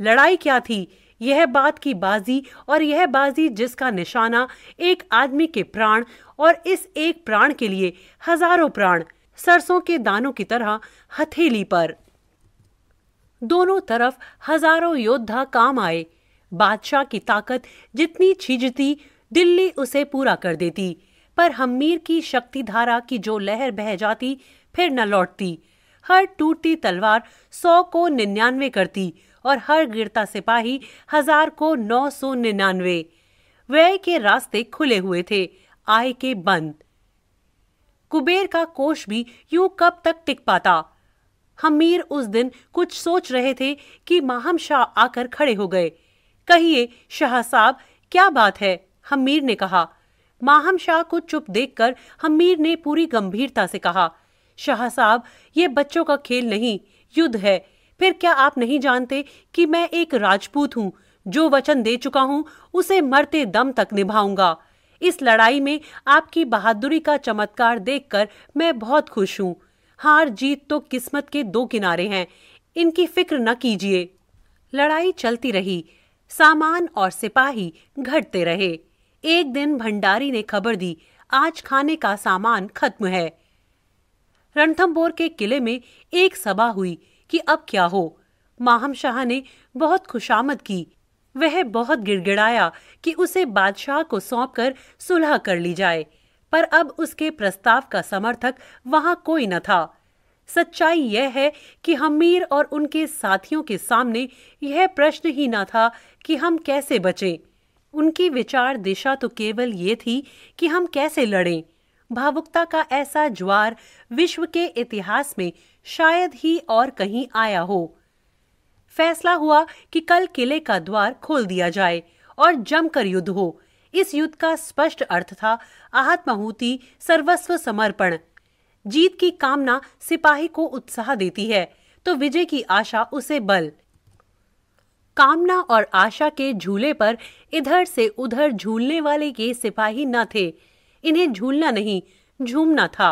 लड़ाई क्या थी यह बात की बाजी और यह बाजी जिसका निशाना एक आदमी के प्राण और इस एक प्राण के लिए हजारों प्राण सरसों के दानों की तरह हथेली पर दोनों तरफ हजारों योद्धा काम आए बादशाह की ताकत जितनी छिजती दिल्ली उसे पूरा कर देती पर हमीर की शक्ति धारा की जो लहर बह जाती फिर न लौटती हर टूटती तलवार सौ को निन्यानवे करती और हर गिरता सिपाही हजार को नौ सौ निन्यानवे व्यय के रास्ते खुले हुए थे आय के बंद कुबेर का कोष भी यूं कब तक टिक पाता हमीर उस दिन कुछ सोच रहे थे कि माहम शाह आकर खड़े हो गए कहिए शाह साहब क्या बात है हमीर ने कहा माहम शाह को चुप देखकर हमीर ने पूरी गंभीरता से कहा शाह साहब ये बच्चों का खेल नहीं युद्ध है फिर क्या आप नहीं जानते कि मैं एक राजपूत हूँ जो वचन दे चुका हूँ उसे मरते दम तक निभाऊंगा इस लड़ाई में आपकी बहादुरी का चमत्कार देखकर मैं बहुत खुश हूँ हार जीत तो किस्मत के दो किनारे हैं इनकी फिक्र न कीजिए लड़ाई चलती रही सामान और सिपाही घटते रहे एक दिन भंडारी ने खबर दी आज खाने का सामान खत्म है रणथम्बोर के किले में एक सभा हुई कि अब क्या हो माहम शाह ने बहुत खुशामद की वह बहुत गिड़गिड़ाया कि उसे बादशाह को सौंप कर सुलह कर ली जाए पर अब उसके प्रस्ताव का समर्थक वहां कोई न था सच्चाई यह है कि हमीर और उनके साथियों के सामने यह प्रश्न ही ना था कि हम कैसे बचें उनकी विचार दिशा तो केवल ये थी कि हम कैसे लड़ें भावुकता का ऐसा ज्वार विश्व के इतिहास में शायद ही और कहीं आया हो फैसला हुआ कि कल किले का द्वार खोल दिया जाए और जमकर युद्ध हो इस युद्ध का स्पष्ट अर्थ था आहत सर्वस्व समर्पण जीत की कामना सिपाही को उत्साह देती है तो विजय की आशा उसे बल कामना और आशा के झूले पर इधर से उधर झूलने वाले के सिपाही न थे इन्हें झूलना नहीं झूमना था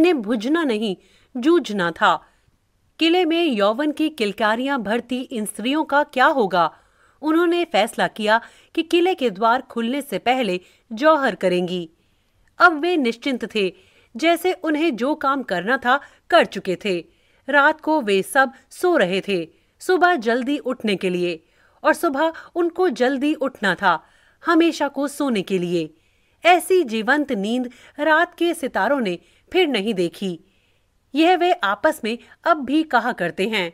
इन्हें भुजना नहीं जूझना था किले में यौवन की किलकारियां भरती इन स्त्रियों का क्या होगा उन्होंने फैसला किया कि किले के द्वार खुलने से पहले जौहर करेंगी अब वे निश्चिंत थे जैसे उन्हें जो काम करना था कर चुके थे रात को वे सब सो रहे थे सुबह जल्दी उठने के लिए और सुबह उनको जल्दी उठना था हमेशा को सोने के लिए ऐसी जीवंत नींद रात के सितारों ने फिर नहीं देखी यह वे आपस में अब भी कहा करते हैं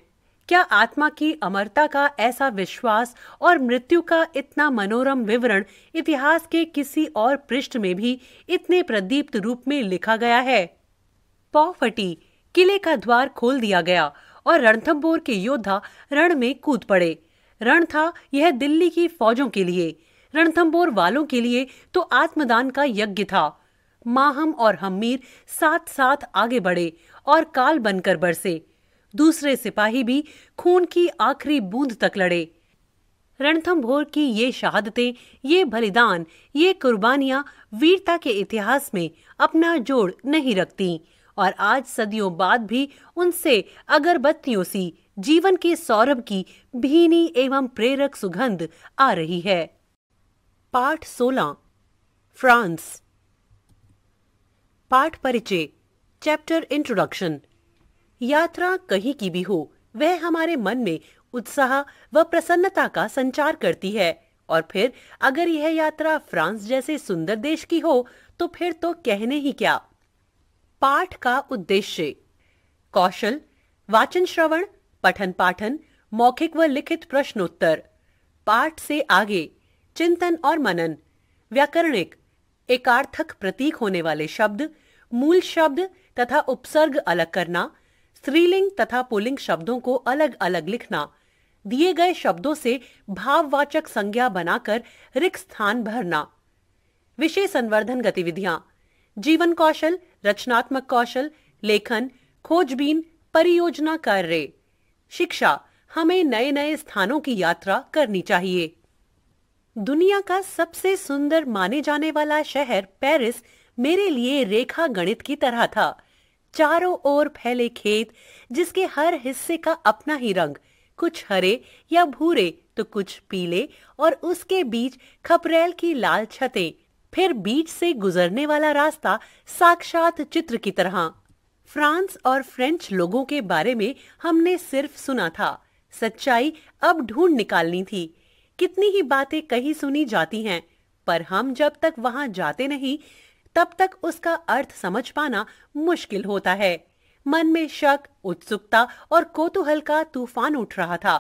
क्या आत्मा की अमरता का ऐसा विश्वास और मृत्यु का इतना मनोरम विवरण इतिहास के किसी और पृष्ठ में भी इतने प्रदीप्त रूप में लिखा गया है पौ फटी किले का द्वार खोल दिया गया और रणथम्बोर के योद्धा रण में कूद पड़े रण था यह दिल्ली की फौजों के लिए रणथम्बोर वालों के लिए तो आत्मदान का यज्ञ था माहम और हमीर साथ साथ आगे बढ़े और काल बनकर बरसे दूसरे सिपाही भी खून की आखिरी बूंद तक लड़े भोर की ये शहादतें ये बलिदान ये कुर्बानियां वीरता के इतिहास में अपना जोड़ नहीं रखती और आज सदियों बाद भी उनसे अगरबत्तियों सी जीवन के सौरभ की भीनी एवं प्रेरक सुगंध आ रही है पाठ सोलह फ्रांस पाठ परिचय चैप्टर इंट्रोडक्शन यात्रा कहीं की भी हो वह हमारे मन में उत्साह व प्रसन्नता का संचार करती है और फिर अगर यह यात्रा फ्रांस जैसे सुंदर देश की हो तो फिर तो कहने ही क्या पाठ का उद्देश्य कौशल वाचन श्रवण पठन पाठन मौखिक व लिखित प्रश्नोत्तर पाठ से आगे चिंतन और मनन व्याकरणिक एकार्थक प्रतीक होने वाले शब्द मूल शब्द तथा उपसर्ग अलग करना स्त्रीलिंग तथा पुलिंग शब्दों को अलग अलग लिखना दिए गए शब्दों से भाववाचक संज्ञा बनाकर रिक्त स्थान भरना विषय संवर्धन गतिविधियां जीवन कौशल रचनात्मक कौशल लेखन खोजबीन परियोजना कार्य शिक्षा हमें नए नए स्थानों की यात्रा करनी चाहिए दुनिया का सबसे सुंदर माने जाने वाला शहर पेरिस मेरे लिए रेखा गणित की तरह था चारों ओर फैले खेत जिसके हर हिस्से का अपना ही रंग कुछ हरे या भूरे तो कुछ पीले और उसके बीच खपरेल की लाल छतें फिर बीच से गुजरने वाला रास्ता साक्षात चित्र की तरह फ्रांस और फ्रेंच लोगों के बारे में हमने सिर्फ सुना था सच्चाई अब ढूंढ निकालनी थी कितनी ही बातें कहीं सुनी जाती हैं पर हम जब तक वहां जाते नहीं तब तक उसका अर्थ समझ पाना मुश्किल होता है मन में शक उत्सुकता और कोतूहल का तूफान उठ रहा था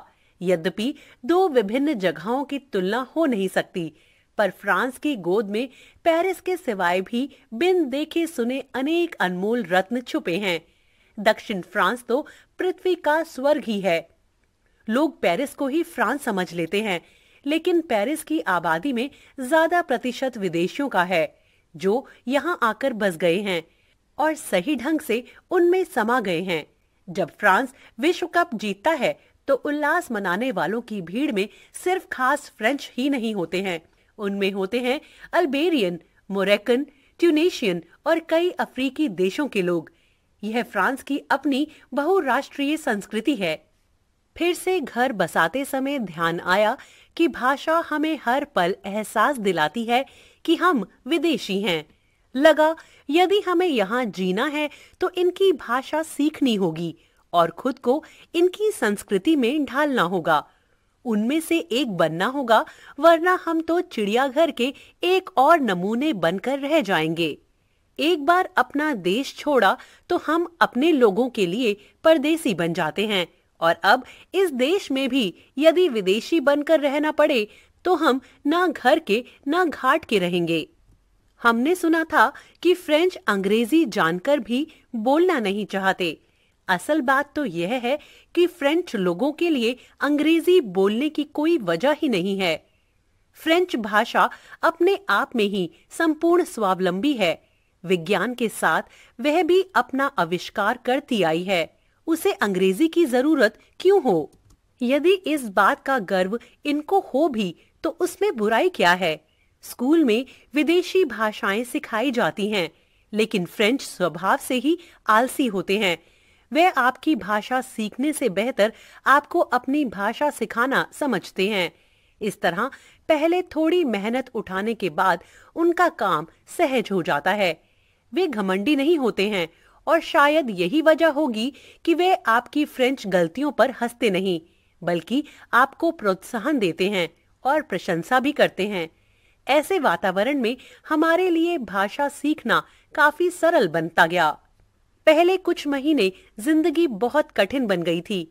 यद्यपि दो विभिन्न जगहों की तुलना हो नहीं सकती पर फ्रांस की गोद में पेरिस के सिवाय भी बिन देखे सुने अनेक अनमोल रत्न छुपे हैं दक्षिण फ्रांस तो पृथ्वी का स्वर्ग ही है लोग पेरिस को ही फ्रांस समझ लेते हैं लेकिन पेरिस की आबादी में ज्यादा प्रतिशत विदेशियों का है जो यहाँ आकर बस गए हैं और सही ढंग से उनमें समा गए हैं जब फ्रांस विश्व कप जीतता है तो उल्लास मनाने वालों की भीड़ में सिर्फ खास फ्रेंच ही नहीं होते हैं उनमें होते हैं अल्बेरियन मोरक्कन ट्यूनेशियन और कई अफ्रीकी देशों के लोग यह फ्रांस की अपनी बहुराष्ट्रीय संस्कृति है फिर से घर बसाते समय ध्यान आया कि भाषा हमें हर पल एहसास दिलाती है कि हम विदेशी हैं लगा यदि हमें यहाँ जीना है तो इनकी भाषा सीखनी होगी और खुद को इनकी संस्कृति में ढालना होगा उनमें से एक बनना होगा वरना हम तो चिड़ियाघर के एक और नमूने बनकर रह जाएंगे एक बार अपना देश छोड़ा तो हम अपने लोगों के लिए परदेसी बन जाते हैं और अब इस देश में भी यदि विदेशी बनकर रहना पड़े तो हम ना घर के ना घाट के रहेंगे हमने सुना था कि फ्रेंच अंग्रेजी जानकर भी बोलना नहीं चाहते असल बात तो यह है कि फ्रेंच लोगों के लिए अंग्रेजी बोलने की कोई वजह ही नहीं है फ्रेंच भाषा अपने आप में ही संपूर्ण स्वावलंबी है विज्ञान के साथ वह भी अपना आविष्कार करती आई है उसे अंग्रेजी की जरूरत क्यों हो यदि इस बात का गर्व इनको हो भी तो उसमें बुराई क्या है स्कूल में विदेशी भाषाएं सिखाई जाती हैं लेकिन फ्रेंच स्वभाव से ही आलसी होते हैं वे आपकी भाषा सीखने से बेहतर आपको अपनी भाषा सिखाना समझते हैं इस तरह पहले थोड़ी मेहनत उठाने के बाद उनका काम सहज हो जाता है वे घमंडी नहीं होते हैं और शायद यही वजह होगी कि वे आपकी फ्रेंच गलतियों पर हंसते नहीं बल्कि आपको प्रोत्साहन देते हैं और प्रशंसा भी करते हैं ऐसे वातावरण में हमारे लिए भाषा सीखना काफी सरल बनता गया पहले कुछ महीने जिंदगी बहुत कठिन बन गई थी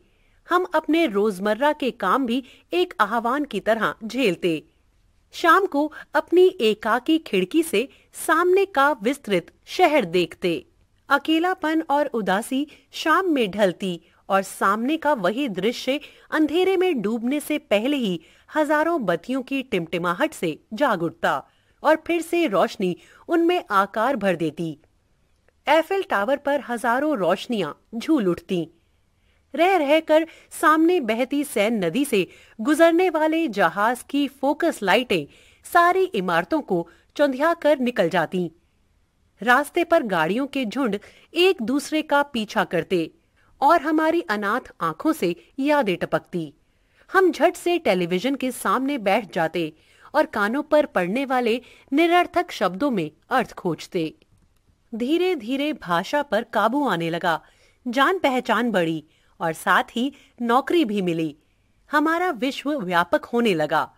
हम अपने रोजमर्रा के काम भी एक आह्वान की तरह झेलते शाम को अपनी एकाकी खिड़की से सामने का विस्तृत शहर देखते अकेलापन और उदासी शाम में ढलती और सामने का वही दृश्य अंधेरे में डूबने से पहले ही हजारों बत्तियों की टिमटिमाहट से जाग उठता और फिर से रोशनी उनमें आकार भर देती एफिल टावर पर हजारों रोशनियां झूल उठती रह रहकर सामने बहती सैन नदी से गुजरने वाले जहाज की फोकस लाइटें सारी इमारतों को चौंधिया कर निकल जाती रास्ते पर गाड़ियों के झुंड एक दूसरे का पीछा करते और हमारी अनाथ आंखों से यादें टपकती हम झट से टेलीविजन के सामने बैठ जाते और कानों पर पड़ने वाले निरर्थक शब्दों में अर्थ खोजते धीरे धीरे भाषा पर काबू आने लगा जान पहचान बढ़ी और साथ ही नौकरी भी मिली हमारा विश्व व्यापक होने लगा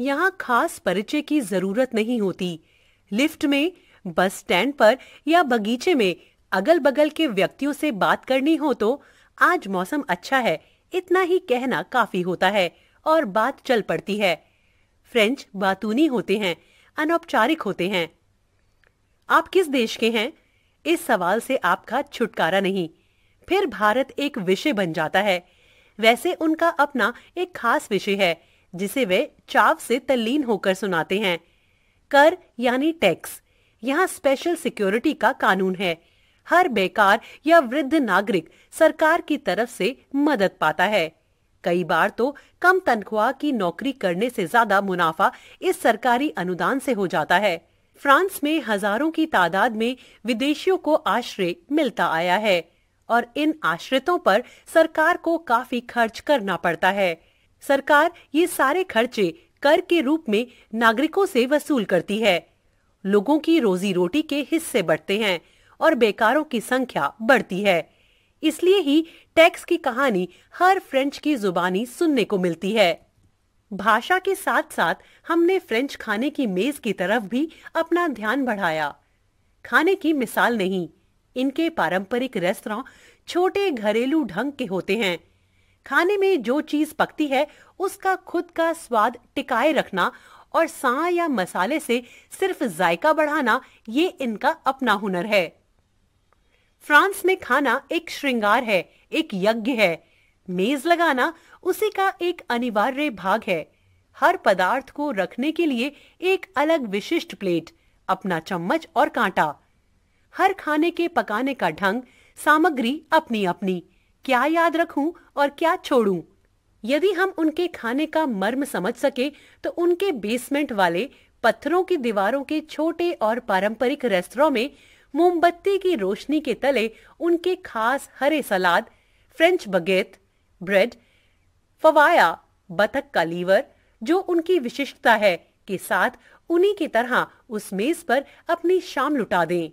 यहाँ खास परिचय की जरूरत नहीं होती लिफ्ट में बस स्टैंड पर या बगीचे में अगल बगल के व्यक्तियों से बात करनी हो तो आज मौसम अच्छा है इतना ही कहना काफी होता है और बात चल पड़ती है फ्रेंच बातूनी होते हैं अनौपचारिक होते हैं आप किस देश के हैं इस सवाल से आपका छुटकारा नहीं फिर भारत एक विषय बन जाता है वैसे उनका अपना एक खास विषय है जिसे वे चाव से तल्लीन होकर सुनाते हैं कर यानी टैक्स यहाँ स्पेशल सिक्योरिटी का कानून है हर बेकार या वृद्ध नागरिक सरकार की तरफ से मदद पाता है कई बार तो कम तनख्वाह की नौकरी करने से ज्यादा मुनाफा इस सरकारी अनुदान से हो जाता है फ्रांस में हजारों की तादाद में विदेशियों को आश्रय मिलता आया है और इन आश्रितों पर सरकार को काफी खर्च करना पड़ता है सरकार ये सारे खर्चे कर के रूप में नागरिकों से वसूल करती है लोगों की रोजी रोटी के हिस्से बढ़ते हैं और बेकारों की संख्या बढ़ती है इसलिए ही टैक्स की कहानी हर फ्रेंच की जुबानी सुनने को मिलती है भाषा के साथ साथ हमने फ्रेंच खाने की मेज की तरफ भी अपना ध्यान बढ़ाया खाने की मिसाल नहीं इनके पारंपरिक रेस्तरा छोटे घरेलू ढंग के होते हैं खाने में जो चीज पकती है उसका खुद का स्वाद टिकाए रखना और सा या मसाले से सिर्फ जायका बढ़ाना ये इनका अपना हुनर है फ्रांस में खाना एक श्रृंगार है एक यज्ञ है मेज लगाना उसी का एक अनिवार्य भाग है हर पदार्थ को रखने के लिए एक अलग विशिष्ट प्लेट अपना चम्मच और कांटा हर खाने के पकाने का ढंग सामग्री अपनी अपनी क्या याद रखूं और क्या छोड़ूं यदि हम उनके खाने का मर्म समझ सके तो उनके बेसमेंट वाले पत्थरों की दीवारों के छोटे और पारंपरिक रेस्तरों में मोमबत्ती की रोशनी के तले उनके खास हरे सलाद फ्रेंच बगेत ब्रेड फवाया बतख का लीवर जो उनकी विशिष्टता है के साथ उन्हीं की तरह उस मेज पर अपनी शाम लुटा दें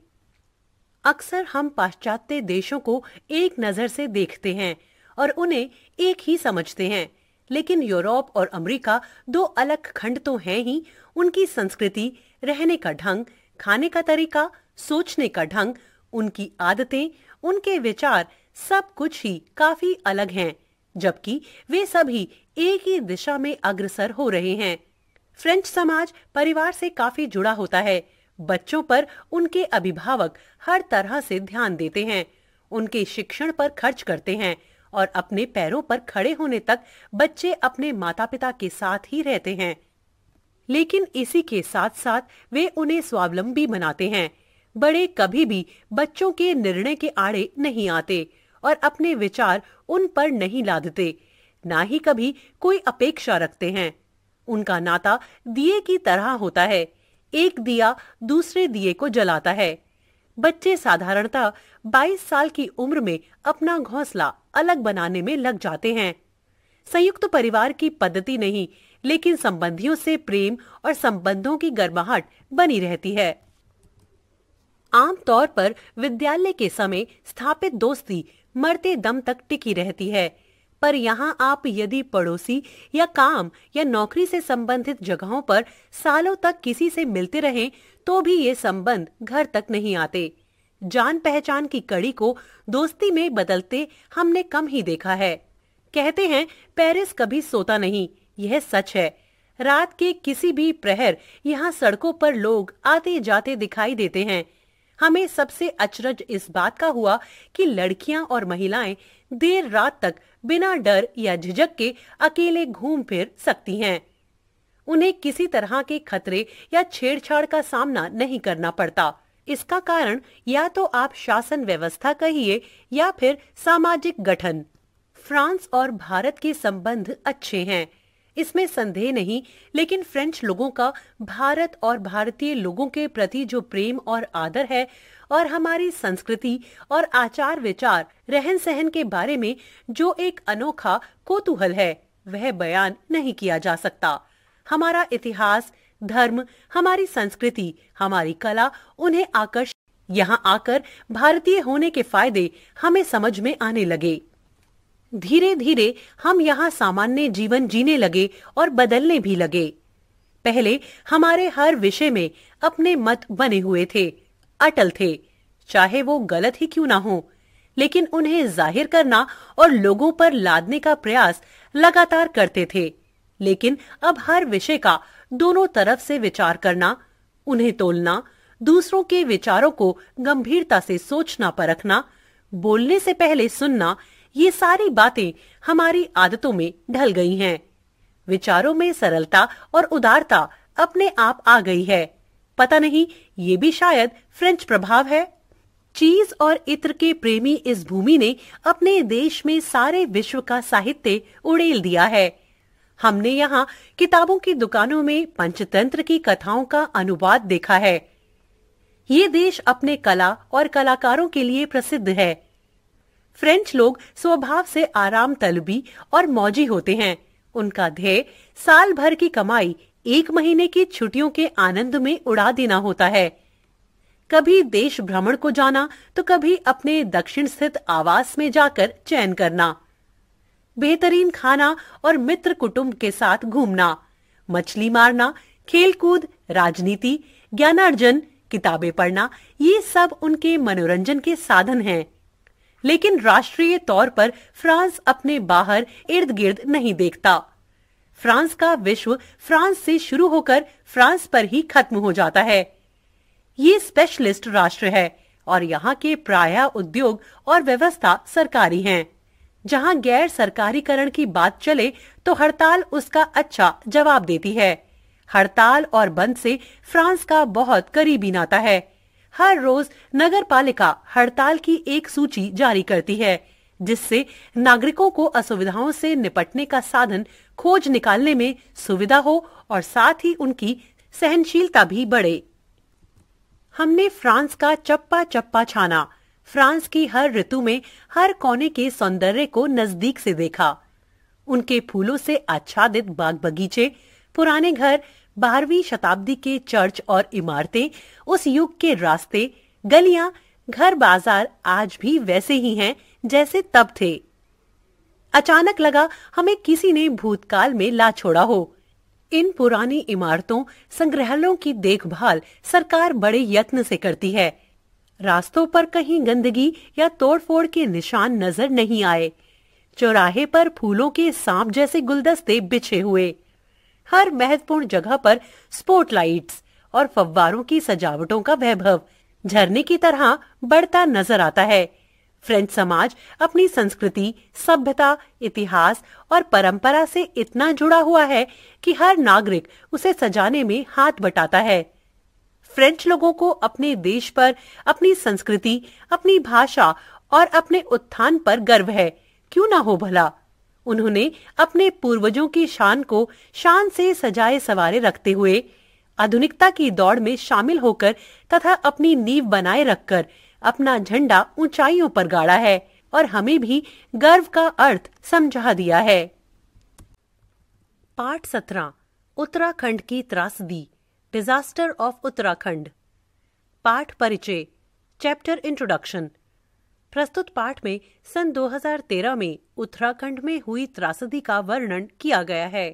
अक्सर हम पाश्चात्य देशों को एक नज़र से देखते हैं और उन्हें एक ही समझते हैं लेकिन यूरोप और अमेरिका दो अलग खंड तो हैं ही उनकी संस्कृति रहने का ढंग खाने का तरीका सोचने का ढंग उनकी आदतें उनके विचार सब कुछ ही काफी अलग हैं जबकि वे सभी एक ही दिशा में अग्रसर हो रहे हैं फ्रेंच समाज परिवार से काफी जुड़ा होता है बच्चों पर उनके अभिभावक हर तरह से ध्यान देते हैं उनके शिक्षण पर खर्च करते हैं और अपने पैरों पर खड़े होने तक बच्चे अपने माता पिता के साथ ही रहते हैं लेकिन इसी के साथ साथ वे उन्हें स्वावलंबी बनाते हैं बड़े कभी भी बच्चों के निर्णय के आड़े नहीं आते और अपने विचार उन पर नहीं लादते ना ही कभी कोई अपेक्षा रखते हैं उनका नाता दिए की तरह होता है एक दिया दूसरे दिए को जलाता है बच्चे साधारणतः 22 साल की उम्र में अपना घोंसला अलग बनाने में लग जाते हैं संयुक्त परिवार की पद्धति नहीं लेकिन संबंधियों से प्रेम और संबंधों की गर्माहट बनी रहती है आमतौर पर विद्यालय के समय स्थापित दोस्ती मरते दम तक टिकी रहती है पर यहाँ आप यदि पड़ोसी या काम या नौकरी से संबंधित जगहों पर सालों तक किसी से मिलते रहे तो भी ये संबंध घर तक नहीं आते जान पहचान की कड़ी को दोस्ती में बदलते हमने कम ही देखा है कहते हैं पेरिस कभी सोता नहीं यह सच है रात के किसी भी प्रहर यहाँ सड़कों पर लोग आते जाते दिखाई देते हैं हमें सबसे अचरज इस बात का हुआ कि लड़कियां और महिलाएं देर रात तक बिना डर या झिझक के अकेले घूम फिर सकती हैं उन्हें किसी तरह के खतरे या छेड़छाड़ का सामना नहीं करना पड़ता इसका कारण या तो आप शासन व्यवस्था कहिए या फिर सामाजिक गठन फ्रांस और भारत के संबंध अच्छे हैं इसमें संदेह नहीं लेकिन फ्रेंच लोगों का भारत और भारतीय लोगों के प्रति जो प्रेम और आदर है और हमारी संस्कृति और आचार विचार रहन सहन के बारे में जो एक अनोखा कोतूहल है वह बयान नहीं किया जा सकता हमारा इतिहास धर्म हमारी संस्कृति हमारी कला उन्हें आकर्ष यहाँ आकर भारतीय होने के फायदे हमें समझ में आने लगे धीरे धीरे हम यहाँ सामान्य जीवन जीने लगे और बदलने भी लगे पहले हमारे हर विषय में अपने मत बने हुए थे अटल थे चाहे वो गलत ही क्यों ना हो लेकिन उन्हें जाहिर करना और लोगों पर लादने का प्रयास लगातार करते थे लेकिन अब हर विषय का दोनों तरफ से विचार करना उन्हें तोलना दूसरों के विचारों को गंभीरता से सोचना परखना बोलने से पहले सुनना ये सारी बातें हमारी आदतों में ढल गई हैं। विचारों में सरलता और उदारता अपने आप आ गई है पता नहीं ये भी शायद फ्रेंच प्रभाव है चीज और इत्र के प्रेमी इस भूमि ने अपने देश में सारे विश्व का साहित्य उड़ेल दिया है हमने यहाँ किताबों की दुकानों में पंचतंत्र की कथाओं का अनुवाद देखा है ये देश अपने कला और कलाकारों के लिए प्रसिद्ध है फ्रेंच लोग स्वभाव से आराम तलबी और मौजी होते हैं उनका ध्येय साल भर की कमाई एक महीने की छुट्टियों के आनंद में उड़ा देना होता है कभी देश भ्रमण को जाना तो कभी अपने दक्षिण स्थित आवास में जाकर चयन करना बेहतरीन खाना और मित्र कुटुंब के साथ घूमना मछली मारना खेलकूद राजनीति ज्ञानार्जन किताबें पढ़ना ये सब उनके मनोरंजन के साधन हैं लेकिन राष्ट्रीय तौर पर फ्रांस अपने बाहर इर्द गिर्द नहीं देखता फ्रांस का विश्व फ्रांस से शुरू होकर फ्रांस पर ही खत्म हो जाता है ये स्पेशलिस्ट राष्ट्र है और यहाँ के प्राय उद्योग और व्यवस्था सरकारी हैं। जहाँ गैर सरकारीकरण की बात चले तो हड़ताल उसका अच्छा जवाब देती है हड़ताल और बंद से फ्रांस का बहुत करीबी नाता है हर रोज नगर पालिका हड़ताल की एक सूची जारी करती है जिससे नागरिकों को असुविधाओं से निपटने का साधन खोज निकालने में सुविधा हो और साथ ही उनकी सहनशीलता भी बढ़े हमने फ्रांस का चप्पा चप्पा छाना फ्रांस की हर ऋतु में हर कोने के सौंदर्य को नजदीक से देखा उनके फूलों से आच्छादित बाग बगीचे पुराने घर बारहवीं शताब्दी के चर्च और इमारतें उस युग के रास्ते गलियां घर बाजार आज भी वैसे ही हैं जैसे तब थे अचानक लगा हमें किसी ने भूतकाल में ला छोड़ा हो इन पुरानी इमारतों संग्रहालयों की देखभाल सरकार बड़े यत्न से करती है रास्तों पर कहीं गंदगी या तोड़फोड़ के निशान नजर नहीं आए चौराहे पर फूलों के सांप जैसे गुलदस्ते बिछे हुए हर महत्वपूर्ण जगह पर लाइट और फव्वारों की सजावटों का वैभव झरने की तरह बढ़ता नजर आता है फ्रेंच समाज अपनी संस्कृति सभ्यता इतिहास और परंपरा से इतना जुड़ा हुआ है कि हर नागरिक उसे सजाने में हाथ बटाता है फ्रेंच लोगों को अपने देश पर अपनी संस्कृति अपनी भाषा और अपने उत्थान पर गर्व है क्यों ना हो भला उन्होंने अपने पूर्वजों की शान को शान से सजाए सवारे रखते हुए आधुनिकता की दौड़ में शामिल होकर तथा अपनी नींव बनाए रखकर अपना झंडा ऊंचाइयों पर गाड़ा है और हमें भी गर्व का अर्थ समझा दिया है पाठ सत्रह उत्तराखंड की त्रासदी डिजास्टर ऑफ उत्तराखंड पाठ परिचय चैप्टर इंट्रोडक्शन प्रस्तुत पाठ में सन 2013 में उत्तराखंड में हुई त्रासदी का वर्णन किया गया है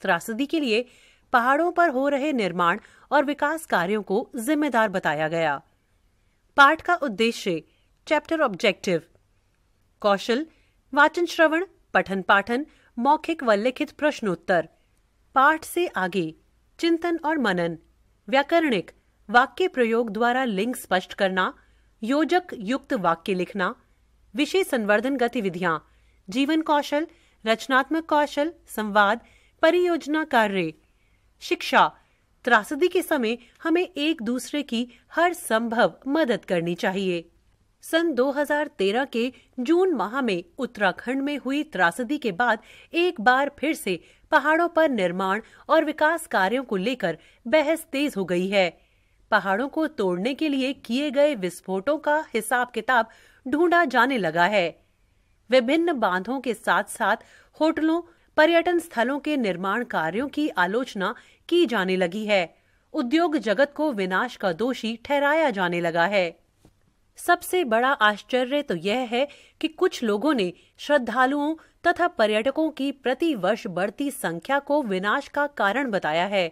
त्रासदी के लिए पहाड़ों पर हो रहे निर्माण और विकास कार्यों को जिम्मेदार बताया गया पाठ का उद्देश्य चैप्टर ऑब्जेक्टिव कौशल वाचन श्रवण पठन पाठन मौखिक व लिखित प्रश्नोत्तर पाठ से आगे चिंतन और मनन व्याकरणिक वाक्य प्रयोग द्वारा लिंग स्पष्ट करना योजक युक्त वाक्य लिखना विषय संवर्धन गतिविधियां जीवन कौशल रचनात्मक कौशल संवाद परियोजना कार्य शिक्षा त्रासदी के समय हमें एक दूसरे की हर संभव मदद करनी चाहिए सन 2013 के जून माह में उत्तराखंड में हुई त्रासदी के बाद एक बार फिर से पहाड़ों पर निर्माण और विकास कार्यों को लेकर बहस तेज हो गई है पहाड़ों को तोड़ने के लिए किए गए विस्फोटों का हिसाब किताब ढूंढा जाने लगा है विभिन्न बांधों के साथ साथ होटलों पर्यटन स्थलों के निर्माण कार्यों की आलोचना की जाने लगी है उद्योग जगत को विनाश का दोषी ठहराया जाने लगा है सबसे बड़ा आश्चर्य तो यह है कि कुछ लोगों ने श्रद्धालुओं तथा पर्यटकों की प्रति वर्ष बढ़ती संख्या को विनाश का कारण बताया है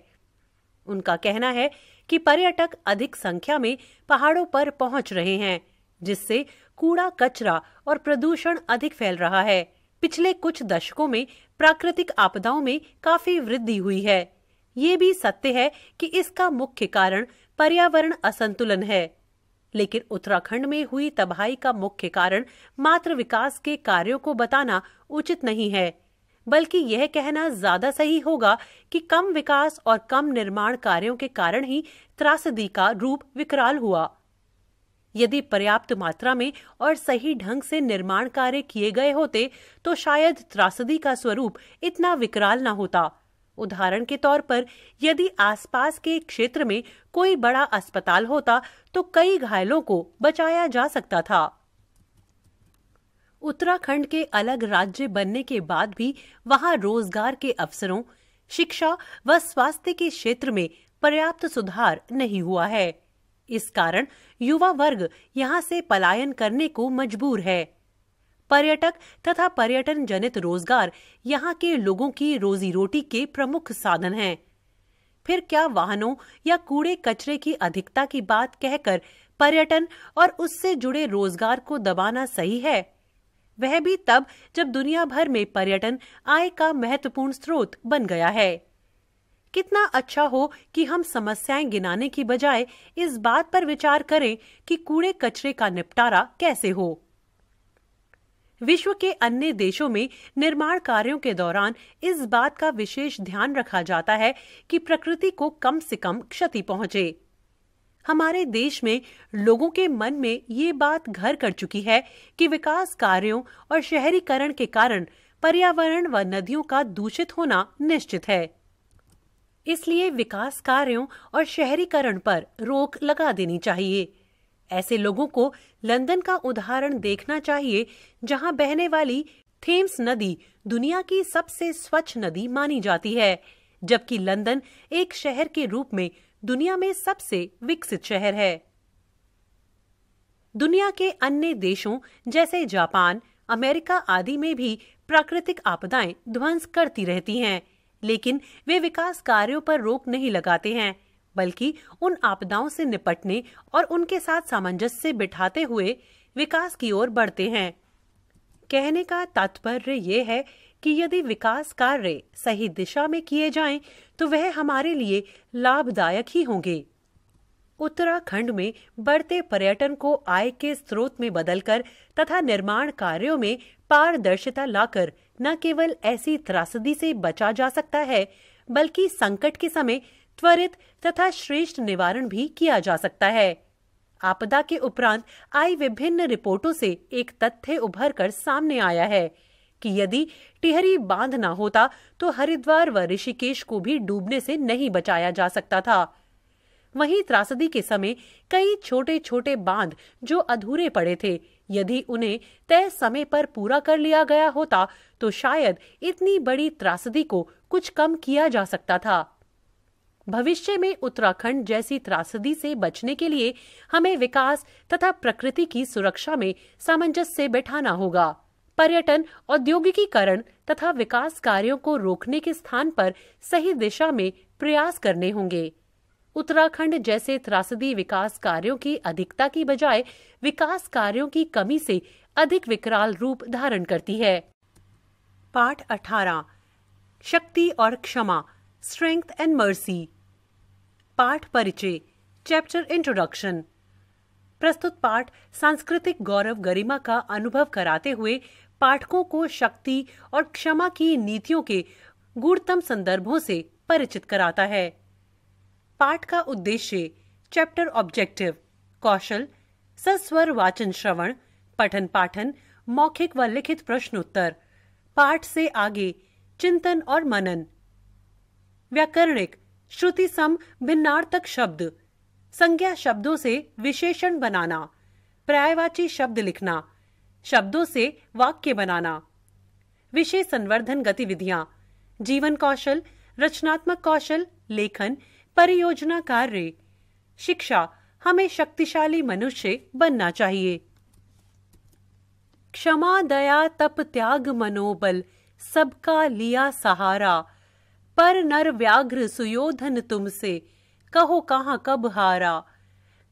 उनका कहना है कि पर्यटक अधिक संख्या में पहाड़ों पर पहुंच रहे हैं जिससे कूड़ा कचरा और प्रदूषण अधिक फैल रहा है पिछले कुछ दशकों में प्राकृतिक आपदाओं में काफी वृद्धि हुई है ये भी सत्य है कि इसका मुख्य कारण पर्यावरण असंतुलन है लेकिन उत्तराखंड में हुई तबाही का मुख्य कारण मात्र विकास के कार्यों को बताना उचित नहीं है बल्कि यह कहना ज्यादा सही होगा कि कम विकास और कम निर्माण कार्यों के कारण ही त्रासदी का रूप विकराल हुआ यदि पर्याप्त मात्रा में और सही ढंग से निर्माण कार्य किए गए होते तो शायद त्रासदी का स्वरूप इतना विकराल न होता उदाहरण के तौर पर यदि आसपास के क्षेत्र में कोई बड़ा अस्पताल होता तो कई घायलों को बचाया जा सकता था उत्तराखंड के अलग राज्य बनने के बाद भी वहां रोजगार के अवसरों शिक्षा व स्वास्थ्य के क्षेत्र में पर्याप्त सुधार नहीं हुआ है इस कारण युवा वर्ग यहाँ से पलायन करने को मजबूर है पर्यटक तथा पर्यटन जनित रोजगार यहाँ के लोगों की रोजी रोटी के प्रमुख साधन हैं। फिर क्या वाहनों या कूड़े कचरे की अधिकता की बात कहकर पर्यटन और उससे जुड़े रोजगार को दबाना सही है वह भी तब जब दुनिया भर में पर्यटन आय का महत्वपूर्ण स्रोत बन गया है कितना अच्छा हो कि हम समस्याएं गिनाने की बजाय इस बात पर विचार करें कि कूड़े कचरे का निपटारा कैसे हो विश्व के अन्य देशों में निर्माण कार्यों के दौरान इस बात का विशेष ध्यान रखा जाता है कि प्रकृति को कम से कम क्षति पहुंचे हमारे देश में लोगों के मन में ये बात घर कर चुकी है कि विकास कार्यों और शहरीकरण के कारण पर्यावरण व नदियों का दूषित होना निश्चित है इसलिए विकास कार्यों और शहरीकरण पर रोक लगा देनी चाहिए ऐसे लोगों को लंदन का उदाहरण देखना चाहिए जहां बहने वाली थेम्स नदी दुनिया की सबसे स्वच्छ नदी मानी जाती है जबकि लंदन एक शहर के रूप में दुनिया में सबसे विकसित शहर है दुनिया के अन्य देशों जैसे जापान अमेरिका आदि में भी प्राकृतिक आपदाएं ध्वंस करती रहती हैं लेकिन वे विकास कार्यों पर रोक नहीं लगाते हैं बल्कि उन आपदाओं से निपटने और उनके साथ सामंजस्य बिठाते हुए विकास की ओर बढ़ते हैं कहने का तात्पर्य यह है कि यदि विकास कार्य सही दिशा में किए जाएं तो वह हमारे लिए लाभदायक ही होंगे उत्तराखंड में बढ़ते पर्यटन को आय के स्रोत में बदलकर तथा निर्माण कार्यों में पारदर्शिता लाकर न केवल ऐसी त्रासदी से बचा जा सकता है बल्कि संकट के समय त्वरित तथा श्रेष्ठ निवारण भी किया जा सकता है आपदा के उपरांत आई विभिन्न रिपोर्टों से एक तथ्य उभर कर सामने आया है कि यदि टिहरी बांध ना होता तो हरिद्वार व ऋषिकेश को भी डूबने से नहीं बचाया जा सकता था वहीं त्रासदी के समय कई छोटे छोटे बांध जो अधूरे पड़े थे यदि उन्हें तय समय पर पूरा कर लिया गया होता तो शायद इतनी बड़ी त्रासदी को कुछ कम किया जा सकता था भविष्य में उत्तराखंड जैसी त्रासदी से बचने के लिए हमें विकास तथा प्रकृति की सुरक्षा में सामंजस्य बैठाना होगा पर्यटन औद्योगिकीकरण तथा विकास कार्यों को रोकने के स्थान पर सही दिशा में प्रयास करने होंगे उत्तराखंड जैसे त्रासदी विकास कार्यों की अधिकता की बजाय विकास कार्यों की कमी से अधिक विकराल रूप धारण करती है पाठ 18 शक्ति और क्षमा स्ट्रेंथ एंड मर्सी पाठ परिचय चैप्टर इंट्रोडक्शन प्रस्तुत पाठ सांस्कृतिक गौरव गरिमा का अनुभव कराते हुए पाठकों को शक्ति और क्षमा की नीतियों के गुणतम संदर्भों से परिचित कराता है पाठ का उद्देश्य चैप्टर ऑब्जेक्टिव कौशल सस्वर वाचन श्रवण पठन पाठन मौखिक व लिखित प्रश्नोत्तर पाठ से आगे चिंतन और मनन व्याकरणिक श्रुति सम भिन्नार्थक शब्द संज्ञा शब्दों से विशेषण बनाना पर्यायवाची शब्द लिखना शब्दों से वाक्य बनाना विषय संवर्धन गतिविधियां जीवन कौशल रचनात्मक कौशल लेखन परियोजना कार्य शिक्षा हमें शक्तिशाली मनुष्य बनना चाहिए क्षमा दया तप त्याग मनोबल सबका लिया सहारा पर नर व्याघ्र सुयोधन तुमसे कहो कहा कब हारा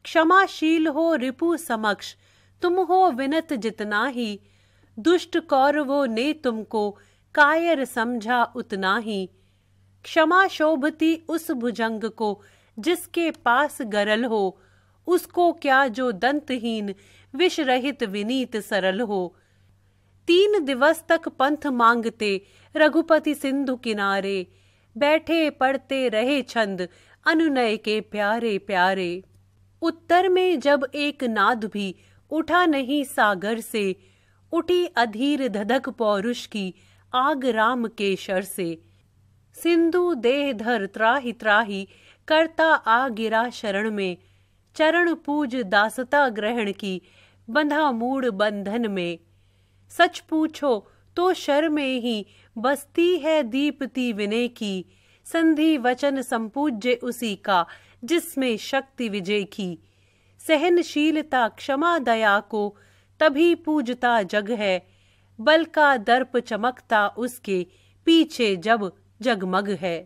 क्षमाशील हो रिपु समक्ष तुम हो विनत जितना ही दुष्ट कौरवों ने तुमको कायर समझा उतना ही क्षमा शोभती उस भुजंग को जिसके पास गरल हो उसको क्या जो दंतहीन विष रहित विनीत सरल हो तीन दिवस तक पंथ मांगते रघुपति सिंधु किनारे बैठे पढ़ते रहे छंद अनुनय के प्यारे प्यारे उत्तर में जब एक नाद भी उठा नहीं सागर से उठी अधीर धधक पौरुष की आग राम के शर से सिंधु देह धर त्राही त्राही करता आ गिरा शरण में चरण पूज दासता ग्रहण की बंधा मूड बंधन में सच पूछो तो शर में ही बसती है दीपति विनय की संधि वचन संपूज्य उसी का जिसमें शक्ति विजय की सहनशीलता क्षमा दया को तभी पूजता जग है बल का दर्प चमकता उसके पीछे जब जगमग है